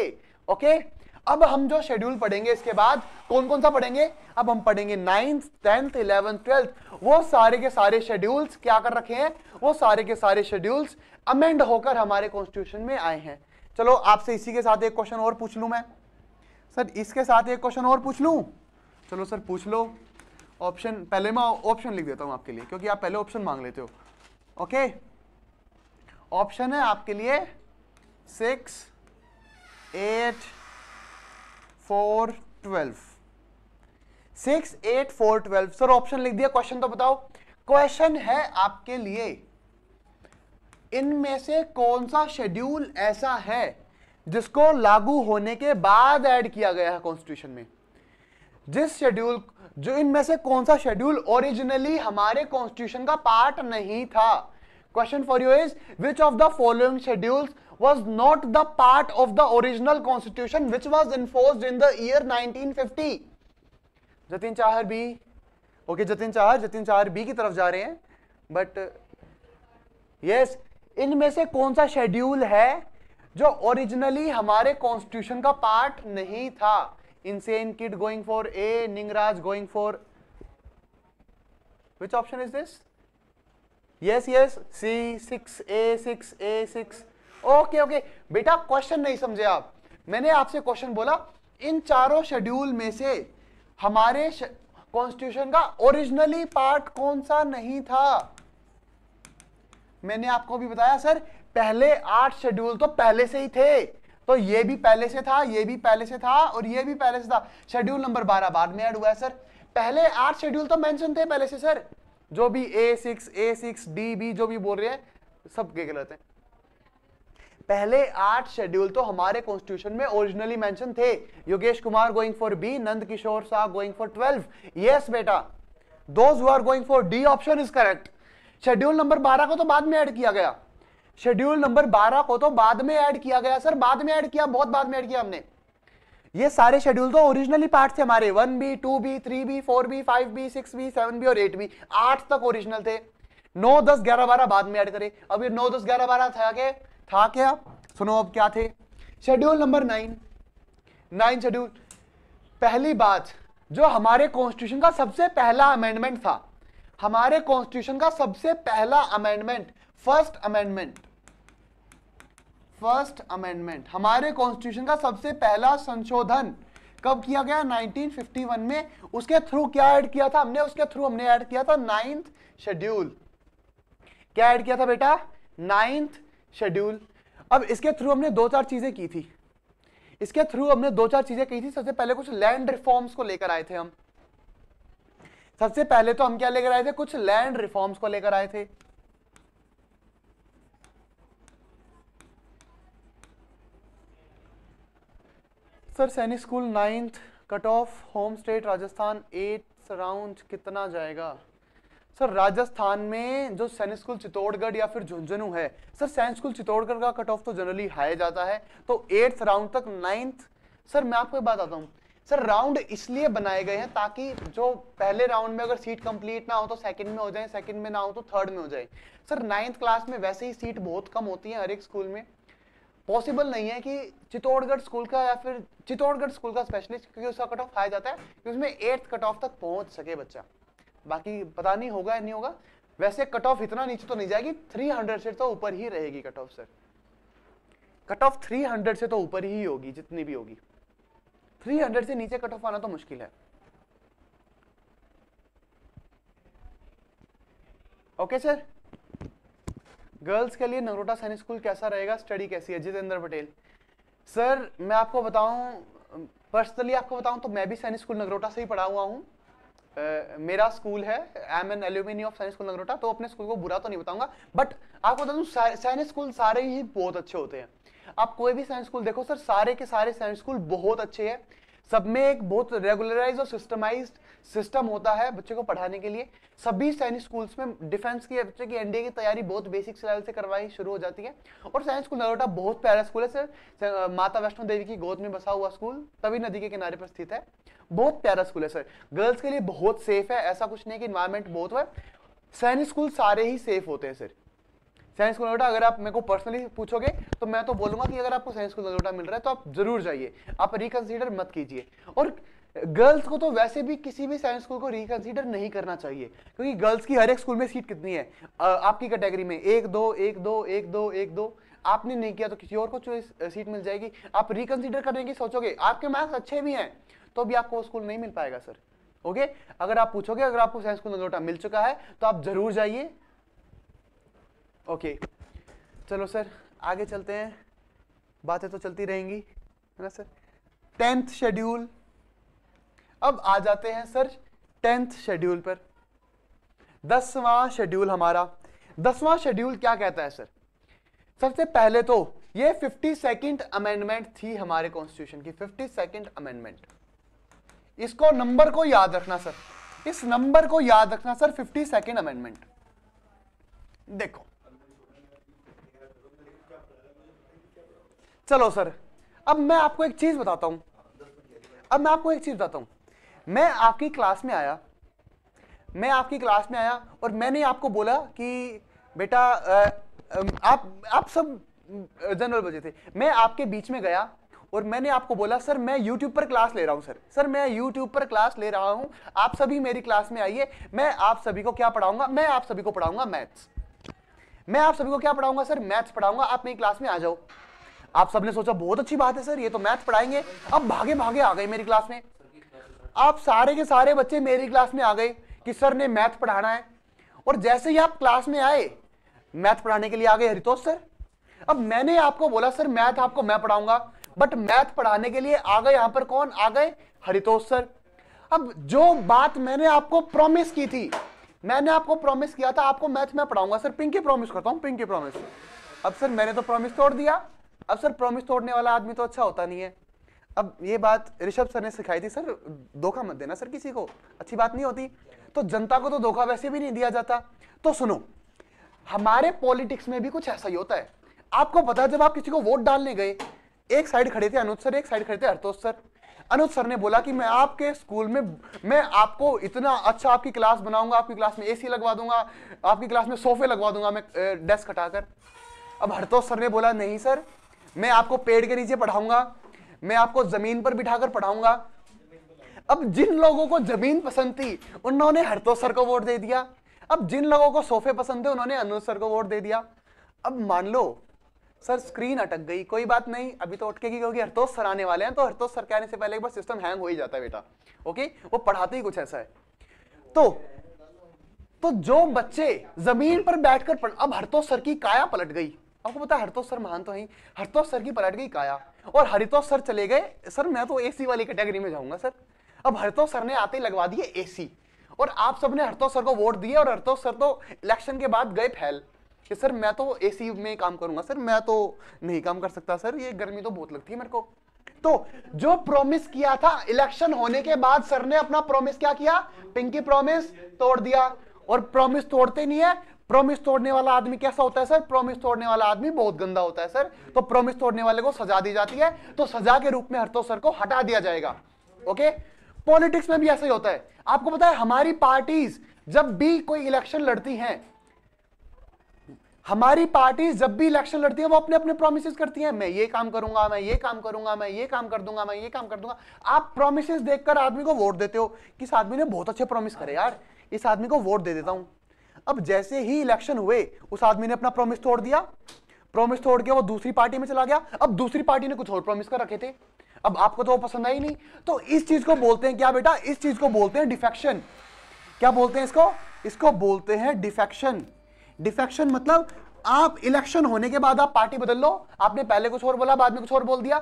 ओके okay? अब हम जो शेड्यूल पढ़ेंगे इसके बाद कौन कौन सा पढ़ेंगे अब हम पढ़ेंगे नाइन्थ टेंथ इलेवेंथ ट्वेल्थ वो सारे के सारे शेड्यूल्स क्या कर रखे हैं वो सारे के सारे शेड्यूल्स अमेंड होकर हमारे कॉन्स्टिट्यूशन में आए हैं चलो आपसे इसी के साथ एक क्वेश्चन और पूछ लूँ मैं सर इसके साथ एक क्वेश्चन और पूछ लूँ चलो सर पूछ लो ऑप्शन पहले मैं ऑप्शन लिख देता हूँ आपके लिए क्योंकि आप पहले ऑप्शन मांग लेते हो ओके ऑप्शन है आपके लिए six eight four twelve six eight four twelve sir option लिख दिया क्वेश्चन तो बताओ क्वेश्चन है आपके लिए इनमें से कौन सा शेड्यूल ऐसा है जिसको लागू होने के बाद ऐड किया गया है कॉन्स्टिट्यूशन में जिस शेड्यूल जो इनमें से कौन सा शेड्यूल ओरिजिनली हमारे कॉन्स्टिट्यूशन का पार्ट नहीं था question for you is which of the following schedules was not the part of the original constitution which was in force in the nineteen fifty jatin Chahar भी ओके जतिन चार जतिन चार बी की तरफ जा रहे हैं बट यस इनमें से कौन सा शेड्यूल है जो ओरिजिनली हमारे कॉन्स्टिट्यूशन का पार्ट नहीं था insane kid going for A Ningraj going for which option is this yes yes C six A six A six okay okay बेटा क्वेश्चन नहीं समझे आप मैंने आपसे क्वेश्चन बोला इन चारों शेड्यूल में से हमारे कॉन्स्टिट्यूशन का ओरिजिनली पार्ट कौन सा नहीं था मैंने आपको भी बताया सर पहले आठ शेड्यूल तो पहले से ही थे तो ये भी पहले से था ये भी पहले से था और ये भी पहले से था शेड्यूल नंबर बारह बाद में ऐड हुआ है सर पहले आठ शेड्यूल तो मेंशन थे पहले से सर जो भी A six A six D B जो भी बोल रहे हैं सब के गलत है पहले आठ शेड्यूल तो हमारे कॉन्स्टिट्यूशन में ओरिजिनली मेंशन थे Yogesh Kumar going for B Nand Kishore Shah going for twelve yes बेटा those who are going for D option is correct schedule number बारह को तो बाद में ऐड किया गया शेड्यूल नंबर बारह को तो बाद में ऐड किया गया सर बाद में ऐड किया बहुत बाद में ऐड किया हमने ये सारे शेड्यूल तो ओरिजिनली पार्ट थे हमारे one B two B three B four B five B six B seven B और एट बी आठ तक ओरिजिनल थे नौ दस ग्यारह बारह बाद में ऐड करे अब ये नौ दस ग्यारह बारह था क्या था क्या सुनो अब क्या थे schedule number nine nine schedule पहली बात जो हमारे कॉन्स्टिट्यूशन का सबसे पहला अमेंडमेंट था हमारे कॉन्स्टिट्यूशन का सबसे पहला amendment first amendment first amendment हमारे कॉन्स्टिट्यूशन का सबसे पहला संशोधन कब किया गया 1951 में उसके थ्रू क्या ऐड किया था हमने उसके थ्रू हमने ऐड किया था नाइन्थ शेड्यूल क्या ऐड किया था बेटा नाइन्थ शेड्यूल अब इसके थ्रू हमने दो चार चीजें की थी इसके थ्रू हमने दो चार चीजें की थी सबसे पहले कुछ लैंड रिफॉर्म्स को लेकर आए थे हम सबसे पहले तो हम क्या लेकर आए थे कुछ लैंड रिफॉर्म्स को लेकर आए थे sir Sainik school ninth cut off home state Rajasthan eight round कितना जाएगा सर राजस्थान में जो सैनिक स्कूल चित्तौड़गढ़ या फिर झुंझुनू है सर सैनिक स्कूल चित्तौड़गढ़ का कट ऑफ तो जनरली हाई जाता है तो एट्थ राउंड तक नाइन्थ सर मैं आपको बात आता हूँ सर राउंड इसलिए बनाए गए हैं ताकि जो पहले राउंड में अगर सीट कंप्लीट ना हो तो सेकंड में हो जाए सेकंड में ना हो तो थर्ड में हो जाए सर नाइन्थ क्लास में वैसे ही सीट बहुत कम होती है हर एक स्कूल में पॉसिबल नहीं है कि चित्तौड़गढ़ स्कूल का या फिर चित्तौड़गढ़ स्कूल का स्पेशलिस्ट क्योंकि उसका कट ऑफ खाया जाता है कि उसमें एट्थ कट ऑफ तक पहुंच सके बच्चा बाकी पता नहीं होगा या नहीं होगा वैसे कट ऑफ इतना नीचे तो नहीं जाएगी 300 से तो ऊपर ही रहेगी cut off sir cut off 300 से तो ऊपर ही होगी जितनी भी होगी 300 से नीचे कट ऑफ आना तो मुश्किल है ओके सर गर्ल्स के लिए नगरोटा सैनिक स्कूल कैसा रहेगा स्टडी कैसी है जितेंद्र पटेल सर मैं आपको बताऊं पर्सनली आपको बताऊं तो मैं भी सैनिक स्कूल नगरोटा से ही पढ़ा हुआ हूं मेरा स्कूल है M N aluminium of science school Nagrota तो अपने स्कूल को बुरा तो नहीं बताऊंगा बट आपको बता दूँ साइंस स्कूल सारे ही बहुत अच्छे होते हैं आप कोई भी साइंस स्कूल देखो सर सारे के सारे साइंस स्कूल बहुत अच्छे हैं सब में एक बहुत रेगुलराइज और सिस्टमाइज सिस्टम होता है बच्चे को पढ़ाने के लिए सभी सैनिक स्कूल्स में डिफेंस की बच्चे की एनडीए की तैयारी बहुत बेसिक लेवल से करवाई शुरू हो जाती है और सैनिक स्कूल नरोटा बहुत प्यारा स्कूल है सर माता वैष्णो देवी की गोद में बसा हुआ स्कूल तभी नदी के किनारे पर स्थित है बहुत प्यारा स्कूल है सर गर्ल्स के लिए बहुत सेफ है ऐसा कुछ नहीं कि इन्वायरमेंट बहुत है सैनिक स्कूल सारे ही सेफ होते हैं सर साइंस कोलोटा अगर आप मेरे को पर्सनली पूछोगे तो मैं तो बोलूंगा कि अगर आपको साइंस कोलोटा मिल रहा है तो आप जरूर जाइए आप रिकन्सिडर मत कीजिए और गर्ल्स को तो वैसे भी किसी भी साइंस स्कूल को रिकंसीडर नहीं करना चाहिए क्योंकि गर्ल्स की हर एक स्कूल में सीट कितनी है आपकी कैटेगरी में एक दो एक दो एक दो एक दो आपने नहीं किया तो किसी और को सीट मिल जाएगी आप रिकन्सिडर करने की सोचोगे आपके मार्क्स अच्छे भी हैं तो भी आपको स्कूल नहीं मिल पाएगा सर ओके अगर आप पूछोगे अगर आपको साइंस स्कूल नगरोटा मिल चुका है तो आप जरूर जाइए ओके चलो सर आगे चलते हैं बातें तो चलती रहेंगी है ना सर टेंथ शेड्यूल अब आ जाते हैं सर टेंथ शेड्यूल पर दसवां शेड्यूल हमारा दसवां शेड्यूल क्या कहता है सर सबसे पहले तो ये फिफ्टी सेकेंड अमेंडमेंट थी हमारे कॉन्स्टिट्यूशन की फिफ्टी सेकेंड अमेंडमेंट इसको नंबर को याद रखना सर इस नंबर को याद रखना सर फिफ्टी सेकेंड अमेंडमेंट देखो चलो सर अब मैं आपको एक चीज बताता हूँ अब मैं आपको एक चीज बताता हूँ मैं आपकी क्लास में आया मैं आपकी क्लास में आया और मैंने आपको बोला कि बेटा आप आप सब जनरल बजे थे मैं आपके बीच में गया और मैंने आपको बोला सर मैं YouTube पर क्लास ले रहा हूँ सर सर मैं YouTube पर क्लास ले रहा हूँ आप सभी मेरी क्लास में आइए मैं आप सभी को क्या पढ़ाऊंगा मैं आप सभी को पढ़ाऊंगा मैथ्स मैं आप सभी को क्या पढ़ाऊंगा सर मैथ्स पढ़ाऊंगा आप मेरी क्लास में आ जाओ आप सबने सोचा बहुत अच्छी बात है सर ये तो मैथ पढ़ाएंगे अब भागे भागे आ गए मेरी क्लास में आप सारे के सारे बच्चे मेरी क्लास में आ गए कि सर ने मैथ पढ़ाना है और जैसे ही आप क्लास में आए मैथ पढ़ाने के लिए आ गए हरितोष सर अब मैंने आपको बोला सर मैथ आपको मैं पढ़ाऊंगा बट मैथ पढ़ाने के लिए आ गए यहां पर कौन आ गए हरितोष सर अब जो बात मैंने आपको प्रॉमिस की थी मैंने आपको प्रॉमिस किया था आपको मैथ मैं पढ़ाऊंगा सर पिंकी प्रॉमिस करता हूं पिंकी प्रॉमिस अब सर मैंने तो प्रॉमिस तोड़ दिया अब सर प्रोमिस तोड़ने वाला आदमी तो अच्छा होता नहीं है अब ये बात ऋषभ सर ने सिखाई थी सर धोखा मत देना सर किसी को अच्छी बात नहीं होती तो जनता को तो धोखा वैसे भी नहीं दिया जाता तो सुनो हमारे पॉलिटिक्स में भी कुछ ऐसा ही होता है आपको पता जब आप किसी को वोट डालने गए एक साइड खड़े थे अनुज सर एक साइड खड़े थे हरतोष सर अनुज सर ने बोला कि मैं आपके स्कूल में मैं आपको इतना अच्छा आपकी क्लास बनाऊंगा आपकी क्लास में एसी लगवा दूंगा आपकी क्लास में सोफे लगवा दूंगा मैं डेस्क हटाकर अब हरतोष सर ने बोला नहीं सर मैं आपको पेड़ के नीचे पढ़ाऊंगा मैं आपको जमीन पर बिठाकर पढ़ाऊंगा अब जिन लोगों को जमीन पसंद थी उन्होंने हरतोष सर को वोट दे दिया अब जिन लोगों को सोफे पसंद थे उन्होंने अनुज सर को वोट दे दिया अब मान लो सर स्क्रीन अटक गई कोई बात नहीं अभी तो उठकेगी क्योंकि हरतोष सर आने वाले हैं तो हरतोष सर के आने से पहले एक बार सिस्टम हैंग हो ही जाता है बेटा ओके वो पढ़ाते ही कुछ ऐसा है तो तो जो बच्चे जमीन पर बैठकर पढ़ अब हरतोष सर की काया पलट गई आपको पता है हरतोष सर महान तो है हरतोष सर की पलट गई काया और हरितोष सर चले गए सर मैं तो एसी वाली कैटेगरी में जाऊंगा सर अब हरतोष सर ने आते लगवा दिए एसी और आप सबने हरतोष सर को वोट दिए और हरतोष सर तो इलेक्शन के बाद गए फैल कि सर मैं तो एसी में काम करूंगा सर मैं तो नहीं काम कर सकता सर ये गर्मी तो बहुत लगती है मेरे को तो जो प्रॉमिस किया था इलेक्शन होने के बाद सर ने अपना प्रॉमिस क्या किया पिंकी प्रॉमिस तोड़ दिया और प्रॉमिस तोड़ते नहीं है प्रोमिस तोड़ने वाला आदमी कैसा होता है सर प्रोमिस तोड़ने वाला आदमी बहुत गंदा होता है सर तो प्रोमिस तोड़ने वाले को सजा दी जाती है तो सजा के रूप में तो सर को हटा दिया जाएगा ओके पॉलिटिक्स में भी ऐसा ही होता है आपको पता है हमारी पार्टीज जब भी कोई इलेक्शन लड़ती हैं हमारी पार्टी जब भी इलेक्शन लड़ती है वो अपने अपने प्रोमिस करती है मैं ये काम करूंगा मैं ये काम करूंगा मैं ये काम कर दूंगा मैं ये काम कर दूंगा आप प्रोमिस देखकर आदमी को वोट देते हो किस आदमी ने बहुत अच्छे प्रोमिस करे यार इस आदमी को वोट दे देता हूं अब जैसे ही इलेक्शन हुए उस आदमी ने अपना प्रॉमिस तोड़ दिया प्रॉमिस तोड़ के वो दूसरी पार्टी में चला गया अब दूसरी पार्टी ने कुछ और प्रॉमिस कर रखे थे अब आपको तो वो पसंद आई नहीं तो इस चीज को बोलते हैं क्या बेटा इस चीज को बोलते हैं डिफेक्शन क्या बोलते हैं इसको इसको बोलते हैं डिफेक्शन डिफेक्शन मतलब आप इलेक्शन होने के बाद आप पार्टी बदल लो आपने पहले कुछ और बोला बाद में कुछ और बोल दिया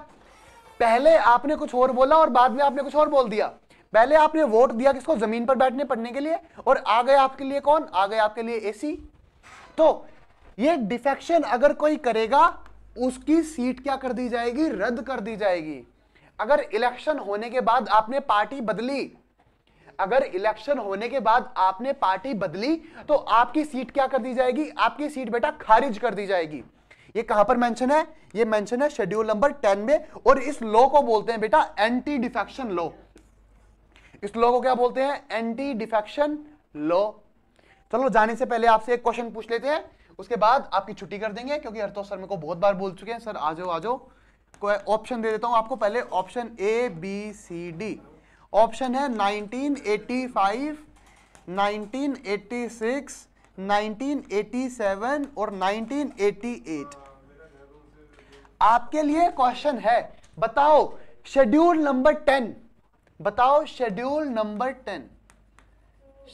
पहले आपने कुछ और बोला और बाद में आपने कुछ और बोल दिया पहले आपने वोट दिया किसको जमीन पर बैठने पढ़ने के लिए और आ गए आपके लिए कौन आ गए आपके लिए एसी तो ये डिफेक्शन अगर कोई करेगा उसकी सीट क्या कर दी जाएगी रद्द कर दी जाएगी अगर इलेक्शन होने के बाद आपने पार्टी बदली अगर इलेक्शन होने के बाद आपने पार्टी बदली तो आपकी सीट क्या कर दी जाएगी आपकी सीट बेटा खारिज कर दी जाएगी ये कहां पर मेंशन है ये मेंशन है शेड्यूल नंबर टेन में और इस लॉ को बोलते हैं बेटा एंटी डिफेक्शन लॉ इस लॉ को क्या बोलते हैं एंटी डिफेक्शन लॉ चलो जाने से पहले आपसे एक क्वेश्चन पूछ लेते हैं उसके बाद आपकी छुट्टी कर देंगे क्योंकि हरतोष सर मेरे को बहुत बार बोल चुके हैं सर आ जाओ आ जाओ ऑप्शन दे देता हूं आपको पहले option A B C D option है 1985, 1986, 1987 और 1988 आपके लिए क्वेश्चन है बताओ शेड्यूल नंबर टेन बताओ schedule number ten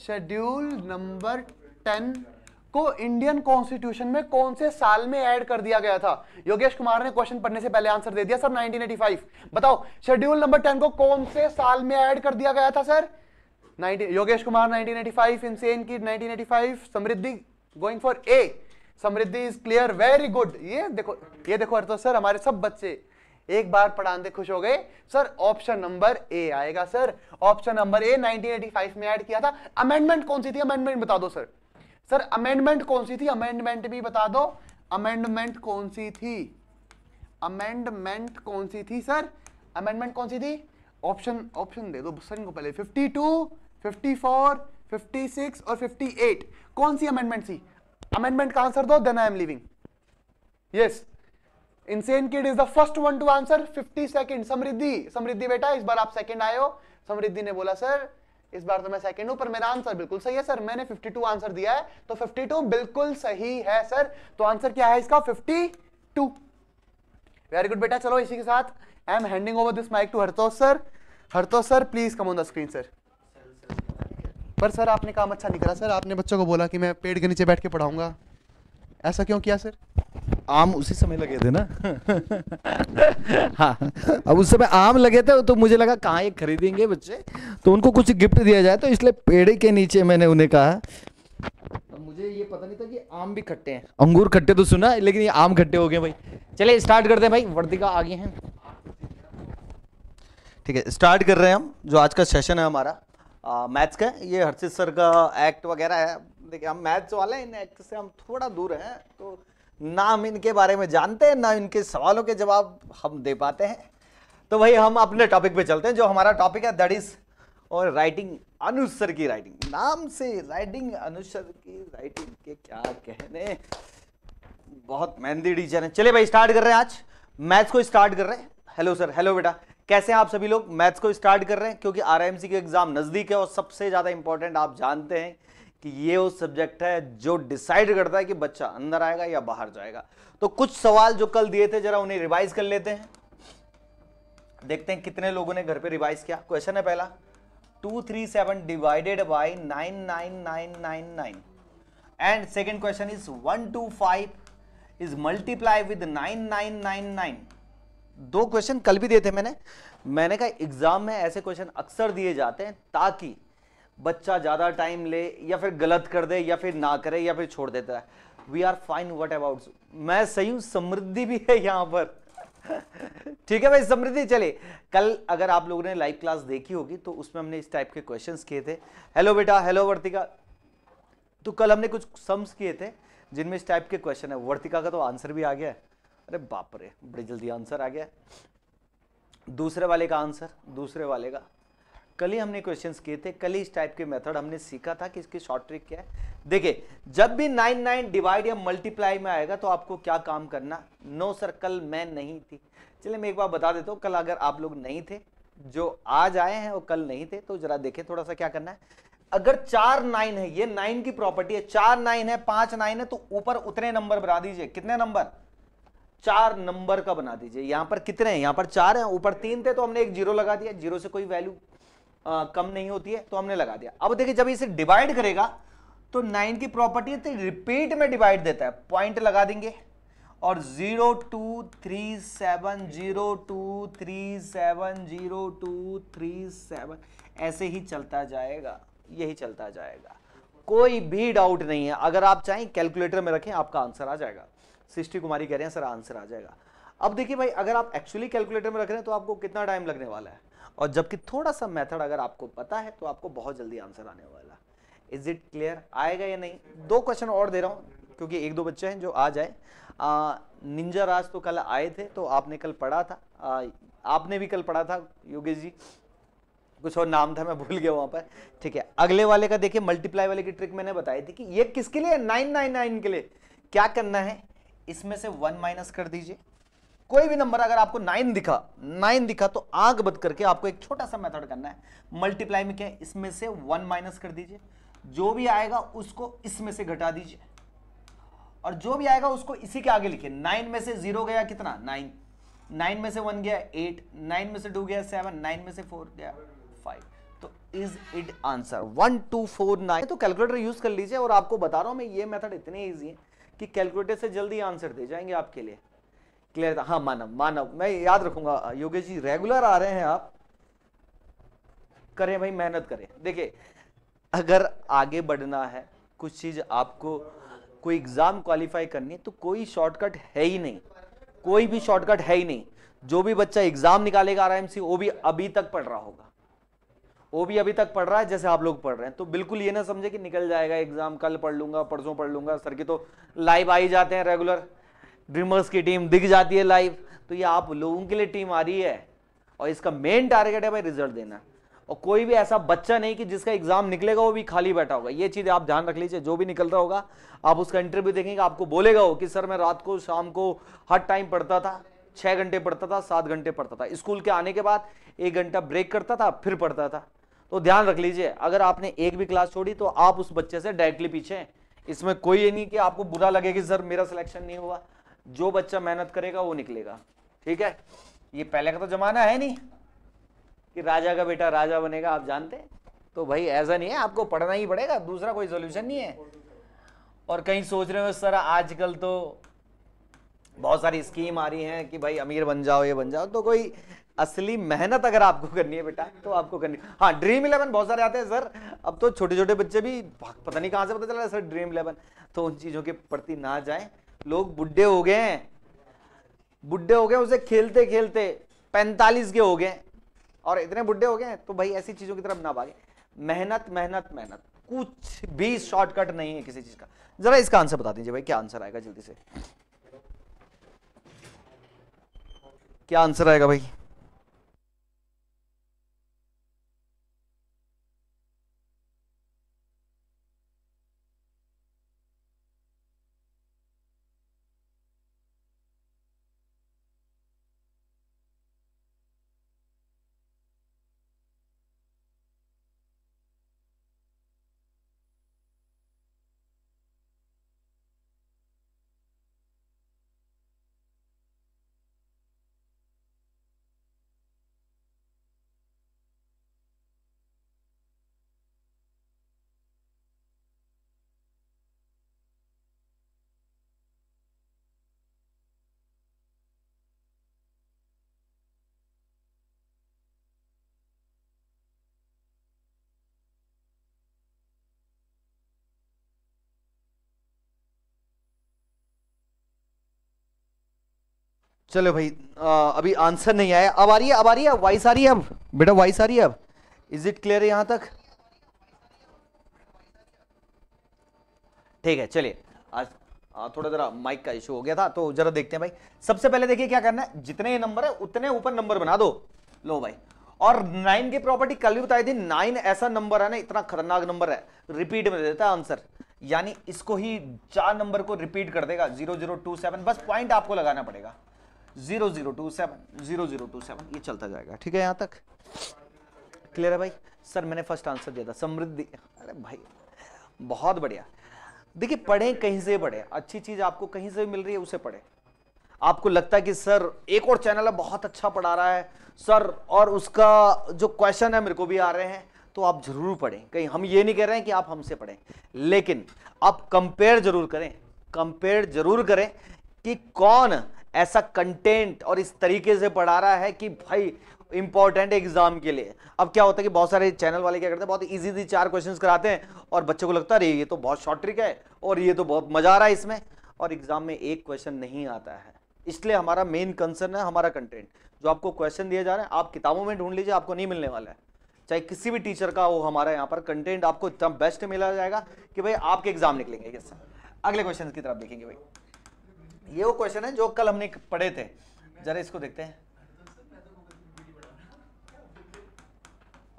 schedule number ten को इंडियन कॉन्स्टिट्यूशन में कौन से साल में ऐड कर दिया गया था योगेश कुमार ने क्वेश्चन पढ़ने से पहले आंसर दे दिया सर 1985 बताओ शेड्यूल नंबर टेन को कौन से साल में ऐड कर दिया गया था सर 19 योगेश कुमार 1985 इनसेन की 1985 Samriddhi going for A Samriddhi is clear very good ये देखो ये देखो अर्थ सर हमारे सब बच्चे एक बार पढ़ाते खुश हो गए सर ऑप्शन नंबर ए आएगा सर ऑप्शन नंबर ए 1985 में ऐड किया था अमेंडमेंट कौन सी थी अमेंडमेंट बता दो सर सर अमेंडमेंट कौन सी थी अमेंडमेंट भी बता दो अमेंडमेंट कौन सी थी अमेंडमेंट कौन सी थी सर अमेंडमेंट कौन सी थी ऑप्शन ऑप्शन दे दो सर इनको पहले 52 54 56 और 58 कौन सी अमेंडमेंट थी अमेंडमेंट का आंसर दो then I am leaving yes insane kid is the first one to answer fifty second Samriddhi Samriddhi बेटा इस बार आप सेकेंड आयो समृद्धि ने बोला सर इस बार तो मैं सेकंड हूं पर मेरा आंसर बिल्कुल सही है सर मैंने 52 आंसर दिया है तो 52 बिल्कुल सही है सर तो आंसर क्या है इसका 52 वेरी गुड बेटा चलो इसी के साथ I am handing over this mic to Hartosh sir Hartosh sir please come on the screen sir पर सर आपने काम अच्छा नहीं करा सर आपने बच्चों को बोला कि मैं पेड़ के नीचे बैठ के पढ़ाऊंगा ऐसा क्यों किया सर आम उसी समय लगे थे ना हाँ अब उस समय आम लगे थे तो मुझे लगा कहाँ ये खरीदेंगे बच्चे तो उनको कुछ गिफ्ट दिया जाए तो इसलिए पेड़ के नीचे मैंने उन्हें कहा मुझे ये पता नहीं था कि आम भी खट्टे हैं अंगूर खट्टे तो सुना लेकिन ये आम खट्टे हो गए भाई चलिए स्टार्ट करते हैं भाई वर्दिका आगे हैं ठीक है स्टार्ट कर रहे हैं हम जो आज का सेशन है हमारा मैथ्स का ये हर्षित सर का एक्ट वगैरह है देखिए हम मैथ्स वाले हैं इन एक्ट से हम थोड़ा दूर हैं तो ना हम इनके बारे में जानते हैं ना इनके सवालों के जवाब हम दे पाते हैं तो भाई हम अपने टॉपिक पे चलते हैं जो हमारा टॉपिक है दैट इज और राइटिंग अनुसर की राइटिंग नाम से राइटिंग अनुसर की राइटिंग के क्या कहने बहुत मेहंदी टीचर है चले भाई स्टार्ट कर रहे हैं आज मैथ्स को स्टार्ट कर रहे हैं हेलो सर हेलो बेटा कैसे हैं आप सभी लोग मैथ्स को स्टार्ट कर रहे हैं क्योंकि आरएमसी के एग्जाम नज़दीक है और सबसे ज़्यादा इंपॉर्टेंट आप जानते हैं कि ये वो सब्जेक्ट है जो डिसाइड करता है कि बच्चा अंदर आएगा या बाहर जाएगा तो कुछ सवाल जो कल दिए थे जरा उन्हें रिवाइज कर लेते हैं देखते हैं कितने लोगों ने घर पे रिवाइज किया क्वेश्चन है पहला two three seven divided by nine nine nine nine nine and second question is one two five is multiply with nine nine nine nine दो क्वेश्चन कल भी दिए थे मैंने मैंने कहा एग्जाम में ऐसे क्वेश्चन अक्सर दिए जाते हैं ताकि बच्चा ज़्यादा टाइम ले या फिर गलत कर दे या फिर ना करे या फिर छोड़ देता है we are fine what about मैं सही हूँ समृद्धि भी है यहाँ पर ठीक है भाई समृद्धि चले कल अगर आप लोगों ने लाइव क्लास देखी होगी तो उसमें हमने इस टाइप के क्वेश्चन किए थे हेलो बेटा हेलो वर्तिका तो कल हमने कुछ सम्स किए थे जिनमें इस टाइप के क्वेश्चन है वर्तिका का तो आंसर भी आ गया है अरे बाप रे बड़ी जल्दी आंसर आ गया दूसरे वाले का आंसर दूसरे वाले का कल ही हमने क्वेश्चन किए थे कल ही इस टाइप के मेथड हमने सीखा था कि इसकी शॉर्ट ट्रिक क्या है देखिए जब भी नाइन नाइन डिवाइड या मल्टीप्लाई में आएगा तो आपको क्या काम करना नो सर कल मैं नहीं थी चलिए मैं एक बार बता देता हूँ कल अगर आप लोग नहीं थे जो आज आए हैं वो कल नहीं थे तो जरा देखें थोड़ा सा क्या करना है अगर चार नाइन है ये नाइन की प्रॉपर्टी है चार नाइन है पांच नाइन है तो ऊपर उतने नंबर बना दीजिए कितने नंबर चार नंबर का बना दीजिए यहां पर कितने हैं यहां पर चार हैं ऊपर तीन थे तो हमने एक जीरो लगा दिया जीरो से कोई वैल्यू आ, कम नहीं होती है तो हमने लगा दिया अब देखिए जब इसे डिवाइड करेगा तो नाइन की प्रॉपर्टी है तो रिपीट में डिवाइड देता है पॉइंट लगा देंगे और zero two three seven zero two three seven zero two three seven ऐसे ही चलता जाएगा यही चलता जाएगा कोई भी डाउट नहीं है अगर आप चाहें कैलकुलेटर में रखें आपका आंसर आ जाएगा सृष्टि कुमारी कह रहे हैं सर आंसर आ जाएगा अब देखिए भाई अगर आप एक्चुअली कैलकुलेटर में रख रहे हैं तो आपको कितना टाइम लगने वाला है और जबकि थोड़ा सा मेथड अगर आपको पता है तो आपको बहुत जल्दी आंसर आने वाला इज इट क्लियर आएगा या नहीं दो क्वेश्चन और दे रहा हूँ क्योंकि एक दो बच्चे हैं जो आ जाए निंजा राज तो कल आए थे तो आपने कल पढ़ा था आ, आपने भी कल पढ़ा था योगेश जी कुछ और नाम था मैं भूल गया वहाँ पर ठीक है अगले वाले का देखिए मल्टीप्लाई वाले की ट्रिक मैंने बताई थी कि ये किसके लिए नाइन नाइन नाइन के लिए क्या करना है इसमें से वन माइनस कर दीजिए कोई भी नंबर अगर आपको नाइन दिखा नाइन दिखा तो आग बद करके आपको एक छोटा सा मेथड करना है मल्टीप्लाई में क्या है इसमें से वन माइनस कर दीजिए जो भी आएगा उसको इसमें से घटा दीजिए और जो भी आएगा उसको इसी के आगे लिखिए नाइन में से जीरो गया कितना नाइन नाइन में से वन गया एट नाइन में से टू गया सेवन नाइन में से फोर गया फाइव तो is it answer one two four nine तो कैलकुलेटर यूज कर लीजिए और आपको बता रहा हूं मैं ये मेथड इतने ईजी है कि कैलकुलेटर से जल्दी आंसर दे जाएंगे आपके लिए क्लियर हाँ मानव मानव मैं याद रखूंगा योगेश जी रेगुलर आ रहे हैं आप करें भाई मेहनत करें देखिए अगर आगे बढ़ना है कुछ चीज आपको कोई एग्जाम क्वालिफाई करनी है तो कोई शॉर्टकट है ही नहीं कोई भी शॉर्टकट है ही नहीं जो भी बच्चा एग्जाम निकालेगा आर एम वो भी अभी तक पढ़ रहा होगा वो भी अभी तक पढ़ रहा है जैसे आप लोग पढ़ रहे हैं तो बिल्कुल ये ना समझे कि निकल जाएगा एग्जाम कल पढ़ लूंगा परसों पढ़ लूंगा सर की तो लाइव आ ही जाते हैं रेगुलर ड्रीमर्स की टीम दिख जाती है लाइव तो ये आप लोगों के लिए टीम आ रही है और इसका मेन टारगेट है भाई रिजल्ट देना और कोई भी ऐसा बच्चा नहीं कि जिसका एग्जाम निकलेगा वो भी खाली बैठा होगा ये चीज़ आप ध्यान रख लीजिए जो भी निकल रहा होगा आप उसका इंटरव्यू देखेंगे आपको बोलेगा वो कि सर मैं रात को शाम को हर टाइम पढ़ता था छः घंटे पढ़ता था सात घंटे पढ़ता था स्कूल के आने के बाद एक घंटा ब्रेक करता था फिर पढ़ता था तो ध्यान रख लीजिए अगर आपने एक भी क्लास छोड़ी तो आप उस बच्चे से डायरेक्टली पीछे इसमें कोई ये नहीं कि आपको बुरा लगे कि सर मेरा सिलेक्शन नहीं हुआ जो बच्चा मेहनत करेगा वो निकलेगा ठीक है ये पहले का तो जमाना है नहीं कि राजा का बेटा राजा बनेगा आप जानते हैं तो भाई ऐसा नहीं है आपको पढ़ना ही पड़ेगा दूसरा कोई सोल्यूशन नहीं है और कहीं सोच रहे हो सर आजकल तो बहुत सारी स्कीम आ रही हैं कि भाई अमीर बन जाओ ये बन जाओ तो कोई असली मेहनत अगर आपको करनी है बेटा तो आपको करनी हाँ ड्रीम इलेवन बहुत सारे आते हैं सर अब तो छोटे छोटे बच्चे भी पता नहीं कहाँ से पता चला सर ड्रीम इलेवन तो उन चीज़ों के प्रति ना जाएं लोग बुढ़े हो गए हैं बुढ़े हो गए उसे खेलते खेलते पैंतालीस के हो गए और इतने बुढ़े हो गए तो भाई ऐसी चीज़ों की तरफ ना भागे मेहनत मेहनत मेहनत कुछ भी शॉर्टकट नहीं है किसी चीज़ का ज़रा इसका आंसर बता दीजिए भाई क्या आंसर आएगा जल्दी से क्या आंसर आएगा भाई चलो भाई आ, अभी आंसर नहीं आया अब आ रही है अब आ रही है वाइस आ रही है अब बेटा वाइस आ रही है अब इज इट क्लियर यहां तक ठीक है चलिए आज थोड़ा जरा माइक का इशू हो गया था तो जरा देखते हैं भाई सबसे पहले देखिए क्या करना है जितने नंबर है उतने ऊपर नंबर बना दो लो भाई और नाइन की प्रॉपर्टी कल भी बताई थी नाइन ऐसा नंबर है ना इतना खतरनाक नंबर है रिपीट में देता है आंसर यानी इसको ही चार नंबर को रिपीट कर देगा जीरो जीरो टू सेवन बस पॉइंट आपको लगाना पड़ेगा zero zero two seven zero zero two seven ये चलता जाएगा ठीक है यहाँ तक क्लियर है भाई सर मैंने फर्स्ट आंसर दिया था समृद्धि अरे भाई बहुत बढ़िया देखिए पढ़ें कहीं से पढ़े अच्छी चीज़ आपको कहीं से मिल रही है उसे पढ़े आपको लगता है कि सर एक और चैनल है बहुत अच्छा पढ़ा रहा है सर और उसका जो क्वेश्चन है मेरे को भी आ रहे हैं तो आप जरूर पढ़ें कहीं हम ये नहीं कह रहे हैं कि आप हमसे पढ़ें लेकिन आप कंपेयर जरूर करें कंपेयर जरूर करें कि कौन ऐसा कंटेंट और इस तरीके से पढ़ा रहा है कि भाई इंपॉर्टेंट एग्जाम के लिए अब क्या होता है कि बहुत सारे चैनल वाले क्या करते हैं बहुत इजी इजी चार क्वेश्चन कराते हैं और बच्चों को लगता है ये तो बहुत शॉर्ट ट्रिक है और ये तो बहुत मजा आ रहा है इसमें और एग्जाम में एक क्वेश्चन नहीं आता है इसलिए हमारा मेन कंसर्न है हमारा कंटेंट जो आपको क्वेश्चन दिया जा रहा है आप किताबों में ढूंढ लीजिए आपको नहीं मिलने वाला है चाहे किसी भी टीचर का हो हमारा यहाँ पर कंटेंट आपको इतना बेस्ट मिला जाएगा कि भाई आपके एग्जाम निकलेंगे अगले क्वेश्चन की तरफ देखेंगे भाई ये वो क्वेश्चन है जो कल हमने पढ़े थे जरा इसको देखते हैं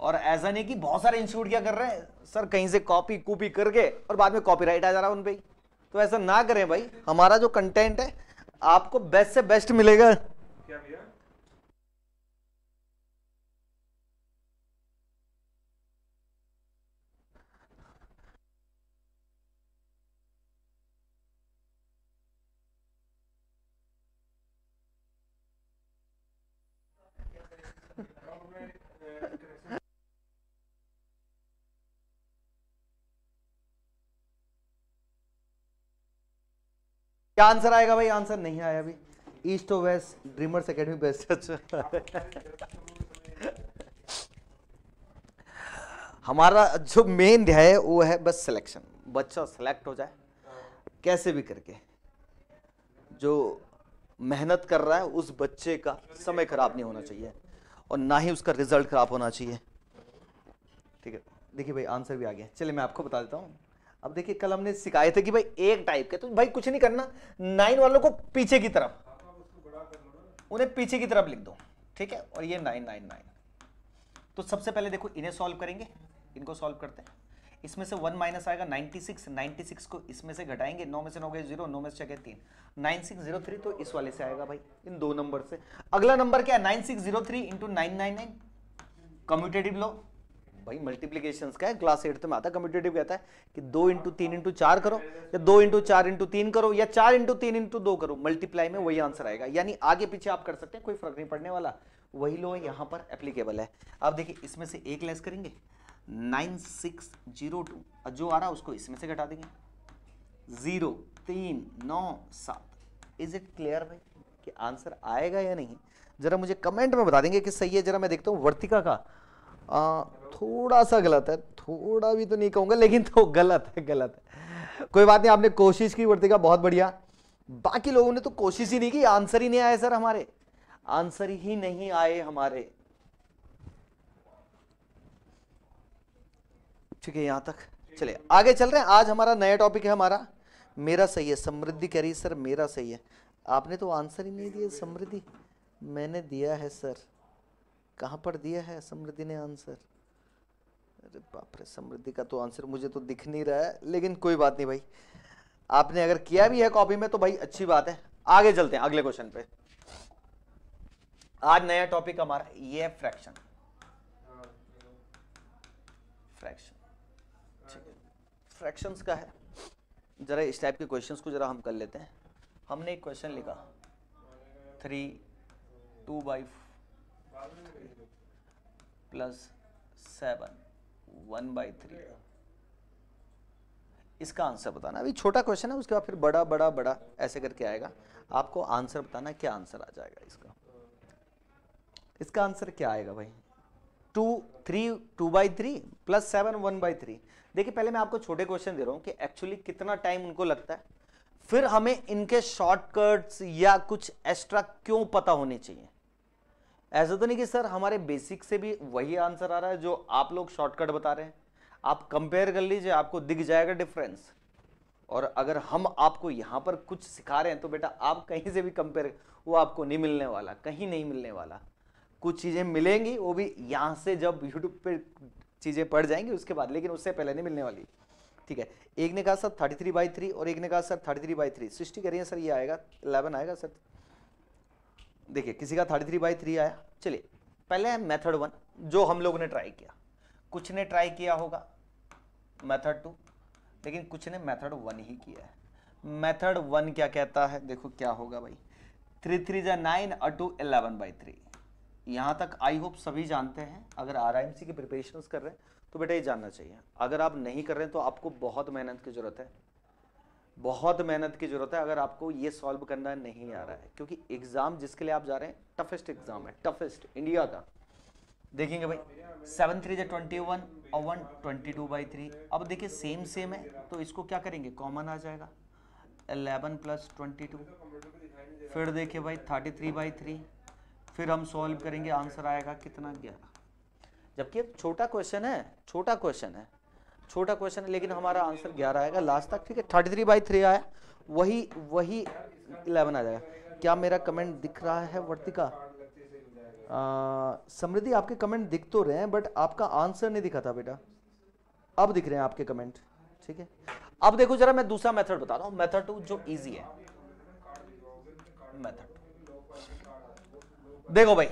और ऐसा नहीं कि बहुत सारे इंस्टीट्यूट क्या कर रहे हैं सर कहीं से कॉपी कूपी करके और बाद में कॉपीराइट आ जा रहा है उन पर तो ऐसा ना करें भाई हमारा जो कंटेंट है आपको बेस्ट से बेस्ट मिलेगा क्या भैया क्या आंसर आएगा भाई आंसर नहीं आया अभी ईस्ट और वेस्ट ड्रीमर्स एकेडमी बेस्ट अच्छा हमारा जो मेन ध्याय वो है बस सिलेक्शन बच्चा सेलेक्ट हो जाए कैसे भी करके जो मेहनत कर रहा है उस बच्चे का समय खराब नहीं होना चाहिए और ना ही उसका रिजल्ट खराब होना चाहिए ठीक है देखिए भाई आंसर भी आ गया चलिए मैं आपको बता देता हूँ अब देखिए कल हमने सिखाए थे कि भाई एक टाइप के तो भाई कुछ नहीं करना नाइन वालों को पीछे की तरफ उन्हें पीछे की तरफ लिख दो ठीक है और ये नाइन नाइन नाइन तो सबसे पहले देखो इन्हें सॉल्व करेंगे इनको सॉल्व करते हैं इसमें से वन माइनस आएगा नाइनटी सिक्स नाइनटी सिक्स को इसमें से घटाएंगे नौ में से नौ गए जीरो नौ में से चाहिए तीन नाइन सिक्स जीरो थ्री तो इस वाले से आएगा भाई इन दो नंबर से अगला नंबर क्या है nine six zero three into nine nine nine commutative लो भाई मल्टीप्लीकेशन का है क्लास एट में आता है कम्यूटेटिव कहता है कि दो इंटू तीन इंटू चार करो या दो इंटू चार इंटू तीन करो या चार इंटू तीन इंटू दो करो मल्टीप्लाई में वही आंसर आएगा यानी आगे पीछे आप कर सकते हैं कोई फर्क नहीं पड़ने वाला वही लो यहाँ पर एप्लीकेबल है अब देखिए इसमें से एक लेस करेंगे नाइन सिक्स जीरो टू जो आ रहा है उसको इसमें से घटा देंगे जीरो तीन नौ सात इज इट क्लियर भाई कि आंसर आएगा या नहीं जरा मुझे कमेंट में बता देंगे कि सही है जरा मैं देखता हूँ वर्तिका का आ, थोड़ा सा गलत है थोड़ा भी तो नहीं कहूंगा लेकिन तो गलत है गलत है कोई बात नहीं आपने कोशिश की वर्तिका बहुत बढ़िया बाकी लोगों ने तो कोशिश ही नहीं की आंसर ही नहीं आए सर हमारे आंसर ही नहीं आए हमारे ठीक है यहां तक चले आगे चल रहे हैं आज हमारा नया टॉपिक है हमारा मेरा सही है समृद्धि कह रही सर मेरा सही है आपने तो आंसर ही नहीं दिया समृद्धि मैंने दिया है सर कहां पर दिया है समृद्धि ने आंसर अरे बाप रे समृद्धि का तो आंसर मुझे तो दिख नहीं रहा है लेकिन कोई बात नहीं भाई आपने अगर किया भी है कॉपी में तो भाई अच्छी बात है आगे चलते हैं अगले क्वेश्चन पे आज नया टॉपिक हमारा ये फ्रैक्शन फ्रैक्शन फ्रैक्शंस का है जरा इस टाइप के क्वेश्चंस को जरा हम कर लेते हैं हमने एक क्वेश्चन लिखा three two by plus seven one by three इसका आंसर बताना अभी छोटा क्वेश्चन है उसके बाद फिर बड़ा बड़ा बड़ा ऐसे करके आएगा आपको आंसर बताना क्या आंसर आ जाएगा इसका इसका आंसर क्या आएगा भाई two three two by three plus seven one by three देखिए पहले मैं आपको छोटे क्वेश्चन दे रहा हूँ कि एक्चुअली कितना टाइम उनको लगता है फिर हमें इनके शॉर्टकट्स या कुछ एक्स्ट्रा क्यों पता होने चाहिए ऐसा तो नहीं कि सर हमारे बेसिक से भी वही आंसर आ रहा है जो आप लोग शॉर्टकट बता रहे हैं आप कंपेयर कर लीजिए आपको दिख जाएगा डिफरेंस और अगर हम आपको यहाँ पर कुछ सिखा रहे हैं तो बेटा आप कहीं से भी कंपेयर वो आपको नहीं मिलने वाला कहीं नहीं मिलने वाला कुछ चीज़ें मिलेंगी वो भी यहाँ से जब यूट्यूब पर चीज़ें पड़ जाएंगी उसके बाद लेकिन उससे पहले नहीं मिलने वाली ठीक है एक ने कहा sir thirty three by three और एक ने कहा sir thirty three by three sixty करिए सर ये आएगा इलेवन आएगा सर देखिए किसी का थर्टी थ्री बाई थ्री आया चलिए पहले है मेथड वन जो हम लोग ने ट्राई किया कुछ ने ट्राई किया होगा मेथड टू लेकिन कुछ ने मेथड वन ही किया है मेथड वन क्या कहता है देखो क्या होगा भाई थ्री थ्री जै नाइन और टू एलेवन बाई थ्री यहाँ तक आई होप सभी जानते हैं अगर आर आई एम सी की प्रिपरेशन कर रहे हैं तो बेटा ये जानना चाहिए अगर आप नहीं कर रहे हैं तो आपको बहुत मेहनत की ज़रूरत है बहुत मेहनत की ज़रूरत है अगर आपको ये सॉल्व करना नहीं आ रहा है क्योंकि एग्ज़ाम जिसके लिए आप जा रहे हैं टफेस्ट एग्ज़ाम है टफेस्ट इंडिया का देखेंगे भाई सेवन थ्री जे ट्वेंटी वन और one twenty two by three अब देखिए सेम सेम है तो इसको क्या करेंगे कॉमन आ जाएगा एलेवन प्लस ट्वेंटी टू फिर देखिए भाई थर्टी थ्री बाई थ्री फिर हम सॉल्व करेंगे आंसर आएगा कितना ग्यारह जबकि एक छोटा क्वेश्चन है छोटा क्वेश्चन है छोटा क्वेश्चन है लेकिन हमारा आंसर ग्यारह आएगा लास्ट तक ठीक है थर्टी थ्री बाई थ्री आया वही वही इलेवन आ जाएगा क्या मेरा कमेंट दिख रहा है वर्तिका समृद्धि आपके कमेंट दिख तो रहे हैं बट आपका आंसर नहीं दिखा था बेटा अब दिख रहे हैं आपके कमेंट ठीक है अब देखो जरा मैं दूसरा मेथड बता रहा हूँ मेथड टू जो इजी है मेथड देखो भाई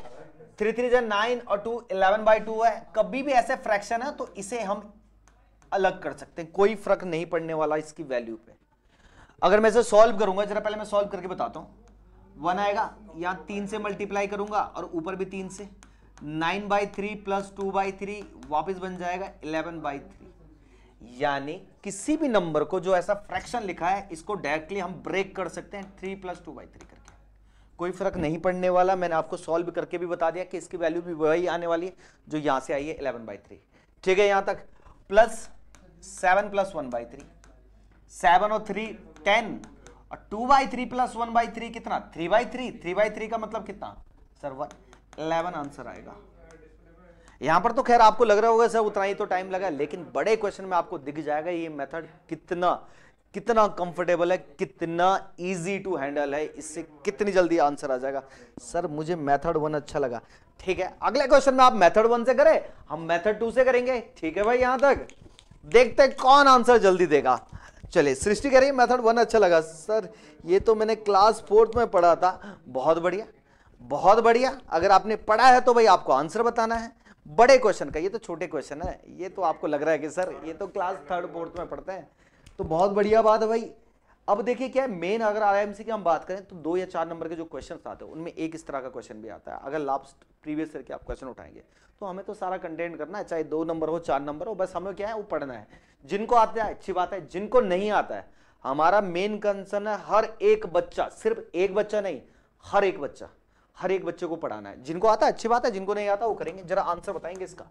थ्री थ्री जो नाइन और टू इलेवन बाई टू है कभी भी ऐसे फ्रैक्शन है तो इसे हम अलग कर सकते हैं कोई फर्क नहीं पड़ने वाला इसकी वैल्यू पे अगर मैं इसे सॉल्व करूंगा जरा पहले मैं सॉल्व करके बताता हूं वन आएगा यहां तीन से मल्टीप्लाई करूंगा और ऊपर भी तीन से nine by three plus two by three वापिस बन जाएगा इलेवन बाई थ्री यानी किसी भी नंबर को जो ऐसा फ्रैक्शन लिखा है इसको डायरेक्टली हम ब्रेक कर सकते हैं three plus two by three करके कोई फर्क नहीं पड़ने वाला मैंने आपको सॉल्व करके भी बता दिया कि इसकी वैल्यू भी वही आने वाली है जो यहां से आई है इलेवन बाई थ्री ठीक है यहां तक plus seven plus one by three seven और थ्री टेन और two by three plus one by three कितना three by three three by three का मतलब कितना सर वन इलेवन आंसर आएगा यहां पर तो खैर आपको लग रहा होगा सर उतना ही तो टाइम लगा लेकिन बड़े क्वेश्चन में आपको दिख जाएगा ये मेथड कितना कितना कंफर्टेबल है कितना इजी टू हैंडल है इससे कितनी जल्दी आंसर आ जाएगा सर मुझे मेथड वन अच्छा लगा ठीक है अगले क्वेश्चन में आप मेथड वन से करें हम मेथड टू से करेंगे ठीक है भाई यहां तक देखते हैं कौन आंसर जल्दी देगा चलिए सृष्टि कह रही मेथड वन अच्छा लगा सर ये तो मैंने क्लास फोर्थ में पढ़ा था बहुत बढ़िया बहुत बढ़िया अगर आपने पढ़ा है तो भाई आपको आंसर बताना है बड़े क्वेश्चन का ये तो छोटे क्वेश्चन है ये तो आपको लग रहा है कि सर ये तो क्लास थर्ड फोर्थ में पढ़ते हैं तो बहुत बढ़िया बात है भाई अब देखिए क्या है मेन अगर आईएमसी की हम बात करें तो दो या चार नंबर के जो क्वेश्चन आते हैं उनमें एक इस तरह का क्वेश्चन भी आता है अगर लास्ट प्रीवियस ईयर के आप क्वेश्चन उठाएंगे तो हमें तो सारा कंटेंट करना है चाहे दो नंबर हो चार नंबर हो बस हमें क्या है वो पढ़ना है जिनको आता है अच्छी बात है जिनको नहीं आता है हमारा मेन कंसर्न है हर एक बच्चा सिर्फ एक बच्चा नहीं हर एक बच्चा हर एक बच्चे को पढ़ाना है जिनको आता है अच्छी बात है जिनको नहीं आता वो करेंगे जरा आंसर बताएंगे इसका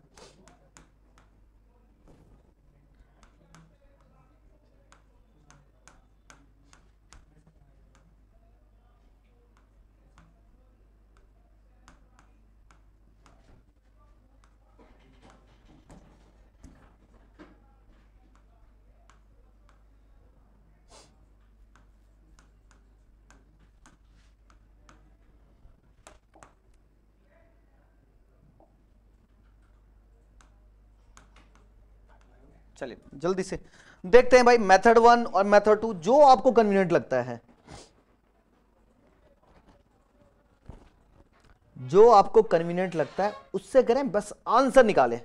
जल्दी से देखते हैं भाई मेथड वन और मेथड टू जो आपको कन्वीनियंट लगता है जो आपको कन्वीनियंट लगता है उससे करें बस आंसर निकालें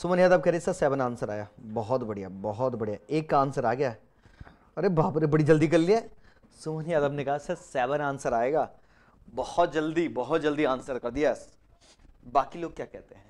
सुमन यादव कह रहे सर सेवन आंसर आया बहुत बढ़िया बहुत बढ़िया एक का आंसर आ गया अरे बाप रे बड़ी जल्दी कर लिया सुमन यादव ने कहा सर सेवन आंसर आएगा बहुत जल्दी बहुत जल्दी आंसर कर दिया बाकी लोग क्या कहते हैं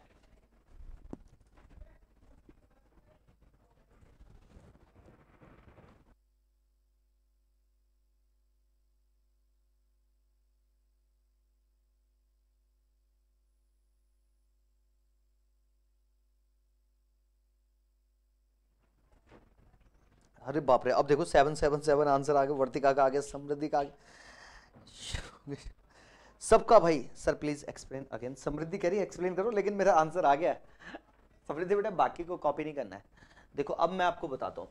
अरे बाप रे अब देखो सेवन सेवन सेवन आंसर आ गया वर्तिका का आ गया समृद्धि का आ गया सबका भाई sir please explain again Samriddhi कह रही एक्सप्लेन करो लेकिन मेरा आंसर आ गया समृद्धि बेटा बाकी को कॉपी नहीं करना है देखो अब मैं आपको बताता हूँ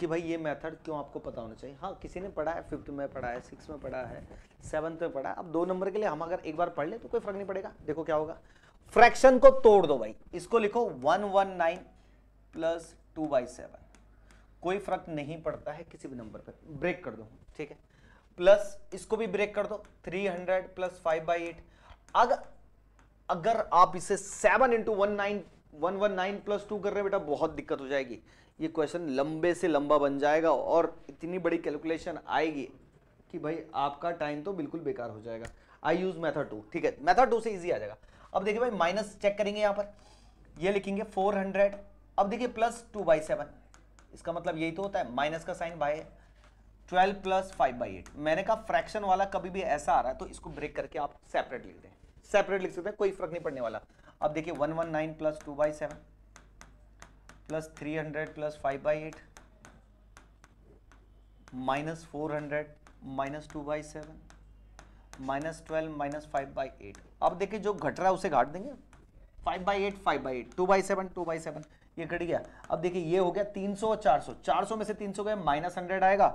कि भाई ये मेथड क्यों आपको पता होना चाहिए हाँ किसी ने पढ़ा है फिफ्थ में पढ़ा है सिक्स में पढ़ा है सेवन्थ में पढ़ा है अब दो नंबर के लिए हम अगर एक बार पढ़ ले तो कोई फर्क नहीं पड़ेगा देखो क्या होगा फ्रैक्शन को तोड़ दो भाई इसको लिखो one one nine plus two by seven कोई फर्क नहीं पड़ता है किसी भी नंबर पर ब्रेक कर दो ठीक है प्लस इसको भी ब्रेक कर दो 300 प्लस फाइव बाई एट अगर अगर आप इसे seven into one nine one one nine plus two कर रहे बेटा बहुत दिक्कत हो जाएगी ये क्वेश्चन लंबे से लंबा बन जाएगा और इतनी बड़ी कैलकुलेशन आएगी कि भाई आपका टाइम तो बिल्कुल बेकार हो जाएगा आई यूज मैथड टू ठीक है मैथड टू से इजी आ जाएगा अब देखिए भाई माइनस चेक करेंगे यहाँ पर ये लिखेंगे 400 अब देखिए प्लस टू बाई सेवन इसका मतलब यही तो होता है माइनस का sign by twelve plus five by eight मैंने कहा फ्रैक्शन वाला कभी भी ऐसा आ रहा है तो इसको ब्रेक करके आप सेपरेट लिख दें सेपरेट लिख सकते हैं कोई फर्क नहीं पड़ने वाला अब देखिए one one nine plus two by seven plus three hundred plus five by eight minus four hundred minus two by seven minus twelve minus five by eight अब देखिए जो घट रहा है उसे घाट देंगे five by eight five by eight two by seven two by seven ये कट गया अब देखिए ये हो गया 300 और 400 400 में से 300 गए माइनस हंड्रेड आएगा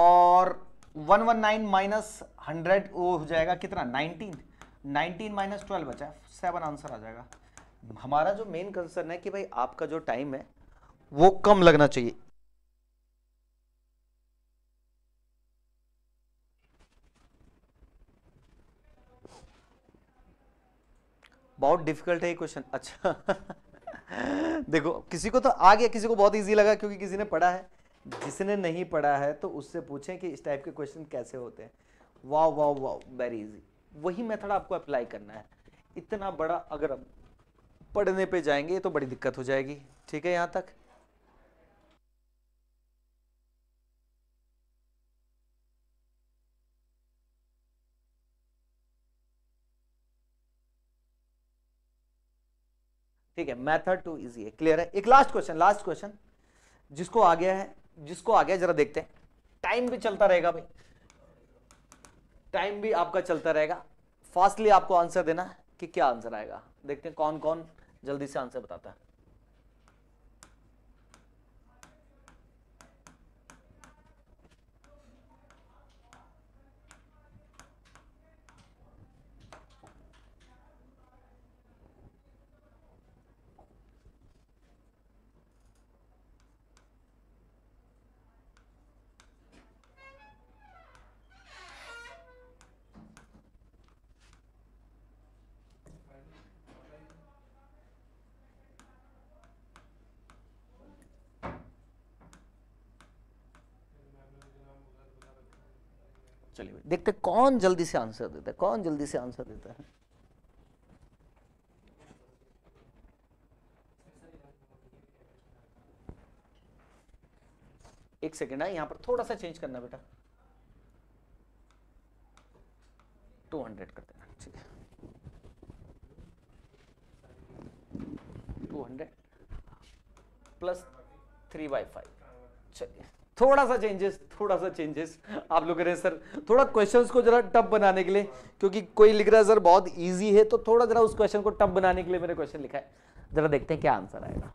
और 119 वन नाइन माइनस हंड्रेड वो हो जाएगा कितना 19 19 माइनस ट्वेल्व बचा सेवन आंसर आ जाएगा हमारा जो मेन कंसर्न है कि भाई आपका जो टाइम है वो कम लगना चाहिए बहुत डिफिकल्ट है ये क्वेश्चन अच्छा देखो किसी को तो आ गया किसी को बहुत ईजी लगा क्योंकि किसी ने पढ़ा है जिसने नहीं पढ़ा है तो उससे पूछें कि इस टाइप के क्वेश्चन कैसे होते हैं वाह वाह वाह वेरी इजी वही मेथड आपको अप्लाई करना है इतना बड़ा अगर पढ़ने पे जाएंगे तो बड़ी दिक्कत हो जाएगी ठीक है यहाँ तक ठीक है मैथड टू इजी है क्लियर है एक लास्ट क्वेश्चन लास्ट क्वेश्चन जिसको आ गया है जिसको आ गया जरा देखते हैं टाइम भी चलता रहेगा भाई टाइम भी आपका चलता रहेगा फास्टली आपको आंसर देना कि क्या आंसर आएगा देखते हैं कौन कौन जल्दी से आंसर बताता है देखते कौन जल्दी से आंसर देता है कौन जल्दी से आंसर देता है एक सेकेंड है हाँ, यहां पर थोड़ा सा चेंज करना बेटा 200 कर देना ठीक है two plus three by five चलिए थोड़ा सा चेंजेस थोड़ा सा चेंजेस आप लोग कह रहे हैं सर थोड़ा क्वेश्चंस को जरा टफ बनाने के लिए क्योंकि कोई लिख रहा है सर बहुत इजी है तो थोड़ा जरा उस क्वेश्चन को टफ बनाने के लिए मैंने क्वेश्चन लिखा है जरा देखते हैं क्या आंसर आएगा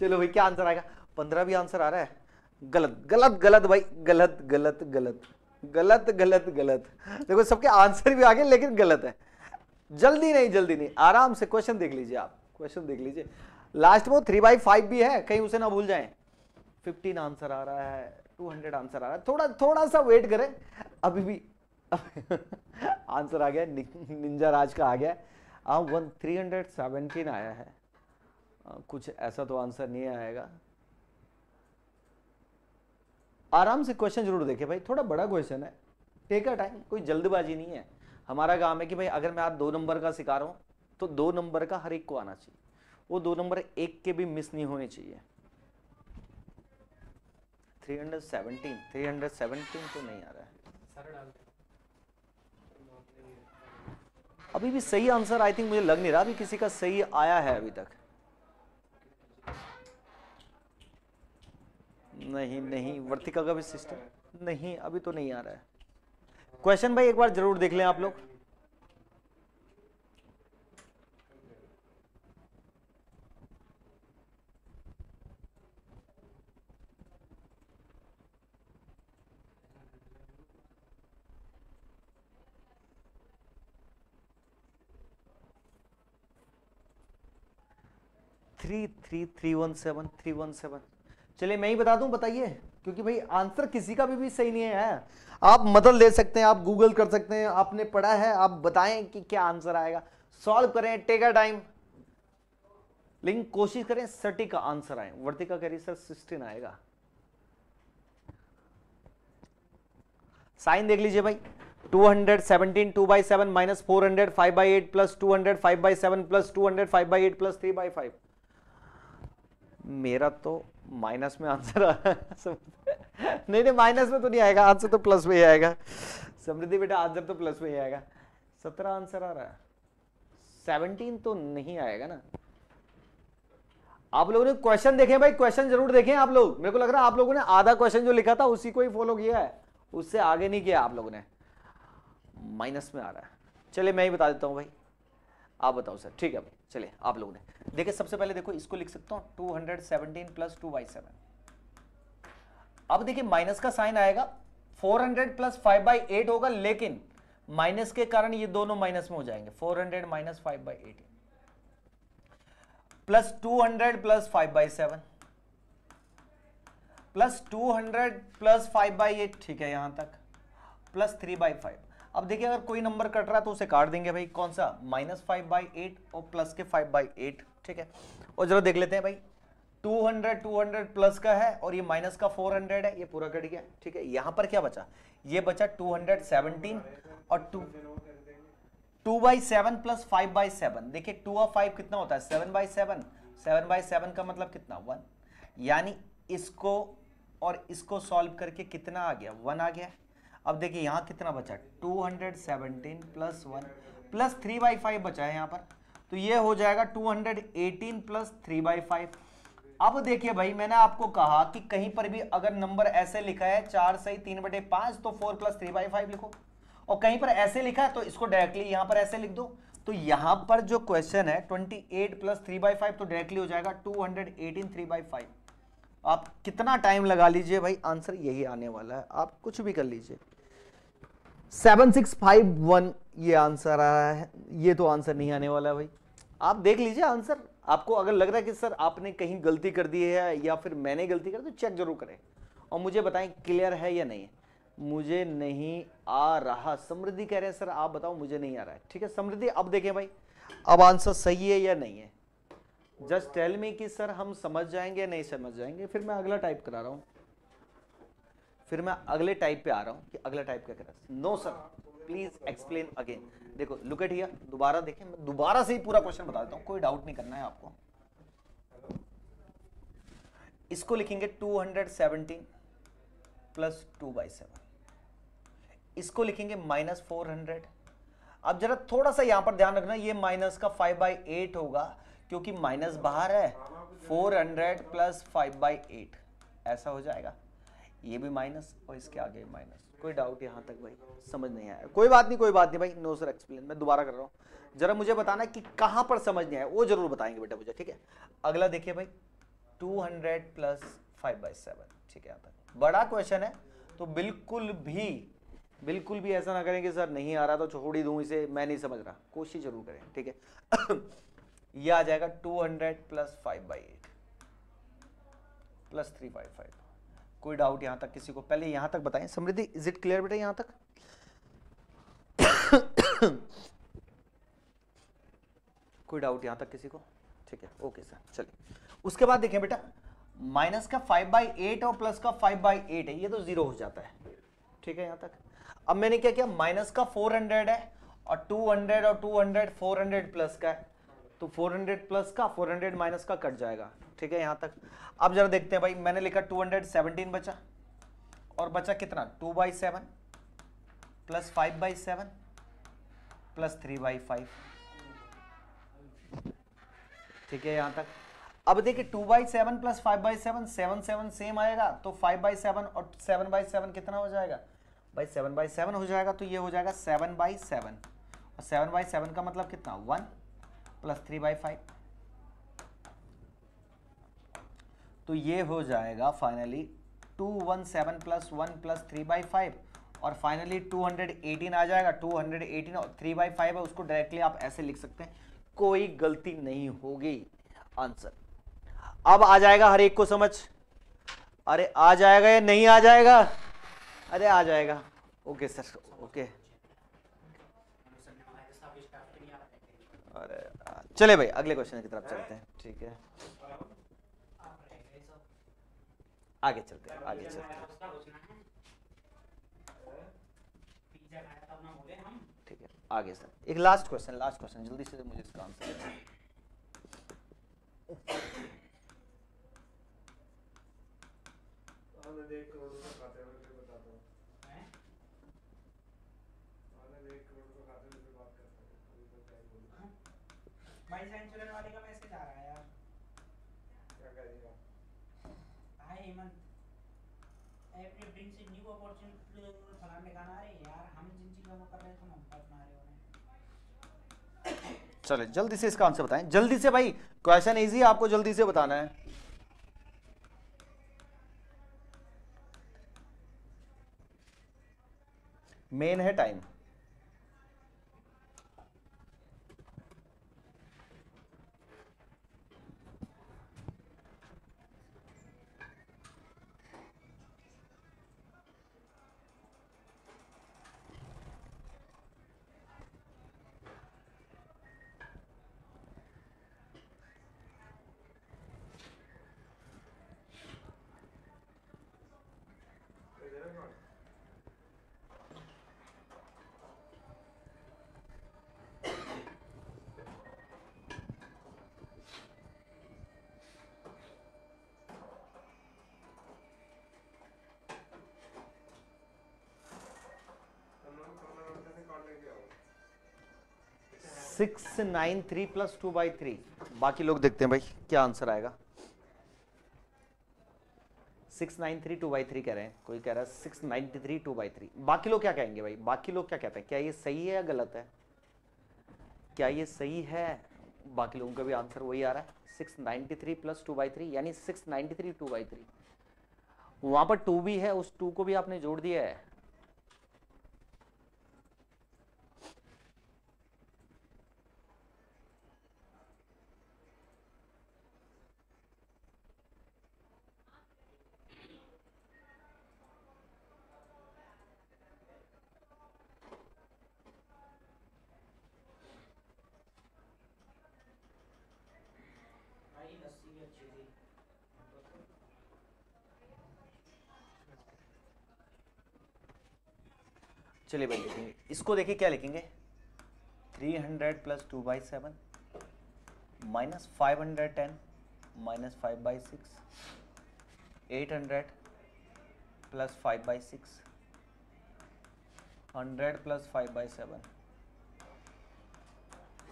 चलो भाई क्या आंसर आएगा पंद्रह भी आंसर आ रहा है गलत गलत गलत भाई गलत गलत गलत गलत गलत गलत देखो सबके आंसर भी आ गए लेकिन गलत है जल्दी नहीं जल्दी नहीं आराम से क्वेश्चन देख लीजिए आप क्वेश्चन देख लीजिए लास्ट में थ्री बाई फाइव भी है कहीं उसे ना भूल जाए फिफ्टीन आंसर आ रहा है टू हंड्रेड आंसर आ रहा है थोड़ा थोड़ा सा वेट करें अभी भी आंसर आ गया निंजा राज का आ गया वन थ्री हंड्रेड सेवेंटीन आया है कुछ ऐसा तो आंसर नहीं आएगा आराम से क्वेश्चन जरूर देखे भाई थोड़ा बड़ा क्वेश्चन है टेक अ टाइम कोई जल्दबाजी नहीं है हमारा काम है कि भाई अगर मैं आप दो नंबर का सिखा रहा हूं तो दो नंबर का हर एक को आना चाहिए वो दो नंबर एक के भी मिस नहीं होने चाहिए 317 317 तो नहीं आ रहा है अभी भी सही आंसर आई थिंक मुझे लग नहीं रहा अभी किसी का सही आया है अभी तक नहीं नहीं वर्तिका का भी सिस्टम नहीं अभी तो नहीं आ रहा है क्वेश्चन भाई एक बार जरूर देख लें आप लोग three three three one seven three one seven चलिए मैं ही बता दूं बताइए क्योंकि भाई आंसर किसी का भी, भी सही नहीं है आप मदद ले सकते हैं आप गूगल कर सकते हैं आपने पढ़ा है आप बताएं कि क्या आंसर आएगा सॉल्व करें टेक अ टाइम लेकिन कोशिश करें सटीक का आंसर आए वर्तिका करिए सर सिक्सटीन आएगा साइन देख लीजिए भाई 217 2 by seven minus four hundred five by eight plus two hundred five by seven plus two hundred five by eight plus three by five मेरा तो माइनस में आंसर आ नहीं नहीं माइनस में तो नहीं आएगा आंसर तो प्लस में ही आएगा समृद्धि बेटा आंसर तो प्लस में ही आएगा सत्रह आंसर आ रहा है सेवनटीन तो नहीं आएगा ना आप लोगों ने क्वेश्चन देखे भाई क्वेश्चन जरूर देखे आप लोग मेरे को लग रहा है आप लोगों ने आधा क्वेश्चन जो लिखा था उसी को ही फॉलो किया है उससे आगे नहीं किया आप लोगों ने माइनस में आ रहा है चलिए मैं ही बता देता हूँ भाई आप बताओ सर ठीक है चलिए आप लोगों ने देखिए सबसे पहले देखो इसको लिख सकता हूँ two hundred seventeen plus two by seven अब देखिए माइनस का साइन आएगा four hundred plus five by eight होगा लेकिन माइनस के कारण ये दोनों माइनस में हो जाएंगे four hundred minus five by eighteen plus two hundred plus five by seven plus two hundred plus five by eight ठीक है यहां तक प्लस थ्री बाई फाइव अब देखिए अगर कोई नंबर कट रहा है तो उसे काट देंगे भाई कौन सा माइनस फाइव बाई एट और प्लस के फाइव बाई एट ठीक है और जरा देख लेते हैं भाई 200 200 प्लस का है और ये माइनस का 400 है ये पूरा कट गया ठीक है यहां पर क्या बचा ये बचा 217 और 2 two by seven plus five by seven देखिए टू और फाइव कितना होता है seven by seven seven by seven का मतलब कितना वन यानी इसको और इसको सॉल्व करके कितना आ गया वन आ गया अब देखिए यहाँ कितना बचा two hundred seventeen plus one plus three by five बचा है यहाँ पर तो ये हो जाएगा two hundred eighteen plus three by five अब देखिए भाई मैंने आपको कहा कि कहीं पर भी अगर नंबर ऐसे लिखा है चार से ही तीन बटे पांच तो four plus three by five लिखो और कहीं पर ऐसे लिखा है तो इसको डायरेक्टली यहां पर ऐसे लिख दो तो यहां पर जो क्वेश्चन है twenty eight plus three by five तो डायरेक्टली हो जाएगा two hundred eighteen three by five आप कितना टाइम लगा लीजिए भाई आंसर यही आने वाला है आप कुछ भी कर लीजिए सेवन सिक्स फाइव वन ये आंसर आ रहा है ये तो आंसर नहीं आने वाला भाई आप देख लीजिए आंसर आपको अगर लग रहा है कि सर आपने कहीं गलती कर दी है या फिर मैंने गलती कर तो चेक जरूर करें और मुझे बताएं क्लियर है या नहीं मुझे नहीं आ रहा समृद्धि कह रहे हैं सर आप बताओ मुझे नहीं आ रहा है ठीक है समृद्धि अब देखें भाई अब आंसर सही है या नहीं है जस्ट टेल मी कि सर हम समझ जाएंगे या नहीं समझ जाएंगे फिर मैं अगला टाइप करा रहा हूँ फिर मैं अगले टाइप पे आ रहा हूँ कि अगला टाइप क्या करा no sir please explain again देखो लुक एट हियर दोबारा देखें मैं दोबारा से ही पूरा क्वेश्चन बता देता हूँ कोई डाउट नहीं करना है आपको इसको लिखेंगे two hundred seventeen plus two by seven इसको लिखेंगे माइनस फोर हंड्रेड अब जरा थोड़ा सा यहां पर ध्यान रखना ये माइनस का फाइव बाई एट होगा क्योंकि माइनस बाहर है four hundred plus five by eight ऐसा हो जाएगा ये भी माइनस और इसके आगे माइनस कोई डाउट यहाँ तक भाई समझ नहीं आया कोई बात नहीं कोई बात नहीं भाई नो सर एक्सप्लेन मैं दोबारा कर रहा हूँ जरा मुझे बताना कि कहाँ पर समझ नहीं आया वो जरूर बताएंगे बेटा मुझे ठीक है अगला देखिए भाई 200 प्लस फाइव बाई सेवन ठीक है यहाँ तक बड़ा क्वेश्चन है तो बिल्कुल भी बिल्कुल भी ऐसा ना करें कि सर नहीं आ रहा तो छोड़ ही दूँ इसे मैं नहीं समझ रहा कोशिश जरूर करें ठीक है यह आ जाएगा two hundred plus five by eight plus three by five कोई डाउट यहां तक किसी को पहले यहां तक बताएं समृद्धि इज इट क्लियर बेटा यहां तक कोई डाउट यहां तक किसी को ठीक है ओके सर चलिए उसके बाद देखें बेटा माइनस का फाइव बाई एट और प्लस का फाइव बाई एट है ये तो जीरो हो जाता है ठीक है यहां तक अब मैंने क्या किया माइनस का फोर हंड्रेड है और टू हंड्रेड और two hundred four hundred plus का है तो 400 प्लस का 400 माइनस का कट जाएगा ठीक है यहां तक अब जरा देखते हैं भाई मैंने लिखा 217 बचा और बचा कितना 2 by seven plus 5 by seven plus 3 by five ठीक है यहां तक अब देखिए 2 by seven plus 5 by seven seven seven same आएगा तो 5 बाई सेवन और 7 बाई सेवन कितना हो जाएगा भाई 7 बाई सेवन हो जाएगा तो ये हो जाएगा 7 बाई सेवन और 7 बाई सेवन का मतलब कितना one plus three by five तो ये हो जाएगा finally two one seven plus one plus three by five और फाइनली टू हंड्रेड एटीन आ जाएगा टू हंड्रेड एटीन और थ्री बाई फाइव है उसको डायरेक्टली आप ऐसे लिख सकते हैं कोई गलती नहीं होगी आंसर अब आ जाएगा हर एक को समझ अरे आ जाएगा या नहीं आ जाएगा अरे आ जाएगा ओके सर ओके चले भाई अगले क्वेश्चन की तरफ चलते हैं ठीक है आगे चलते हैं आगे चलते हैं ठीक है आगे सर एक लास्ट क्वेश्चन लास्ट क्वेश्चन जल्दी से मुझे इसका आंसर सेंचुरियन वाले का मैसेज आ रहा है यार क्या hi Hemant every brings new opportunity to ठिकाना यार हम जिन चीज़ों कर रहे हैं तुम हम पर हो चले जल्दी से इसका आंसर बताएं जल्दी से भाई क्वेश्चन इजी आपको जल्दी से बताना है मेन है time six nine three plus two by three बाकी लोग देखते हैं भाई क्या आंसर आएगा six nine three two by three कह रहे हैं कोई कह रहा है six ninety three two by three बाकी लोग क्या कहेंगे भाई बाकी लोग क्या कहते हैं क्या ये सही है या गलत है क्या ये सही है बाकी लोगों का भी आंसर वही आ रहा है six ninety three plus two by three यानी six ninety three two by three वहां पर टू भी है उस टू को भी आपने जोड़ दिया है चलिए भाई लिखेंगे इसको देखिए क्या लिखेंगे 300 hundred plus two by seven minus five hundred ten minus five by six eight hundred plus five by six hundred plus five by seven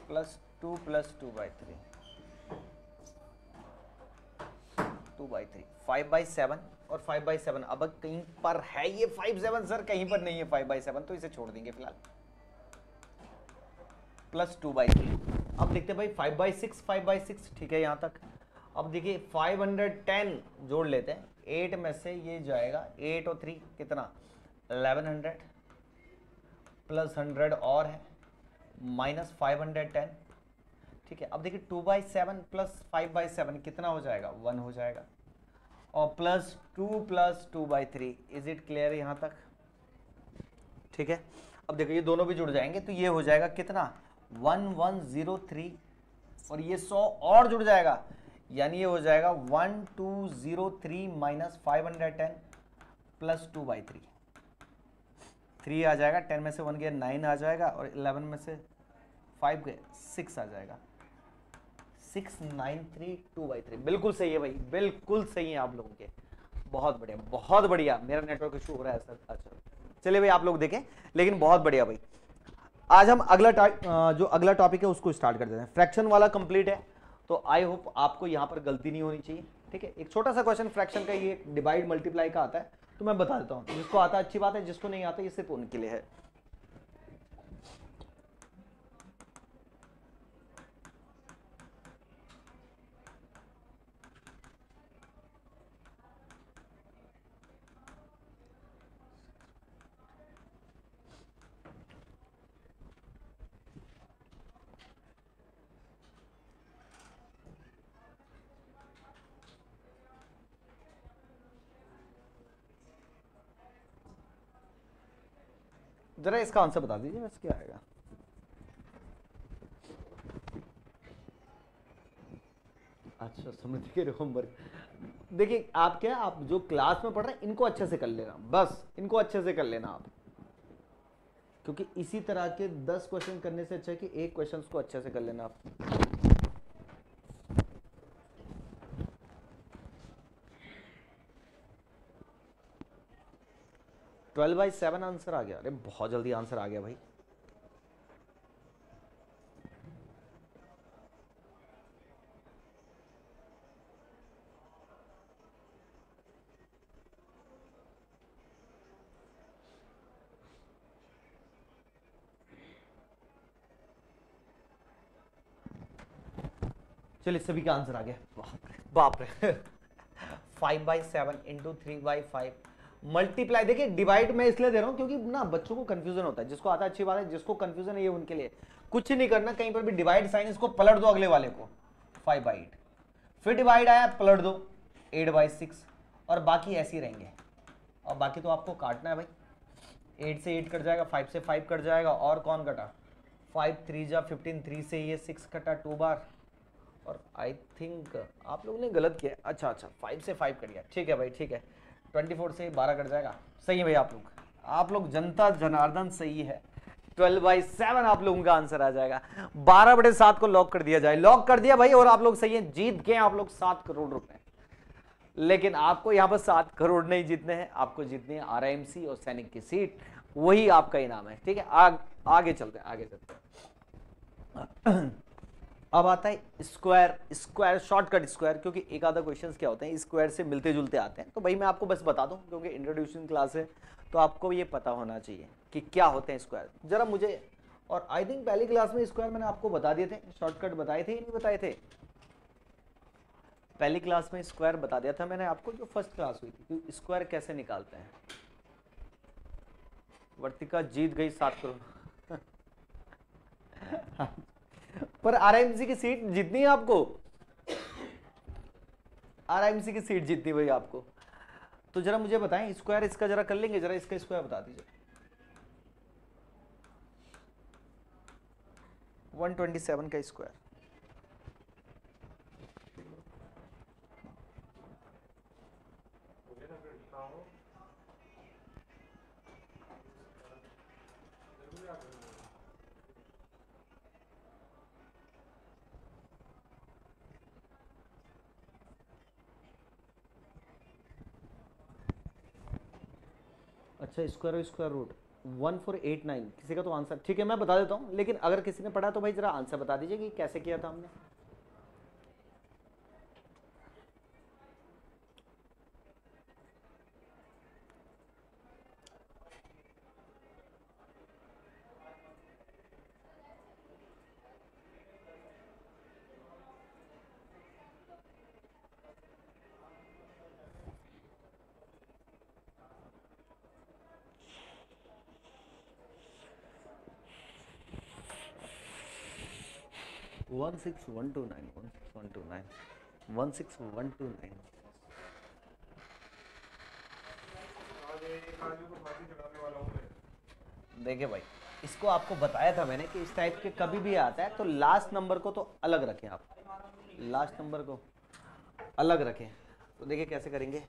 plus two plus two by three two by three five by seven और five by seven अब कहीं पर है ये five seven sir कहीं पर नहीं है फाइव बाई सेवन तो इसे छोड़ देंगे फिलहाल प्लस टू बाई थ्री अब देखते भाई five by six five by six ठीक है यहाँ तक अब देखिए फाइव हंड्रेड टेन जोड़ लेते हैं एट में से ये जाएगा एट और थ्री कितना एलेवन हंड्रेड प्लस हंड्रेड और है माइनस फाइव हंड्रेड टेन ठीक है अब देखिए two by seven plus five by seven कितना हो जाएगा वन हो जाएगा और plus two plus two by three is it clear यहाँ तक ठीक है अब देखो ये दोनों भी जुड़ जाएंगे तो ये हो जाएगा कितना वन वन जीरो थ्री और ये सौ और जुड़ जाएगा यानी ये हो जाएगा one two zero three minus five hundred ten plus two by three three आ जाएगा टेन में से वन गया नाइन आ जाएगा और इलेवन में से फाइव गया सिक्स आ जाएगा six nine three two by three बिल्कुल सही है भाई बिल्कुल सही है आप लोगों के बहुत बढ़िया बहुत बढ़िया मेरा नेटवर्क इशू हो रहा है सर अच्छा चलिए भाई आप लोग देखें लेकिन बहुत बढ़िया भाई आज हम अगला जो अगला टॉपिक है उसको स्टार्ट कर देते हैं फ्रैक्शन वाला कंप्लीट है तो आई होप आपको यहाँ पर गलती नहीं होनी चाहिए ठीक है एक छोटा सा क्वेश्चन फ्रैक्शन का ये डिवाइड मल्टीप्लाई का आता है तो मैं बता देता हूँ जिसको आता है अच्छी बात है जिसको नहीं आता ये सिर्फ उनके लिए है ज़रा इसका आंसर बता दीजिए बस क्या आएगा अच्छा समृद्धि के होमवर्क देखिए आप क्या आप जो क्लास में पढ़ रहे हैं इनको अच्छे से कर लेना बस इनको अच्छे से कर लेना आप क्योंकि इसी तरह के दस क्वेश्चन करने से अच्छा है कि एक क्वेश्चन को अच्छे से कर लेना आप ट्वेल्व बाई सेवन आंसर आ गया अरे बहुत जल्दी आंसर आ गया भाई चलिए सभी का आंसर आ गया बाप रे बाप रे five by seven into three by five multiply देखिए डिवाइड मैं इसलिए दे रहा हूँ क्योंकि ना बच्चों को कंफ्यूजन होता है जिसको आता अच्छी बात है जिसको कंफ्यूजन है ये उनके लिए कुछ नहीं करना कहीं पर भी डिवाइड साइन इसको पलट दो अगले वाले को फाइव बाई एट फिर डिवाइड आया पलट दो एट बाई सिक्स और बाकी ऐसे ही रहेंगे और बाकी तो आपको काटना है भाई एट से एट कट जाएगा फाइव से फाइव कट जाएगा और कौन कटा फाइव थ्री जा फिफ्टीन थ्री से ये सिक्स कटा टू बार और आई थिंक आप लोगों ने गलत किया अच्छा अच्छा फाइव से फाइव कट गया ठीक है भाई ठीक है ट्वेंटी फोर से बारह कट जाएगा सही है भाई आप लोग आप लोग जनता जनार्दन सही है ट्वेल्व बाई सेवन आप लोगों का आंसर आ जाएगा बारह बटे सात को लॉक कर दिया जाए लॉक कर दिया भाई और आप लोग सही है जीत गए आप लोग सात करोड़ रुपए लेकिन आपको यहां पर सात करोड़ नहीं जीतने हैं आपको जीतने आर और सैनिक की सीट वही आपका इनाम है ठीक है आग, आगे चलते हैं आगे चलते हैं अब आता है स्क्वायर स्क्वायर शॉर्टकट स्क्वायर क्योंकि एक आधा क्वेश्चन क्या होते हैं स्क्वायर से मिलते जुलते आते हैं तो भाई मैं आपको बस बता दूँ क्योंकि इंट्रोड्यूशन क्लास है तो आपको ये पता होना चाहिए कि क्या होते हैं स्क्वायर ज़रा मुझे और आई थिंक पहली क्लास में स्क्वायर मैंने आपको बता दिए थे शॉर्टकट बताए थे या नहीं बताए थे पहली क्लास में स्क्वायर बता दिया था मैंने आपको जो फर्स्ट क्लास हुई थी कि स्क्वायर कैसे निकालते हैं वर्तिका जीत गई सात करोड़ हाँ। पर आरआईएमसी की सीट जीतनी है आपको सी की सीट जीतनी भाई आपको तो जरा मुझे बताएं स्क्वायर इसका जरा कर लेंगे जरा इसका स्क्वायर बता दीजिए 127 का स्क्वायर अच्छा square square root one four eight nine किसी का तो आंसर ठीक है मैं बता देता हूँ लेकिन अगर किसी ने पढ़ा तो भाई ज़रा आंसर बता दीजिए कि कैसे किया था हमने six one two nine one six one two nine one six one two nine देखिए भाई इसको आपको बताया था मैंने कि इस टाइप के कभी भी आता है तो लास्ट नंबर को तो अलग रखें आप लास्ट नंबर को अलग रखें तो देखिए कैसे करेंगे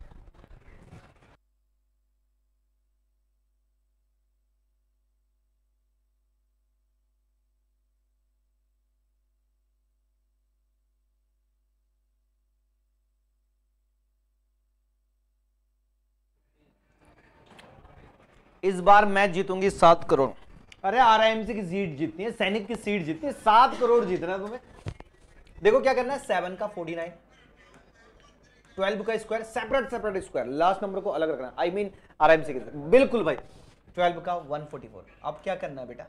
इस बार मैं जीतूंगी सात करोड़ अरे आरआईएमसी की सीट जीतनी है सैनिक की सीट जीतनी है सात करोड़ जीतना है तुम्हें देखो क्या करना है सेवन का फोर्टी नाइन ट्वेल्व का square separate separate square last number को अलग रखना आई मीन आरआईएमसी के बिल्कुल भाई ट्वेल्व का वन फोर्टी फोर अब क्या करना है बेटा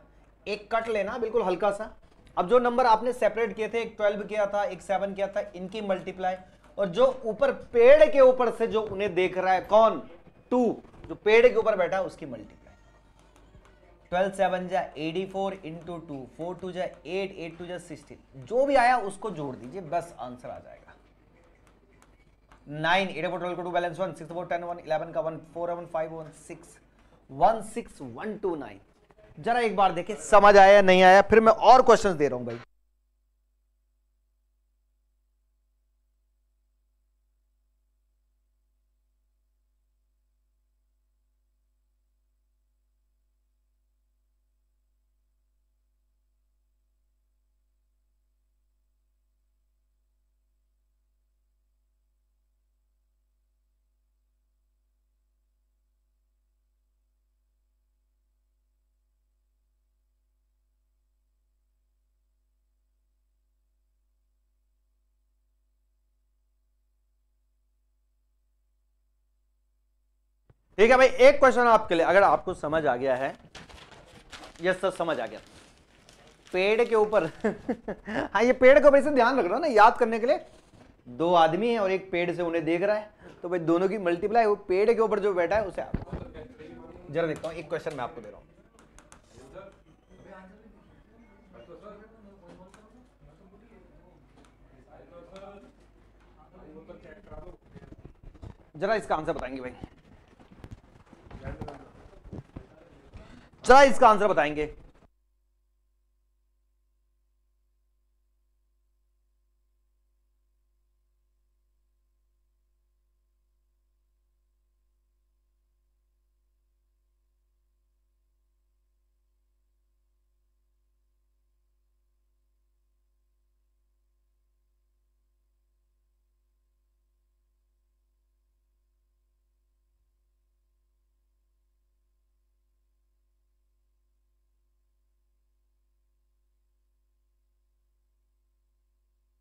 एक कट लेना बिल्कुल हल्का सा अब जो नंबर आपने सेपरेट किए थे एक ट्वेल्व किया था एक सेवन किया था इनकी मल्टीप्लाई और जो ऊपर पेड़ के ऊपर से जो उन्हें देख रहा है कौन टू जो पेड़ के ऊपर बैठा है उसकी मल्टीप्लाई ट्वेल्व सेवन जा eighty four into two four two जा एट एट टू जा सिक्सटीन जो भी आया उसको जोड़ दीजिए बस आंसर आ जाएगा nine eight four twelve two balance one six four ten one eleven का one four one five one six one six one two nine जरा एक बार देखें समझ आया नहीं आया फिर मैं और क्वेश्चन दे रहा हूं भाई ठीक है भाई एक क्वेश्चन आपके लिए अगर आपको समझ आ गया है यस सर समझ आ गया पेड़ के ऊपर हाँ ये पेड़ का वैसे ध्यान रख रहा ना याद करने के लिए दो आदमी है और एक पेड़ से उन्हें देख रहा है तो भाई दोनों की मल्टीप्लाई वो पेड़ के ऊपर जो बैठा है उसे आप जरा देखता हूँ एक क्वेश्चन मैं आपको दे रहा हूँ जरा इसका आंसर बताएंगे भाई चला इसका आंसर बताएंगे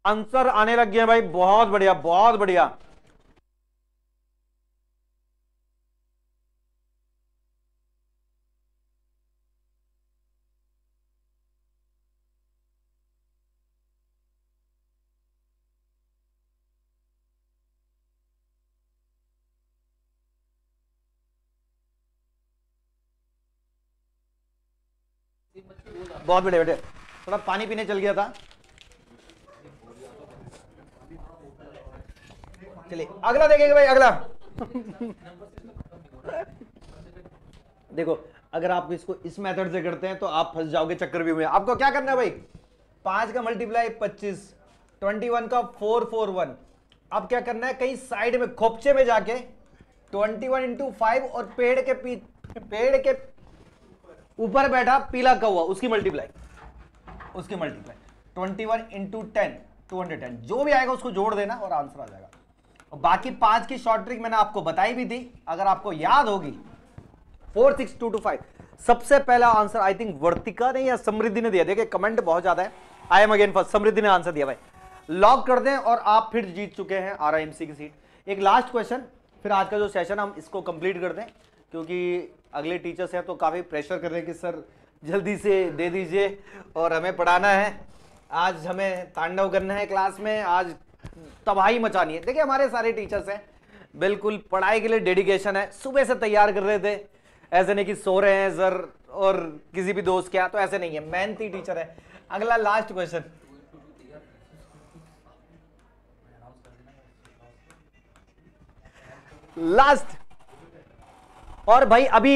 आंसर आने लग गए भाई बहुत बढ़िया बहुत बढ़िया बहुत बढ़िया बेटे थोड़ा पानी पीने चल गया था चलिए अगला देखेंगे भाई अगला देखो अगर आप इसको इस मेथड से करते हैं तो आप फंस जाओगे चक्कर भी में आपको क्या करना है भाई पांच का मल्टीप्लाई पच्चीस ट्वेंटी वन का फोर फोर वन अब क्या करना है कहीं साइड में खोपचे में जाके ट्वेंटी वन इंटू फाइव और पेड़ के पी, पेड़ के ऊपर बैठा पीला कौआ उसकी मल्टीप्लाई उसकी multiply twenty one into ten two hundred ten जो भी आएगा उसको जोड़ देना और आंसर आ जाएगा और बाकी पांच की शॉर्ट ट्रिक मैंने आपको बताई भी दी अगर आपको याद होगी four six two two five सबसे पहला आंसर आई थिंक वर्तिका ने या समृद्धि ने दिया देखिए कमेंट बहुत ज्यादा है I am again first Samriddhi ने आंसर दिया भाई लॉक कर दें और आप फिर जीत चुके हैं आर की सीट एक लास्ट क्वेश्चन फिर आज का जो सेशन हम इसको कंप्लीट कर दें क्योंकि अगले टीचर्स हैं तो काफ़ी प्रेशर कर रहे हैं कि सर जल्दी से दे दीजिए और हमें पढ़ाना है आज हमें तांडव करना है क्लास में आज तबाही मचानी है देखिए हमारे सारे टीचर्स हैं बिल्कुल पढ़ाई के लिए डेडिकेशन है सुबह से तैयार कर रहे थे ऐसे नहीं कि सो रहे हैं सर और किसी भी दोस्त क्या तो ऐसे नहीं है मेहनती टीचर है अगला लास्ट क्वेश्चन लास्ट और भाई अभी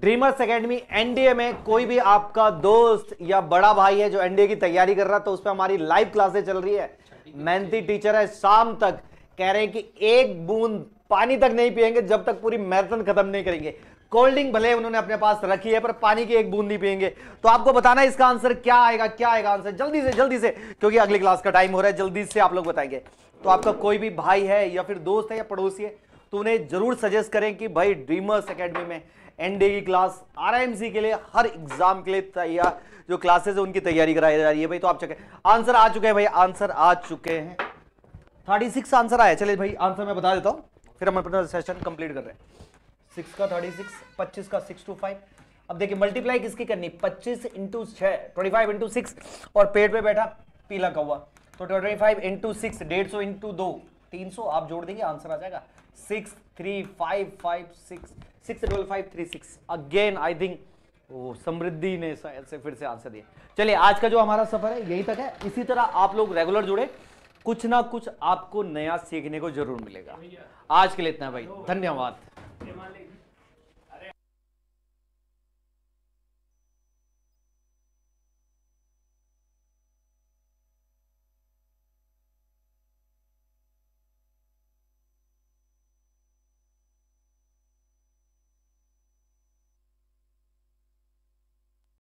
ड्रीमर्स एकेडमी एनडीए में कोई भी आपका दोस्त या बड़ा भाई है जो एनडीए की तैयारी कर रहा है तो उस पर हमारी लाइव क्लासेस चल रही है मेहनती टीचर है शाम तक कह रहे हैं कि एक बूंद पानी तक नहीं पिएंगे जब तक पूरी मैराथन खत्म नहीं करेंगे कोल्ड ड्रिंक भले उन्होंने अपने पास रखी है पर पानी की एक बूंद नहीं पिएंगे तो आपको बताना इसका आंसर क्या आएगा क्या आएगा आंसर जल्दी से जल्दी से क्योंकि अगली क्लास का टाइम हो रहा है जल्दी से आप लोग बताएंगे तो आपका कोई भी भाई है या फिर दोस्त है या पड़ोसी है तो उन्हें जरूर सजेस्ट करें कि भाई ड्रीमर्स अकेडमी में एनडे की क्लास आरआईएमसी के लिए हर एग्जाम के लिए तैयार जो क्लासेस है उनकी तैयारी कराई जा रही है भाई तो आप चुके आंसर आ चुके हैं भाई आंसर आ चुके हैं थर्टी सिक्स आंसर आया चले भाई आंसर मैं बता देता हूँ फिर हम अपना सेशन कंप्लीट कर रहे हैं सिक्स का थर्टी सिक्स पच्चीस का सिक्स टू फाइव अब देखिए मल्टीप्लाई किसकी करनी पच्चीस इंटू छः ट्वेंटी फाइव इंटू सिक्स और पेड़ पे बैठा पीला का हुआ तो ट्वेंटी फाइव इंटू सिक्स डेढ़ सौ इंटू दो तीन सौ आप जोड़ देंगे आंसर आ जाएगा six three five five six six double five three six again I think Samriddhi ने शायद से फिर से आंसर दिया चलिए आज का जो हमारा सफर है यही तक है इसी तरह आप लोग रेगुलर जुड़े कुछ ना कुछ आपको नया सीखने को जरूर मिलेगा आज के लिए इतना भाई धन्यवाद